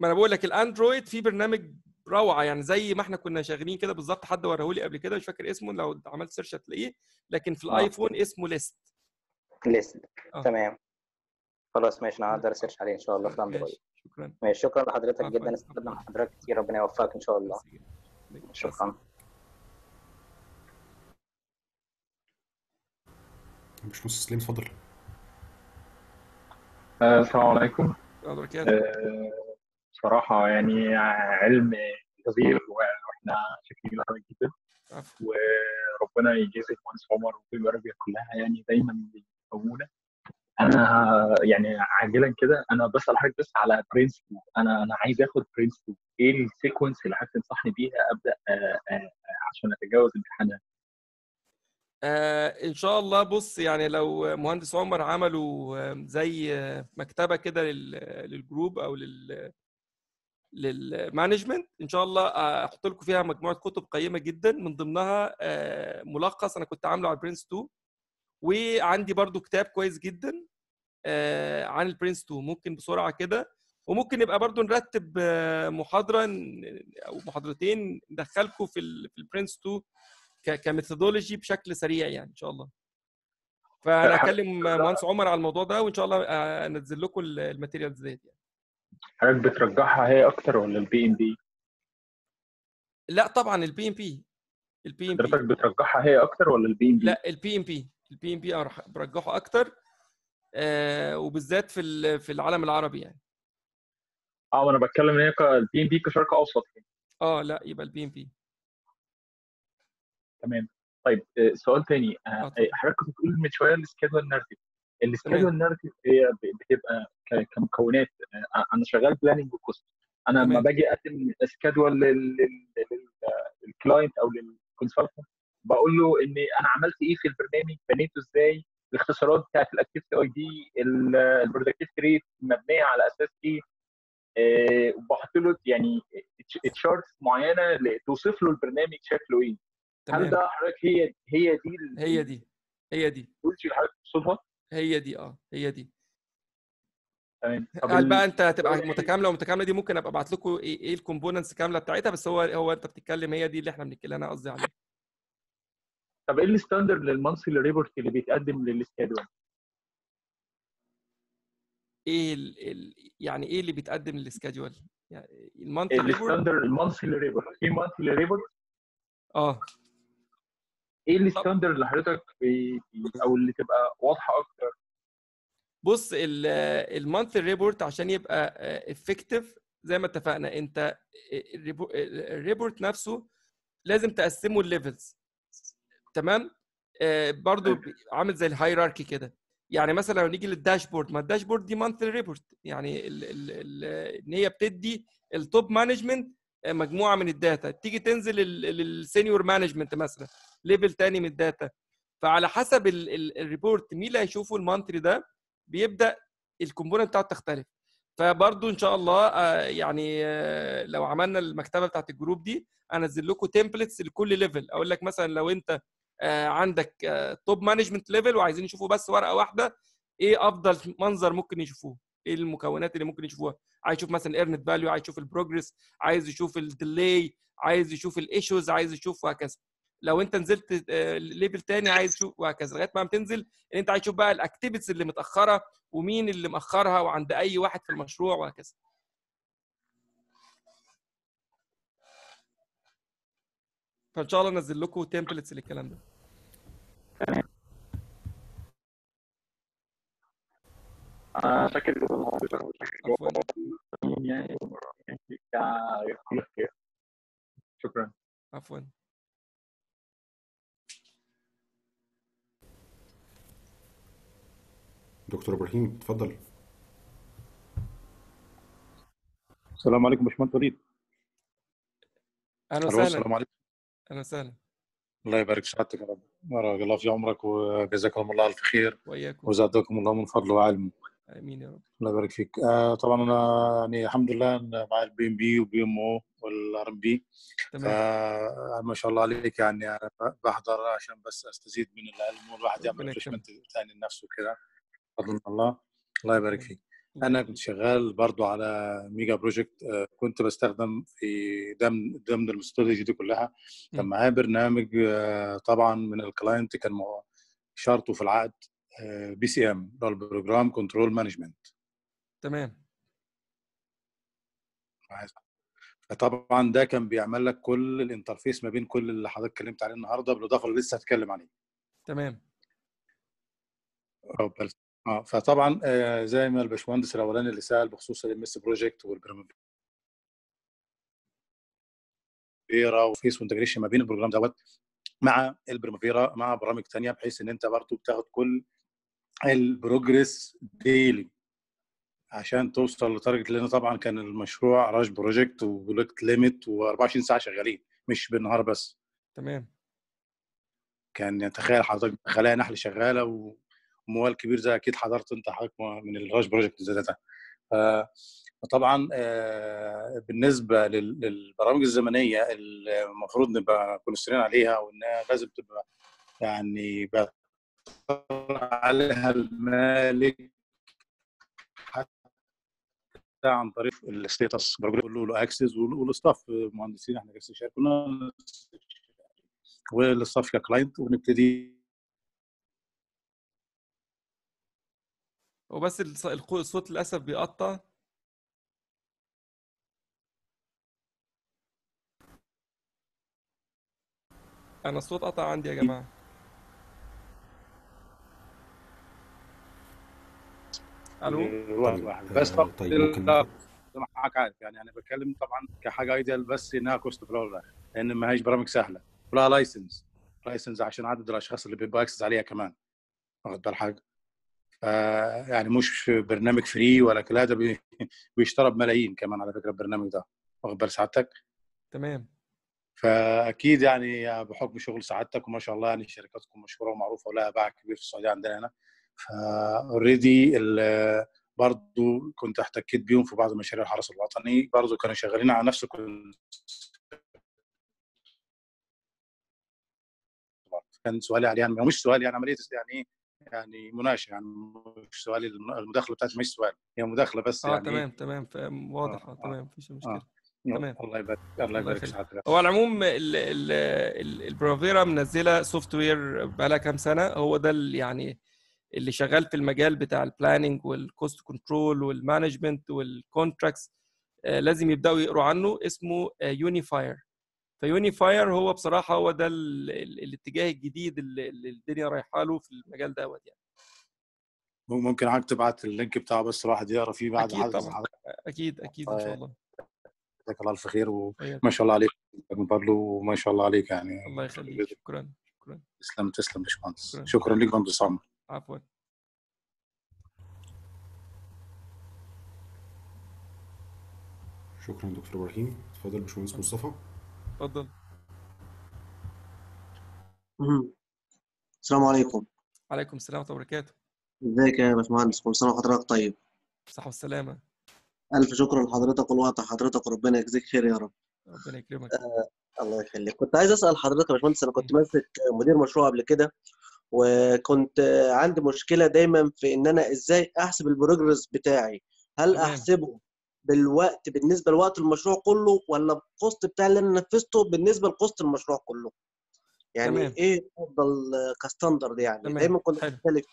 ما انا بقول لك الاندرويد في برنامج روعه يعني زي ما احنا كنا شغالين كده بالظبط حد وراهولي قبل كده مش فاكر اسمه لو عملت سيرش هتلاقيه لكن في آه. الايفون اسمه ليست ليست آه. تمام خلاص ماشي انا هقدر اسيرش عليه ان شاء الله في الاندرويد شكرا ماشي شكرا لحضرتك جدا استفدنا من حضرتك كتير ربنا يوفقك ان شاء الله شكرا مش سليم اتفضل آه، السلام عليكم آه، بصراحه يعني علم كبير واحنا شاكرين لحضرتك جدا وربنا يجازي المهندس عمر والمراجع كلها يعني دايما بيقومونا انا يعني عاجلا كده انا بسال حضرتك بس على برنس انا انا عايز اخد برنس ايه السيكونس اللي حضرتك تنصحني بيها ابدا آه، آه، عشان اتجاوز الامتحان آه ان شاء الله بص يعني لو مهندس عمر عملوا زي آه، مكتبه كده للجروب او لل للمانجمنت ان شاء الله احط لكم فيها مجموعه كتب قيمه جدا من ضمنها ملخص انا كنت عامله على برنس 2 وعندي برضو كتاب كويس جدا آه، عن البرنس 2 ممكن بسرعه كده وممكن نبقى برضو نرتب آه، محاضره او محاضرتين ندخلكم في البرنس 2 كميثودولوجي بشكل سريع يعني ان شاء الله فانا اكلم مهندس عمر على الموضوع ده وان شاء الله آه، انزل لكم الماتيريالز ديت يعني حضرتك بترجعها هي اكتر ولا البي ام بي؟ لا طبعا البي ام بي البي ام بي حضرتك بترجعها هي اكتر ولا البي ام بي؟ لا البي ام بي البي ام بي انا برجحه اكتر آه وبالذات في في العالم العربي يعني اه وانا بتكلم ان هي البي ام بي كشرق اوسط يعني. اه لا يبقى البي ام بي تمام طيب آه، سؤال تاني آه، آه، حضرتك كنت بتقول من شويه السكيدول نارتيف السكيدول نارتيف هي بتبقى كمكونات انا شغال بلاننج وكوست انا لما باجي اقدم سكيدول للكلاينت او للكونسلتنت بقول له ان انا عملت ايه في البرنامج بنيته ازاي الاختصارات بتاعت الاكتيفيتي اي دي البرودكتيفيتي ريت مبنيه على اساس ايه آه، وبحط له يعني تشارتس معينه توصف له البرنامج شكله ايه تمام. هل ده حضرتك هي هي دي هي دي هي دي قلت لحضرتك تقصدها هي دي اه هي دي تمام هل بقى انت هتبقى طيب. متكامله ومتكامله دي ممكن ابقى ابعت لكم إيه،, إيه الكومبوننتس كامله بتاعتها بس هو هو انت بتتكلم هي دي اللي احنا بنتكلم انا قصدي عليها طب ايه الستاندرد للمانثلي ريبورت اللي بيتقدم للاستاديوم؟ ايه الـ الـ يعني ايه اللي بيتقدم للسكادجول؟ يعني المانثلي الستاندرد المانثلي ريبورت ايه مانثلي ريبورت اه ايه الستاندرد اللي حضرتك او اللي تبقى واضحه اكتر؟ بص المانثلي ريبورت عشان يبقى افكتيف آه، زي ما اتفقنا انت آه، آه، الريبورت نفسه لازم تقسمه الليفلز تمام آه برضو طيب. عامل زي الهايراركي كده يعني مثلا لو نيجي للداشبورد ما الداشبورد دي مانثلي ريبورت يعني ان هي بتدي التوب مانجمنت آه، مجموعه من الداتا تيجي تنزل للسينيور مانجمنت مثلا ليفل تاني من الداتا فعلى حسب الريبورت مين اللي هيشوفه المانثلي ده بيبدا الكومبوننت بتاعته تختلف فبرضه ان شاء الله آه، يعني آه، لو عملنا المكتبه بتاعت الجروب دي انزل لكم تمبلتس لكل ليفل اقول لك مثلا لو انت آه، عندك توب مانجمنت ليفل وعايزين يشوفوا بس ورقه واحده ايه افضل منظر ممكن يشوفوه ايه المكونات اللي ممكن يشوفوها عايز يشوف مثلا ايرنت فاليو عايز يشوف البروجريس عايز يشوف الديلي عايز يشوف الايشوز عايز يشوف وهكذا لو انت نزلت ليفل آه، تاني عايز تشوف وهكذا لغايه ما بتنزل ان انت عايز تشوف بقى الاكتيفيتيز اللي متاخره ومين اللي مأخرها وعند اي واحد في المشروع وهكذا فان شاء الله انزل لكم تمبلتس للكلام ده شكرا عفوا دكتور ابراهيم تفضل السلام عليكم باشمهندس وليد اهلا وسهلا السلام عليكم اهلا وسهلا الله يبارك في سعادتك يا رب بارك الله في عمرك وجزاكم الله الف خير وإياكم وزادكم الله من فضله وعلمه امين يا رب الله يبارك فيك آه طبعا انا يعني الحمد لله مع البي ام بي وبي ام او والار بي بي ما شاء الله عليك يعني انا بحضر عشان بس استزيد من العلم والواحد يعمل ريفرشمنت ثاني لنفسه كده فضل الله الله يبارك فيك انا كنت شغال برضو على ميجا بروجكت آه، كنت بستخدم في ضمن ضمن الميثودولوجي دي كلها كان معايا برنامج آه، طبعا من الكلاينت كان شرطه في العقد بي سي ام اللي البروجرام كنترول مانجمنت تمام طبعا ده كان بيعمل لك كل الانترفيس ما بين كل اللي حضرتك اتكلمت عليه النهارده بالاضافه اللي لسه هتكلم عليه تمام اه فطبعا آه زي ما الباشمهندس الاولاني اللي سال بخصوص الميس بروجكت والبرنامج بريمافيرا وفيس وانتجريشن ما بين البروجرام دوت مع البريمافيرا مع برامج ثانيه بحيث ان انت برضه بتاخد كل البروجريس ديلي عشان توصل لتارجت لان طبعا كان المشروع راش بروجكت ولوكت ليميت و24 ساعه شغالين مش بالنهار بس تمام كان يعني تخيل حضرتك خلايا نحل شغاله موال كبير زي اكيد حضرت انت حضرتك من الهاش بروجكت ذاتها فطبعا آه، بالنسبه للبرامج الزمنيه المفروض نبقى كونسترين عليها وانها لازم تبقى يعني عليها المالك حتى عن طريق الستيتس بقول له اكسس والاستاف مهندسين احنا كاستشاري كلنا والاستاف ككلاينت ونبتدي وبس الصوت للاسف بيقطع انا الصوت قطع عندي يا جماعه الو طيب، بس طب آه، طيب, طيب، معاك عارف يعني انا بتكلم طبعا كحاجه ايديال بس انها كوست فلور لان ما هيش برامج سهله ولا لايسنس لايسنس عشان عدد الاشخاص اللي بيبقى اكسس عليها كمان واخد بال حاجه يعني مش برنامج فري ولا كده ده بيشترى بملايين كمان على فكره البرنامج ده واخد بال سعادتك تمام فاكيد يعني بحكم شغل سعادتك وما شاء الله يعني شركاتكم مشهوره ومعروفه ولها باع كبير في السعوديه عندنا هنا فاوريدي برضو كنت احتكيت بيهم في بعض مشاريع الحرس الوطني برضو كانوا شغالين على نفس كان سؤالي عليها يعني مش سؤالي يعني عمليه يعني ايه يعني مناقشه يعني مش سؤالي المداخله بتاعتي مش سؤال هي مداخله بس آه، يعني اه تمام تمام واضح آه،, آه تمام مفيش آه، مشكله آه. تمام الله يبارك الله يبارك حضرتك هو على العموم البرافيرا منزله سوفت وير بقى لها كام سنه هو ده اللي يعني اللي شغال في المجال بتاع البلاننج والكوست كنترول والمانجمنت والكونتراكتس لازم يبداوا يقروا عنه اسمه يونيفاير فيونيفاير هو بصراحه هو ده الاتجاه الجديد اللي الدنيا رايحه له في المجال دوت يعني ممكن عاد تبعت اللينك بتاعه بس الواحد يقرا فيه بعد اكيد طبعا اكيد اكيد ان شاء طيب. الله جزاك الله الف خير وما أيوة. شاء الله عليك بابلو وما شاء الله عليك يعني الله يخليك شكرا شكرا تسلم تسلم باشمهندس شكرا, شكرا لك يا عمرو عفوا شكرا دكتور ابراهيم اتفضل باشمهندس مصطفى تفضل السلام عليكم وعليكم السلام ورحمه الله وبركاته ازيك يا باشمهندس كل سنه وحضرتك طيب صحة والسلامة ألف شكر لحضرتك والوقت حضرتك وربنا يجزيك خير يا رب ربنا يكرمك آه الله يخليك كنت عايز أسأل حضرتك يا باشمهندس أنا كنت ماسك مدير مشروع قبل كده وكنت عندي مشكلة دايما في إن أنا إزاي أحسب البروجرس بتاعي هل أحسبه بالوقت بالنسبه لوقت المشروع كله ولا بالقسط بتاع اللي انا نفذته بالنسبه لقسط المشروع كله يعني تمام. ايه افضل كستاندرد يعني تمام. دايما كنت بختلف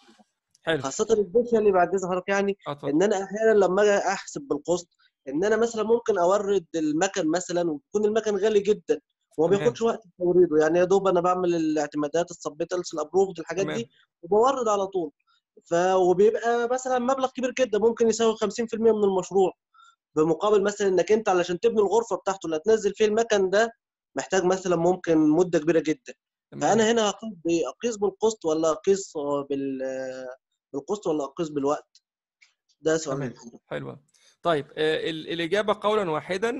حلو خاصه اللي بعد اذن حضرتك يعني أطلع. ان انا احيانا لما اجي احسب بالقسط ان انا مثلا ممكن اورد المكن مثلا ويكون المكن غالي جدا وما بياخدش وقت في توريده يعني يا دوب انا بعمل الاعتمادات السبيتلز الابروفد الحاجات تمام. دي وبورد على طول ف وبيبقى مثلا مبلغ كبير جدا ممكن يساوي 50% من المشروع بمقابل مثلا انك انت علشان تبني الغرفه بتاعته اللي هتنزل فيه المكن ده محتاج مثلا ممكن مده كبيره جدا فانا هنا اقيس بالقسط ولا اقيس بال بالقسط ولا اقيس بالوقت ده سؤال حلو طيب آه، الاجابه قولا واحدا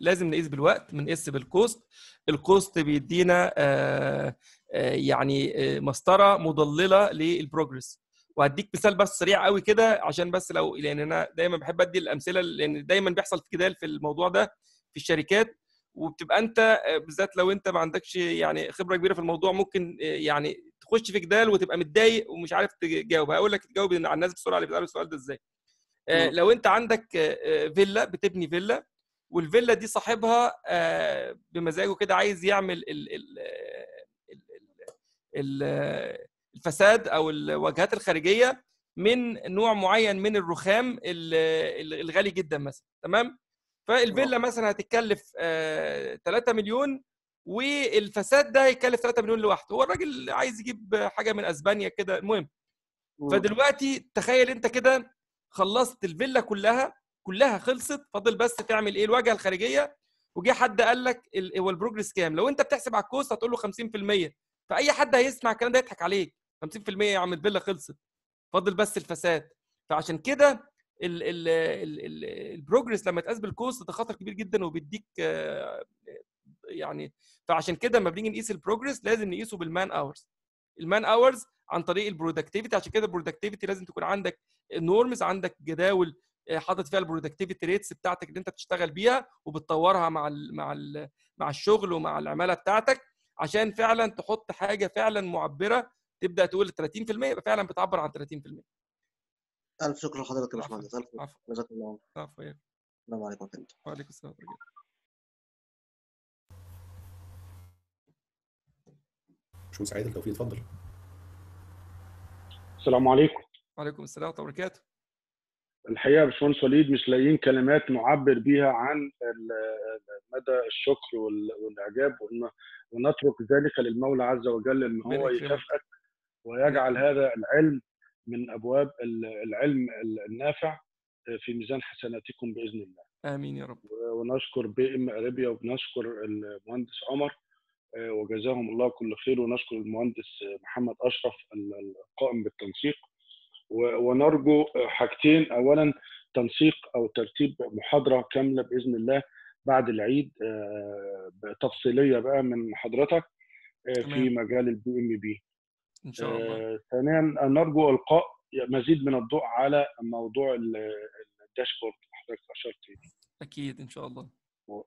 لازم نقيس بالوقت بنقيس بالكوست الكوست بيدينا آه، آه، يعني مسطره مضلله للبروجرس وهديك مثال بس سريع قوي كده عشان بس لو لان انا دايما بحب ادي الامثله لان دايما بيحصل جدال في الموضوع ده في الشركات وبتبقى انت بالذات لو انت ما عندكش يعني خبره كبيره في الموضوع ممكن آه، يعني تخش في جدال وتبقى متضايق ومش عارف تجاوب هقول لك تجاوب على الناس بسرعه اللي بيسالوا السؤال ده ازاي آه، لو انت عندك آه، فيلا بتبني فيلا والفيلا دي صاحبها بمزاجه كده عايز يعمل ال ال ال الفساد او الواجهات الخارجيه من نوع معين من الرخام الغالي جدا مثلا تمام فالفيلا مثلا هتتكلف 3 آه، مليون والفساد ده هيكلف 3 مليون لوحده هو الراجل عايز يجيب حاجه من اسبانيا كده المهم فدلوقتي تخيل انت كده خلصت الفيلا كلها كلها خلصت فاضل بس تعمل ايه الواجهه الخارجيه وجه حد قال لك هو البروجرس كام لو انت بتحسب على الكوست هتقول له 50% فاي حد هيسمع الكلام ده يضحك عليك 50% يا عم الفيلا خلصت فاضل بس الفساد فعشان كده البروجرس لما تقاس بالكوست ده خطر كبير جدا وبيديك آه، يعني فعشان كده لما بنيجي نقيس البروجرس لازم نقيسه بالمان اورز المان اورز عن طريق البرودكتيفيتي عشان كده البرودكتيفيتي لازم تكون عندك نورمز عندك جداول آه، حاطط فيها البرودكتيفيتي ريتس بتاعتك اللي انت بتشتغل بيها وبتطورها مع الـ مع الـ مع الشغل ومع العماله بتاعتك عشان فعلا تحط حاجه فعلا معبره تبدا تقول 30% يبقى فعلا بتعبر عن 30% الف شكر لحضرتك يا باشمهندس الف جزاك الله عفو السلام عليكم ورحمه الله وعليكم السلام ورحمه الله باشمهندس عادل التوفيق اتفضل السلام عليكم وعليكم السلام ورحمه الله وبركاته الحقيقه يا باشمهندس وليد مش لاقيين كلمات نعبر بيها عن مدى الشكر والاعجاب ونترك ذلك للمولى عز وجل ان هو يكافئك ويجعل هذا العلم من ابواب العلم النافع آه، في ميزان حسناتكم باذن الله. امين يا رب. ونشكر بي ام اريبيا وبنشكر المهندس عمر آه، وجزاهم الله كل خير ونشكر المهندس محمد اشرف القائم بالتنسيق ونرجو حاجتين اولا تنسيق او ترتيب محاضره كامله باذن الله بعد العيد آه، تفصيليه بقى من حضرتك في مجال البي ام بي ان شاء الله آه، ثانيا نرجو القاء مزيد من الضوء على موضوع الداشبورد اللي حضرتك اشرت اليه اكيد ان شاء الله و...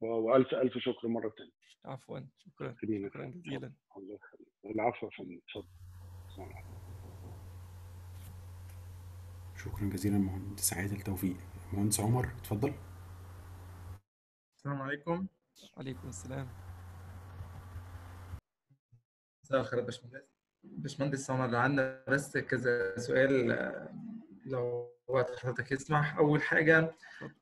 والف الف شكر مره ثانيه عفوا شكرا شكرا جزيلا الله يخليك العفو يا فندم شكرا جزيلا مهندس عادل التوفيق مهندس عمر اتفضل السلام عليكم وعليكم السلام مساء الخير يا باشمهندس باشمهندس سمر عندنا بس كذا سؤال لو وقت حضرتك يسمح اول حاجه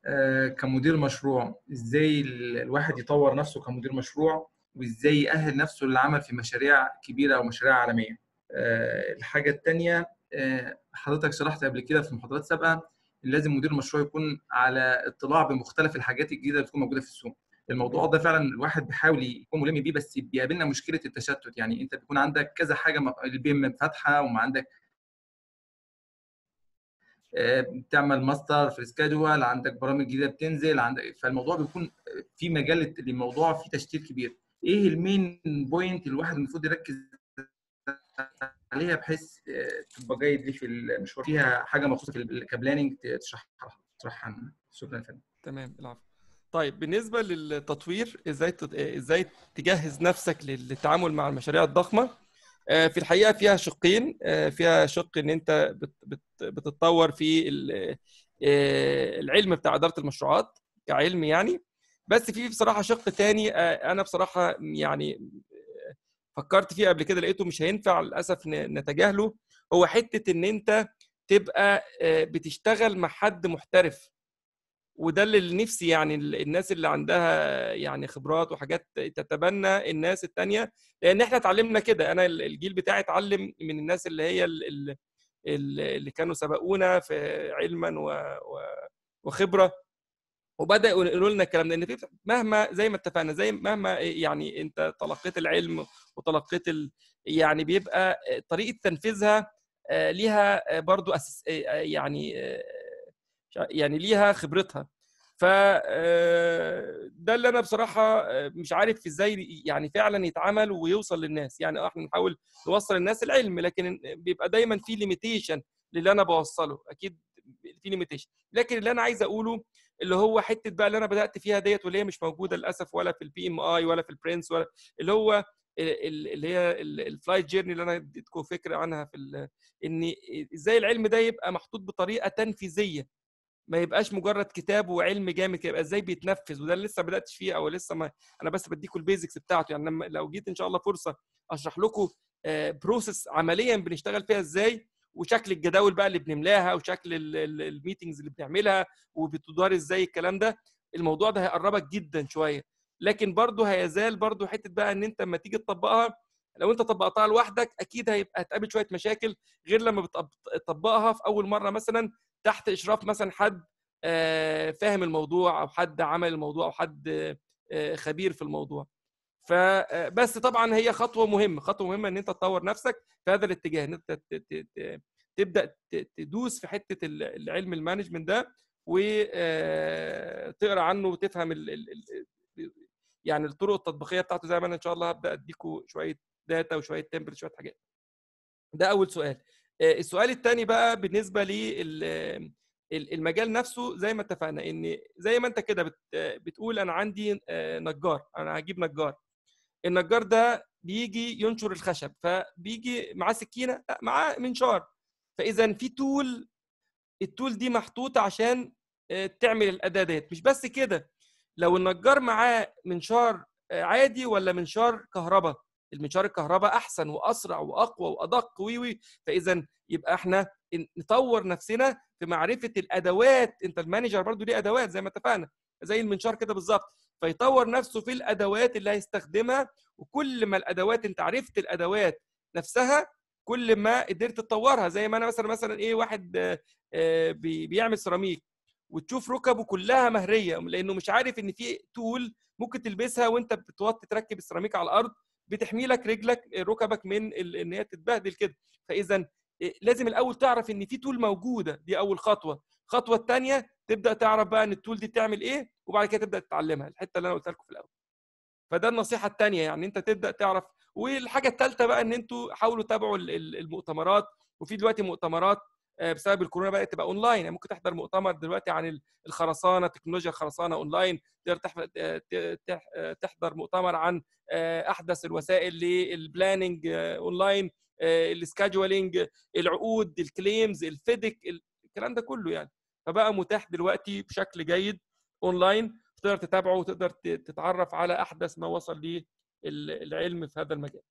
آه، كمدير مشروع ازاي الواحد يطور نفسه كمدير مشروع وازاي يأهل نفسه للعمل في مشاريع كبيره او مشاريع عالميه آه، الحاجه الثانيه آه، حضرتك شرحت قبل كده في محاضرات سابقه لازم مدير المشروع يكون على اطلاع بمختلف الحاجات الجديده اللي بتكون موجوده في السوق الموضوع ده فعلا الواحد بيحاول يكون ملم بيه بس بيقابلنا مشكله التشتت يعني انت بيكون عندك كذا حاجه البيم فاتحه وما عندك آه، بتعمل ماستر في السكادوال عندك برامج جديده بتنزل عندك فالموضوع بيكون في مجال للموضوع في تشتيت كبير ايه المين بوينت الواحد المفروض يركز عليها بحيث آه، تبقى جيد ليه في المشوار فيها حاجه مخصوصه في الكابلاننج تشرحها تشرحها شكرا فندم تمام العفو طيب بالنسبه للتطوير ازاي ازاي تجهز نفسك للتعامل مع المشاريع الضخمه آه، في الحقيقه فيها شقين آه، فيها شق ان انت بت... بتتطور في آه، العلم بتاع اداره المشروعات كعلم يعني بس في بصراحه شق ثاني انا بصراحه يعني فكرت فيه قبل كده لقيته مش هينفع للاسف نتجاهله هو حته ان انت تبقى بتشتغل مع حد محترف وده اللي نفسي يعني الناس اللي عندها يعني خبرات وحاجات تتبنى الناس الثانيه لان احنا اتعلمنا كده انا الجيل بتاعي اتعلم من الناس اللي هي اللي, اللي كانوا سبقونا في علما وخبره وبداوا يقولوا لنا الكلام ده ان مهما زي ما اتفقنا زي مهما يعني انت تلقيت العلم وتلقيت ال يعني بيبقى طريقه تنفيذها آه، ليها برضو آه، آه، يعني يعني ليها خبرتها ف آه، ده اللي انا بصراحه آه، مش عارف ازاي يعني فعلا يتعمل ويوصل للناس يعني احنا بنحاول نوصل للناس العلم لكن بيبقى دايما في ليميتيشن للي انا بوصله اكيد في ليميتيشن لكن اللي انا عايز اقوله اللي هو حته بقى اللي انا بدات فيها ديت واللي هي مش موجوده للاسف ولا في البي ام اي ولا في البرنس ولا اللي هو اللي هي الفلايت جيرني اللي انا اديتكم فكره عنها في ان ازاي العلم ده يبقى محطوط بطريقه تنفيذيه ما يبقاش مجرد كتاب وعلم جامد يبقى ازاي بيتنفذ وده لسه ما بداتش فيه او لسه ما انا بس بديكم البيزكس بتاعته يعني لما لو جيت ان شاء الله فرصه اشرح لكم بروسيس آه، عمليا بنشتغل فيها ازاي وشكل الجداول بقى اللي بنملاها وشكل الميتنجز اللي بنعملها وبتدار ازاي الكلام ده الموضوع ده هيقربك جدا شويه لكن برضه هيزال برضه حته بقى ان انت لما تيجي تطبقها لو انت طبقتها لوحدك اكيد هيبقى هتقابل شويه مشاكل غير لما بتطبقها في اول مره مثلا تحت اشراف مثلا حد آه، فاهم الموضوع او حد عمل الموضوع او حد آه، خبير في الموضوع فبس آه، طبعا هي خطوه مهمه خطوه مهمه ان انت تطور نفسك في هذا الاتجاه ان انت تبدا تدوس في حته العلم المانجمنت ده وتقرا عنه وتفهم يعني الطرق التطبيقيه بتاعته زي ما انا ان شاء الله هبدا اديكم شويه داتا وشويه تمبل شويه حاجات ده اول سؤال آه، السؤال الثاني بقى بالنسبه للمجال آه، نفسه زي ما اتفقنا ان زي ما انت كده آه، بتقول انا عندي نجار انا هجيب نجار النجار ده بيجي ينشر الخشب فبيجي معاه سكينه لا معاه منشار فاذا في تول التول دي محطوطه عشان تعمل الاداه ديت مش بس كده لو النجار معاه منشار عادي ولا منشار كهرباء المنشار الكهرباء احسن واسرع واقوى وادق ويوي فاذا يبقى احنا نطور نفسنا في معرفه الادوات انت المانجر برضو ليه ادوات زي ما اتفقنا زي المنشار كده بالظبط فيطور نفسه في الادوات اللي هيستخدمها وكل ما الادوات انت عرفت الادوات نفسها كل ما قدرت تطورها زي ما انا مثلا مثلا ايه واحد آه، بيعمل سيراميك وتشوف ركبه كلها مهريه لانه مش عارف ان في تول ممكن تلبسها وانت بتوطي تركب السيراميك على الارض بتحمي لك رجلك ركبك من ان هي تتبهدل كده فاذا إيه، لازم الاول تعرف ان في تول موجوده دي اول خطوه الخطوه الثانيه تبدا تعرف بقى ان التول دي بتعمل ايه وبعد كده تبدا تتعلمها الحته اللي انا قلت لكم في الاول فده النصيحه الثانيه يعني انت تبدا تعرف والحاجه الثالثه بقى ان انتوا حاولوا تابعوا المؤتمرات وفي دلوقتي مؤتمرات آه، بسبب الكورونا بدات تبقى اونلاين يعني ممكن تحضر مؤتمر دلوقتي عن الخرسانه تكنولوجيا الخرسانه اونلاين تقدر آه، آه، تحضر مؤتمر عن احدث الوسائل للبلاننج اونلاين السكادجولينج العقود الكليمز الفيدك الكلام ده كله يعني فبقى متاح دلوقتي بشكل جيد اونلاين تقدر تتابعه وتقدر تتعرف على احدث ما وصل ليه العلم في هذا المجال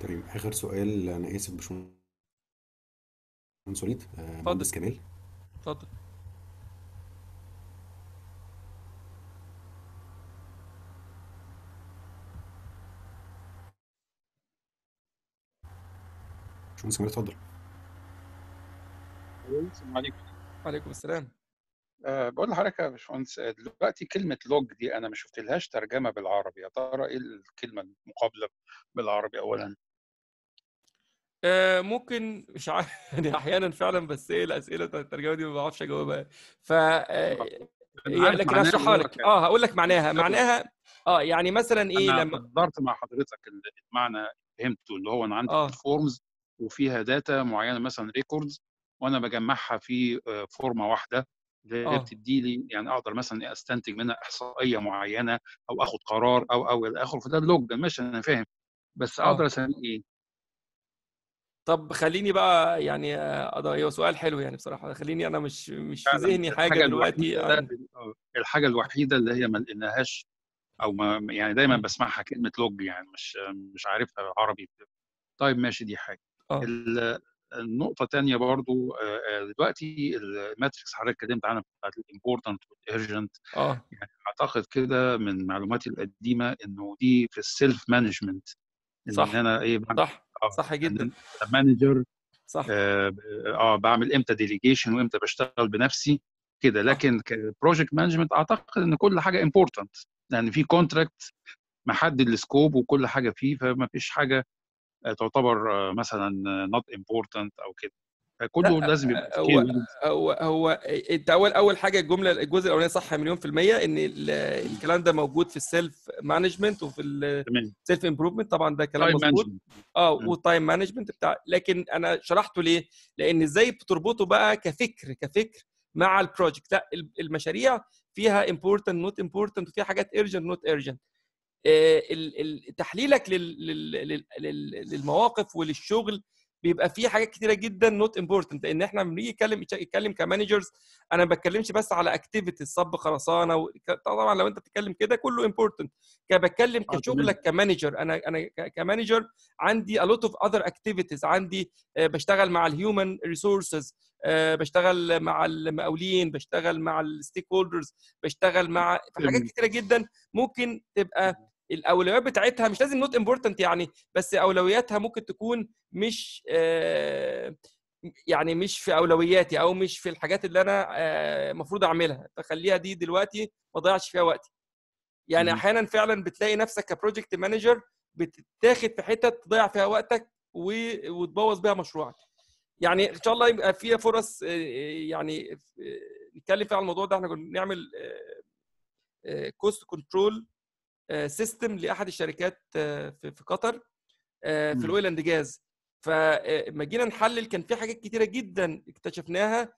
تمام اخر سؤال انا اسف باشمهندس وليد آه، اتفضل مهندس كمال اتفضل باشمهندس كمال اتفضل السلام عليكم وعليكم السلام أه بقول لحضرتك يا باشمهندس دلوقتي كلمة لوج دي أنا ما شفتلهاش ترجمة بالعربي يا ترى إيه الكلمة المقابلة بالعربي أولا؟ آه ممكن مش عارف يعني احيانا فعلا بس ايه الاسئله بتاعت الترجمه دي ما بعرفش اجاوبها ف آه، يعني لكن اشرحها لك اه هقول لك معناها معناها اه يعني مثلا ايه أنا لما قدرت مع حضرتك المعنى فهمته اللي هو انا عندي آه. فورمز وفيها داتا معينه مثلا ريكوردز وانا بجمعها في آه، فورمه واحده اللي آه. بتدي لي يعني اقدر مثلا استنتج منها احصائيه معينه او اخد قرار او او الى اخره فده لوج ماشي انا فاهم بس آه. اقدر آه. اسميه ايه؟ طب خليني بقى يعني آه، هو سؤال حلو يعني بصراحه خليني انا مش مش في ذهني حاجه دلوقتي آه. آه، الحاجه الوحيده اللي هي ما لقيناهاش او ما يعني دايما بسمعها كلمه لوج يعني مش مش عارفها بالعربي طيب ماشي دي حاجه أوه. النقطه الثانيه برضو دلوقتي الماتريكس حضرتك اتكلمت عنها بتاعت الامبورتنت والارجنت يعني اعتقد كده من معلوماتي القديمه انه دي في السيلف مانجمنت ان صح. انا ايه صح آه، صح يعني جدا مانجر صح آه،, اه, بعمل امتى ديليجيشن وامتى بشتغل بنفسي كده لكن كبروجكت مانجمنت اعتقد ان كل حاجه امبورتنت يعني لان في كونتراكت محدد السكوب وكل حاجه فيه فما فيش حاجه آه، تعتبر مثلا نوت امبورتنت او كده كله لازم يبقى هو, هو هو انت اول اول حاجه الجمله الجزء الاولاني صح مليون في الميه ان الكلام ده موجود في السيلف مانجمنت وفي السيلف امبروفمنت طبعا ده كلام مظبوط اه والتايم مانجمنت بتاع لكن انا شرحته ليه؟ لان ازاي بتربطه بقى كفكر كفكر مع البروجكت لا المشاريع فيها امبورتنت نوت امبورتنت وفيها حاجات ارجنت نوت ارجنت تحليلك للمواقف وللشغل بيبقى في حاجات كتيره جدا نوت امبورتنت لان احنا لما بنيجي نتكلم نتكلم كمانجرز انا ما بتكلمش بس على اكتيفيتي صب خرسانه و... طبعا لو انت بتتكلم كده كله امبورتنت بتكلم آه، كشغلك كمانجر انا انا كمانجر عندي a lot of other activities عندي آه، بشتغل مع الهيومن آه، ريسورسز بشتغل مع المقاولين بشتغل مع الستيك هولدرز بشتغل مع حاجات كتيره جدا ممكن تبقى الاولويات بتاعتها مش لازم نوت امبورتنت يعني بس اولوياتها ممكن تكون مش آه، يعني مش في اولوياتي او مش في الحاجات اللي انا المفروض آه، اعملها فخليها دي دلوقتي ما اضيعش فيها وقتي يعني احيانا فعلا بتلاقي نفسك كبروجكت مانجر بتتاخد في حتة تضيع فيها وقتك وتبوظ بيها مشروعك يعني ان شاء الله يبقى فيها فرص آه، يعني نتكلم فيها على الموضوع ده احنا كنا بنعمل كوست كنترول سيستم آه، لاحد الشركات آه، في قطر آه، في الاويل اند جاز فما جينا نحلل كان في حاجات كتيره جدا اكتشفناها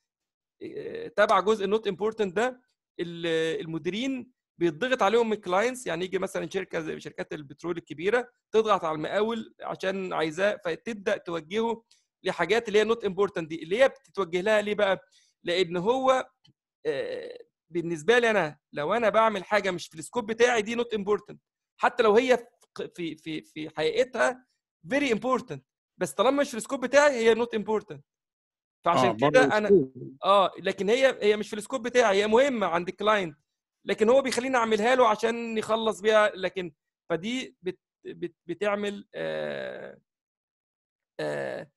تبع جزء النوت امبورتنت ده المديرين بيتضغط عليهم من الكلاينتس يعني يجي مثلا شركه زي شركات البترول الكبيره تضغط على المقاول عشان عايزاه فتبدا توجهه لحاجات اللي هي نوت امبورتنت دي اللي هي بتتوجه لها ليه بقى؟ لان هو بالنسبه لي انا لو انا بعمل حاجه مش في السكوب بتاعي دي نوت امبورتنت حتى لو هي في في في حقيقتها فيري امبورتنت بس طالما مش في السكوب بتاعي هي نوت امبورتنت فعشان آه كده انا اه لكن هي هي مش في السكوب بتاعي هي مهمه عند الكلاينت لكن هو بيخليني اعملها له عشان يخلص بيها لكن فدي بت بت بتعمل آه آه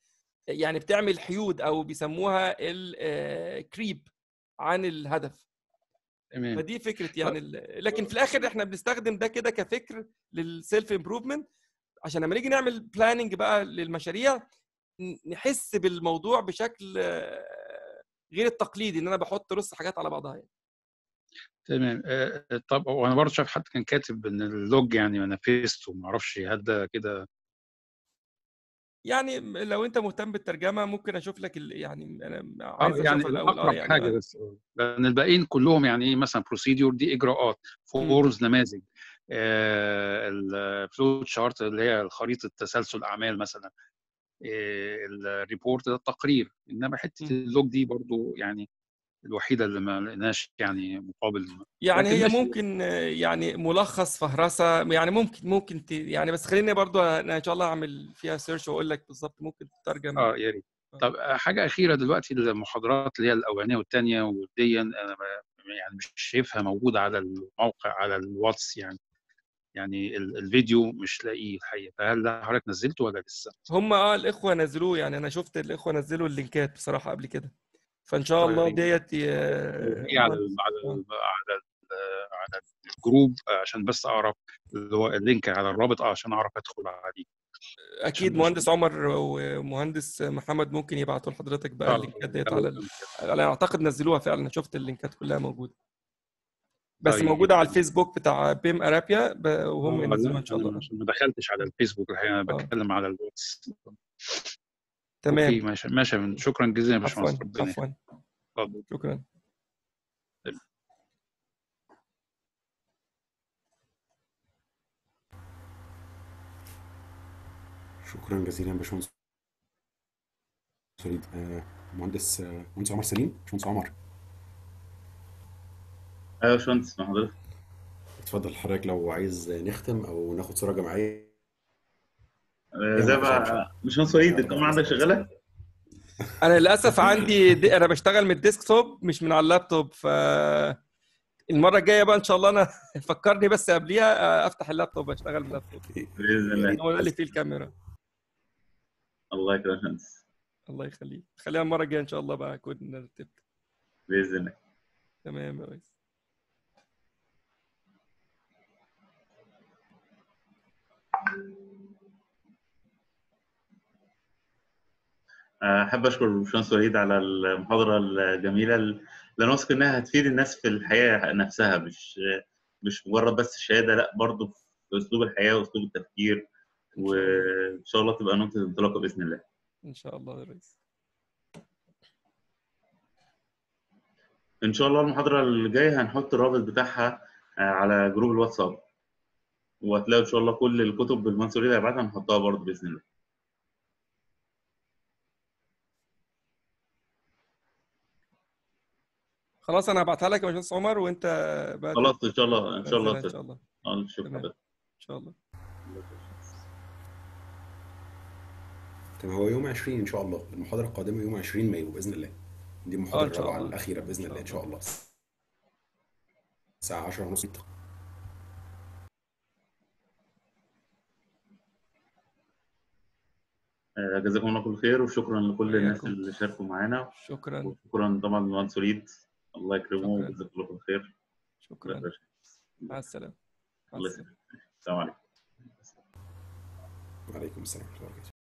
يعني بتعمل حيود او بيسموها الكريب آه، عن الهدف تمام فدي فكره يعني لكن في الاخر احنا بنستخدم ده كده كفكر للسيلف امبروفمنت عشان لما نيجي نعمل بلاننج بقى للمشاريع نحس بالموضوع بشكل آه، غير التقليدي ان انا بحط رص حاجات على بعضها يعني. تمام آه، آه، طب وانا برضه شايف حد كان كاتب ان اللوج يعني مانيفيستو ما اعرفش هل ده كده يعني لو انت مهتم بالترجمه ممكن اشوف لك ال... يعني انا آه، عايز يعني اقرب الاول اه يعني حاجه بس لان الباقيين كلهم يعني ايه مثلا بروسيدور دي اجراءات فورز نماذج آه، الفلو شارت اللي هي خريطه تسلسل اعمال مثلا آه، الريبورت ده التقرير انما حته اللوج دي برضو يعني الوحيده اللي ما لقيناش يعني مقابل يعني هي ممكن يعني ملخص فهرسه يعني ممكن ممكن ت... يعني بس خليني برضو انا ان شاء الله اعمل فيها سيرش واقول لك بالظبط ممكن تترجم اه يا ريت آه. طب حاجه اخيره دلوقتي المحاضرات اللي هي الاولانيه والثانيه وديا انا يعني مش شايفها موجوده على الموقع على الواتس يعني يعني الفيديو مش لاقيه الحقيقه فهل ده حضرتك نزلته ولا لسه؟ هم اه الاخوه نزلوه يعني انا شفت الاخوه نزلوا اللينكات بصراحه قبل كده فان شاء طيب. الله ديت آه، يعني على على على الجروب آه، عشان بس اعرف اللي هو اللينك على الرابط آه، عشان اعرف ادخل عليه اكيد مهندس عمر ومهندس محمد ممكن يبعتوا لحضرتك بقى اللينكات ديت على انا اعتقد نزلوها فعلا شفت اللينكات كلها موجوده بس طيب. موجوده على الفيسبوك بتاع بيم ارابيا وهم ينزلوها ان شاء الله ما دخلتش على الفيسبوك الحقيقه انا بتكلم على الواتس تمام اوكي ماشي ماشي شكرا جزيلا يا باشمهندس ربنا عفوا شكرا شكرا جزيلا يا باشمهندس فريد آه، مهندس آه، مهندس عمر سليم باشمهندس عمر ايوه يا باشمهندس مع حضرتك اتفضل حضرتك لو عايز نختم او ناخد صوره جماعيه آه، زي مش هو سعيد إيه، الكاميرا عندك شغاله؟ انا للاسف عندي دي انا بشتغل من الديسك توب مش من على اللابتوب ف المره الجايه بقى ان شاء الله انا فكرني بس قبليها آه، افتح اللابتوب اشتغل باللابتوب باذن الله يعني اللي فيه الكاميرا الله يكرمك الله يخليك خليها المره الجايه ان شاء الله بقى اكون رتبت باذن الله تمام يا ريس احب اشكر بشمهندس وليد على المحاضره الجميله لان واثق انها هتفيد الناس في الحياه نفسها مش مش مجرد بس الشهاده لا برضه في اسلوب الحياه واسلوب التفكير وان شاء الله تبقى نقطه انطلاقه باذن الله ان شاء الله يا ريس ان شاء الله المحاضره اللي جايه هنحط الرابط بتاعها آه، على جروب الواتساب وهتلاقوا ان شاء الله كل الكتب بالمنصوريه اللي هيبعتها هنحطها برضه باذن الله خلاص انا هبعتها لك يا باشمهندس عمر وانت بقى خلاص ان شاء الله ان شاء الله ان شاء الله ان شاء الله طب هو يوم 20 ان شاء الله المحاضره القادمه يوم 20 مايو باذن الله دي آه، المحاضره الرابعه الاخيره باذن الله ان شاء الله الساعه 10 ونص آه، جزاكم الله كل خير وشكرا لكل الناس اللي شاركوا معانا شكرا وشكرا طبعا لمهندس وليد الله يكرمه ويجزاك الله خير شكرا مع السلامه السلام عليكم وعليكم السلام ورحمه الله وبركاته